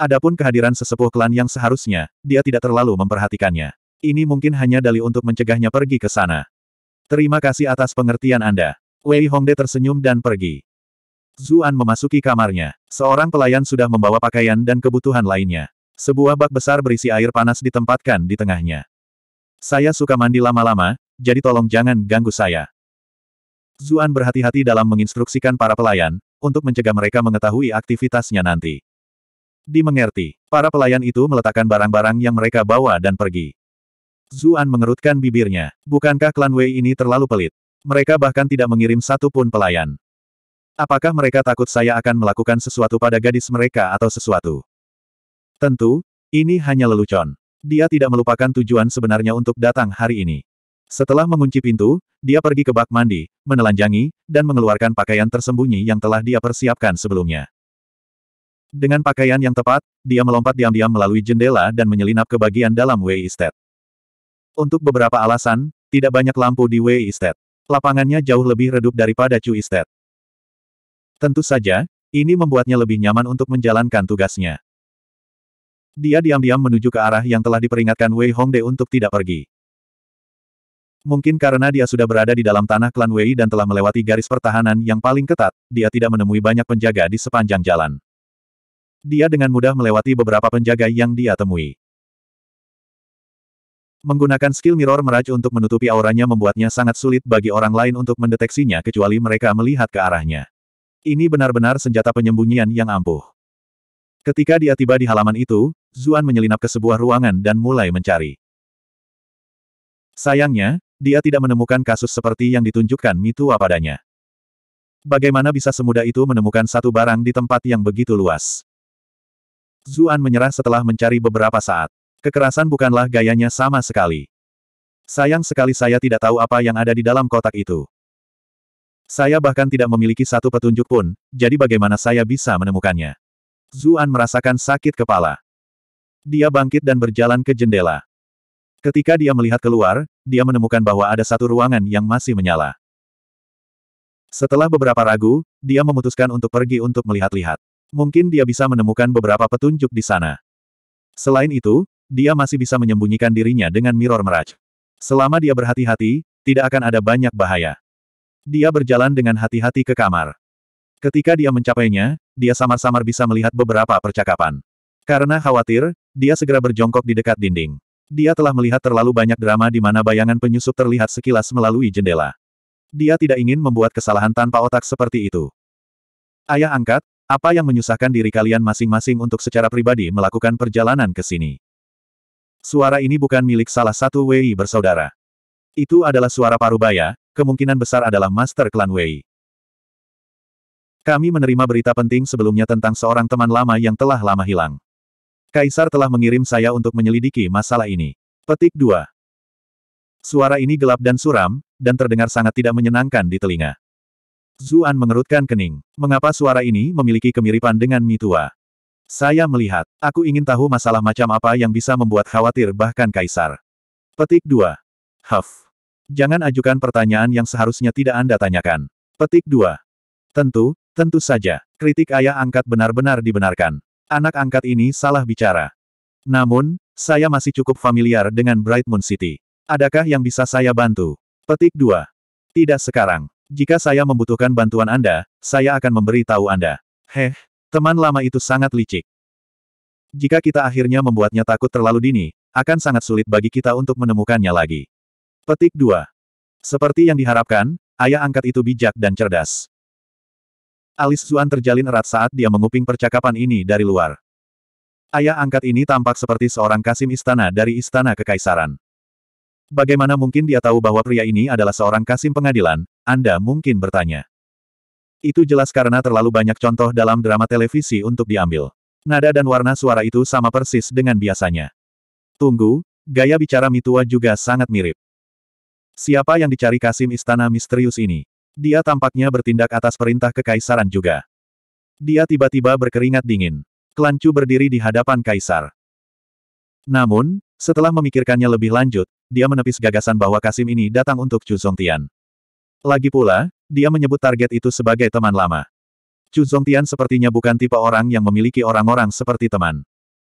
Adapun kehadiran sesepuh klan yang seharusnya, dia tidak terlalu memperhatikannya. Ini mungkin hanya dali untuk mencegahnya pergi ke sana. Terima kasih atas pengertian Anda. Wei Hongde tersenyum dan pergi. Zuan memasuki kamarnya. Seorang pelayan sudah membawa pakaian dan kebutuhan lainnya. Sebuah bak besar berisi air panas ditempatkan di tengahnya. Saya suka mandi lama-lama, jadi tolong jangan ganggu saya. Zuan berhati-hati dalam menginstruksikan para pelayan, untuk mencegah mereka mengetahui aktivitasnya nanti. Dimengerti, para pelayan itu meletakkan barang-barang yang mereka bawa dan pergi. Zuan mengerutkan bibirnya. Bukankah klan Wei ini terlalu pelit? Mereka bahkan tidak mengirim satu pun pelayan. Apakah mereka takut saya akan melakukan sesuatu pada gadis mereka atau sesuatu? Tentu, ini hanya lelucon. Dia tidak melupakan tujuan sebenarnya untuk datang hari ini. Setelah mengunci pintu, dia pergi ke bak mandi, menelanjangi, dan mengeluarkan pakaian tersembunyi yang telah dia persiapkan sebelumnya. Dengan pakaian yang tepat, dia melompat diam-diam melalui jendela dan menyelinap ke bagian dalam Wei Estate. Untuk beberapa alasan, tidak banyak lampu di Wei Estate lapangannya jauh lebih redup daripada Chu Istet. Tentu saja, ini membuatnya lebih nyaman untuk menjalankan tugasnya. Dia diam-diam menuju ke arah yang telah diperingatkan Wei Hongde untuk tidak pergi. Mungkin karena dia sudah berada di dalam tanah klan Wei dan telah melewati garis pertahanan yang paling ketat, dia tidak menemui banyak penjaga di sepanjang jalan. Dia dengan mudah melewati beberapa penjaga yang dia temui. Menggunakan skill mirror meraj untuk menutupi auranya membuatnya sangat sulit bagi orang lain untuk mendeteksinya kecuali mereka melihat ke arahnya. Ini benar-benar senjata penyembunyian yang ampuh. Ketika dia tiba di halaman itu, Zuan menyelinap ke sebuah ruangan dan mulai mencari. Sayangnya, dia tidak menemukan kasus seperti yang ditunjukkan Mitua padanya. Bagaimana bisa semudah itu menemukan satu barang di tempat yang begitu luas? Zuan menyerah setelah mencari beberapa saat. Kekerasan bukanlah gayanya sama sekali. Sayang sekali saya tidak tahu apa yang ada di dalam kotak itu. Saya bahkan tidak memiliki satu petunjuk pun, jadi bagaimana saya bisa menemukannya? Zuan merasakan sakit kepala. Dia bangkit dan berjalan ke jendela. Ketika dia melihat keluar, dia menemukan bahwa ada satu ruangan yang masih menyala. Setelah beberapa ragu, dia memutuskan untuk pergi untuk melihat-lihat. Mungkin dia bisa menemukan beberapa petunjuk di sana. Selain itu, dia masih bisa menyembunyikan dirinya dengan mirror meraj. Selama dia berhati-hati, tidak akan ada banyak bahaya. Dia berjalan dengan hati-hati ke kamar. Ketika dia mencapainya, dia samar-samar bisa melihat beberapa percakapan. Karena khawatir, dia segera berjongkok di dekat dinding. Dia telah melihat terlalu banyak drama di mana bayangan penyusup terlihat sekilas melalui jendela. Dia tidak ingin membuat kesalahan tanpa otak seperti itu. Ayah angkat, apa yang menyusahkan diri kalian masing-masing untuk secara pribadi melakukan perjalanan ke sini? Suara ini bukan milik salah satu Wei bersaudara. Itu adalah suara parubaya, kemungkinan besar adalah master klan Wei. Kami menerima berita penting sebelumnya tentang seorang teman lama yang telah lama hilang. Kaisar telah mengirim saya untuk menyelidiki masalah ini. Petik 2. Suara ini gelap dan suram, dan terdengar sangat tidak menyenangkan di telinga. Zuan mengerutkan kening. Mengapa suara ini memiliki kemiripan dengan Mi Tua? Saya melihat. Aku ingin tahu masalah macam apa yang bisa membuat khawatir bahkan kaisar. Petik 2. Huff. Jangan ajukan pertanyaan yang seharusnya tidak Anda tanyakan. Petik 2. Tentu, tentu saja. Kritik ayah angkat benar-benar dibenarkan. Anak angkat ini salah bicara. Namun, saya masih cukup familiar dengan Bright Moon City. Adakah yang bisa saya bantu? Petik 2. Tidak sekarang. Jika saya membutuhkan bantuan Anda, saya akan memberi tahu Anda. Heh, Teman lama itu sangat licik. Jika kita akhirnya membuatnya takut terlalu dini, akan sangat sulit bagi kita untuk menemukannya lagi. Petik 2. Seperti yang diharapkan, ayah angkat itu bijak dan cerdas. Alis Zuan terjalin erat saat dia menguping percakapan ini dari luar. Ayah angkat ini tampak seperti seorang kasim istana dari istana kekaisaran. Bagaimana mungkin dia tahu bahwa pria ini adalah seorang kasim pengadilan? Anda mungkin bertanya. Itu jelas karena terlalu banyak contoh dalam drama televisi untuk diambil. Nada dan warna suara itu sama persis dengan biasanya. Tunggu, gaya bicara Mitua juga sangat mirip. Siapa yang dicari Kasim Istana Misterius ini? Dia tampaknya bertindak atas perintah kekaisaran juga. Dia tiba-tiba berkeringat dingin. Kelancu berdiri di hadapan kaisar. Namun, setelah memikirkannya lebih lanjut, dia menepis gagasan bahwa Kasim ini datang untuk Chu Zongtian. Lagi pula, dia menyebut target itu sebagai teman lama. Chu Zongtian sepertinya bukan tipe orang yang memiliki orang-orang seperti teman.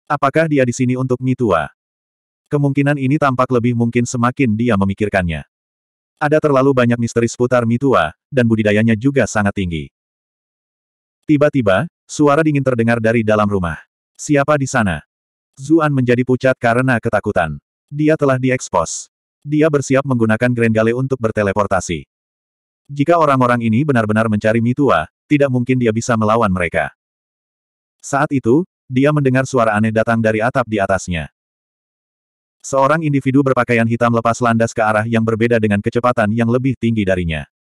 Apakah dia di sini untuk Mi Tua? Kemungkinan ini tampak lebih mungkin semakin dia memikirkannya. Ada terlalu banyak misteri seputar Mi Tua, dan budidayanya juga sangat tinggi. Tiba-tiba, suara dingin terdengar dari dalam rumah. Siapa di sana? Zuan menjadi pucat karena ketakutan. Dia telah diekspos. Dia bersiap menggunakan Grand Gale untuk berteleportasi. Jika orang-orang ini benar-benar mencari Mitua, tidak mungkin dia bisa melawan mereka. Saat itu, dia mendengar suara aneh datang dari atap di atasnya. Seorang individu berpakaian hitam lepas landas ke arah yang berbeda dengan kecepatan yang lebih tinggi darinya.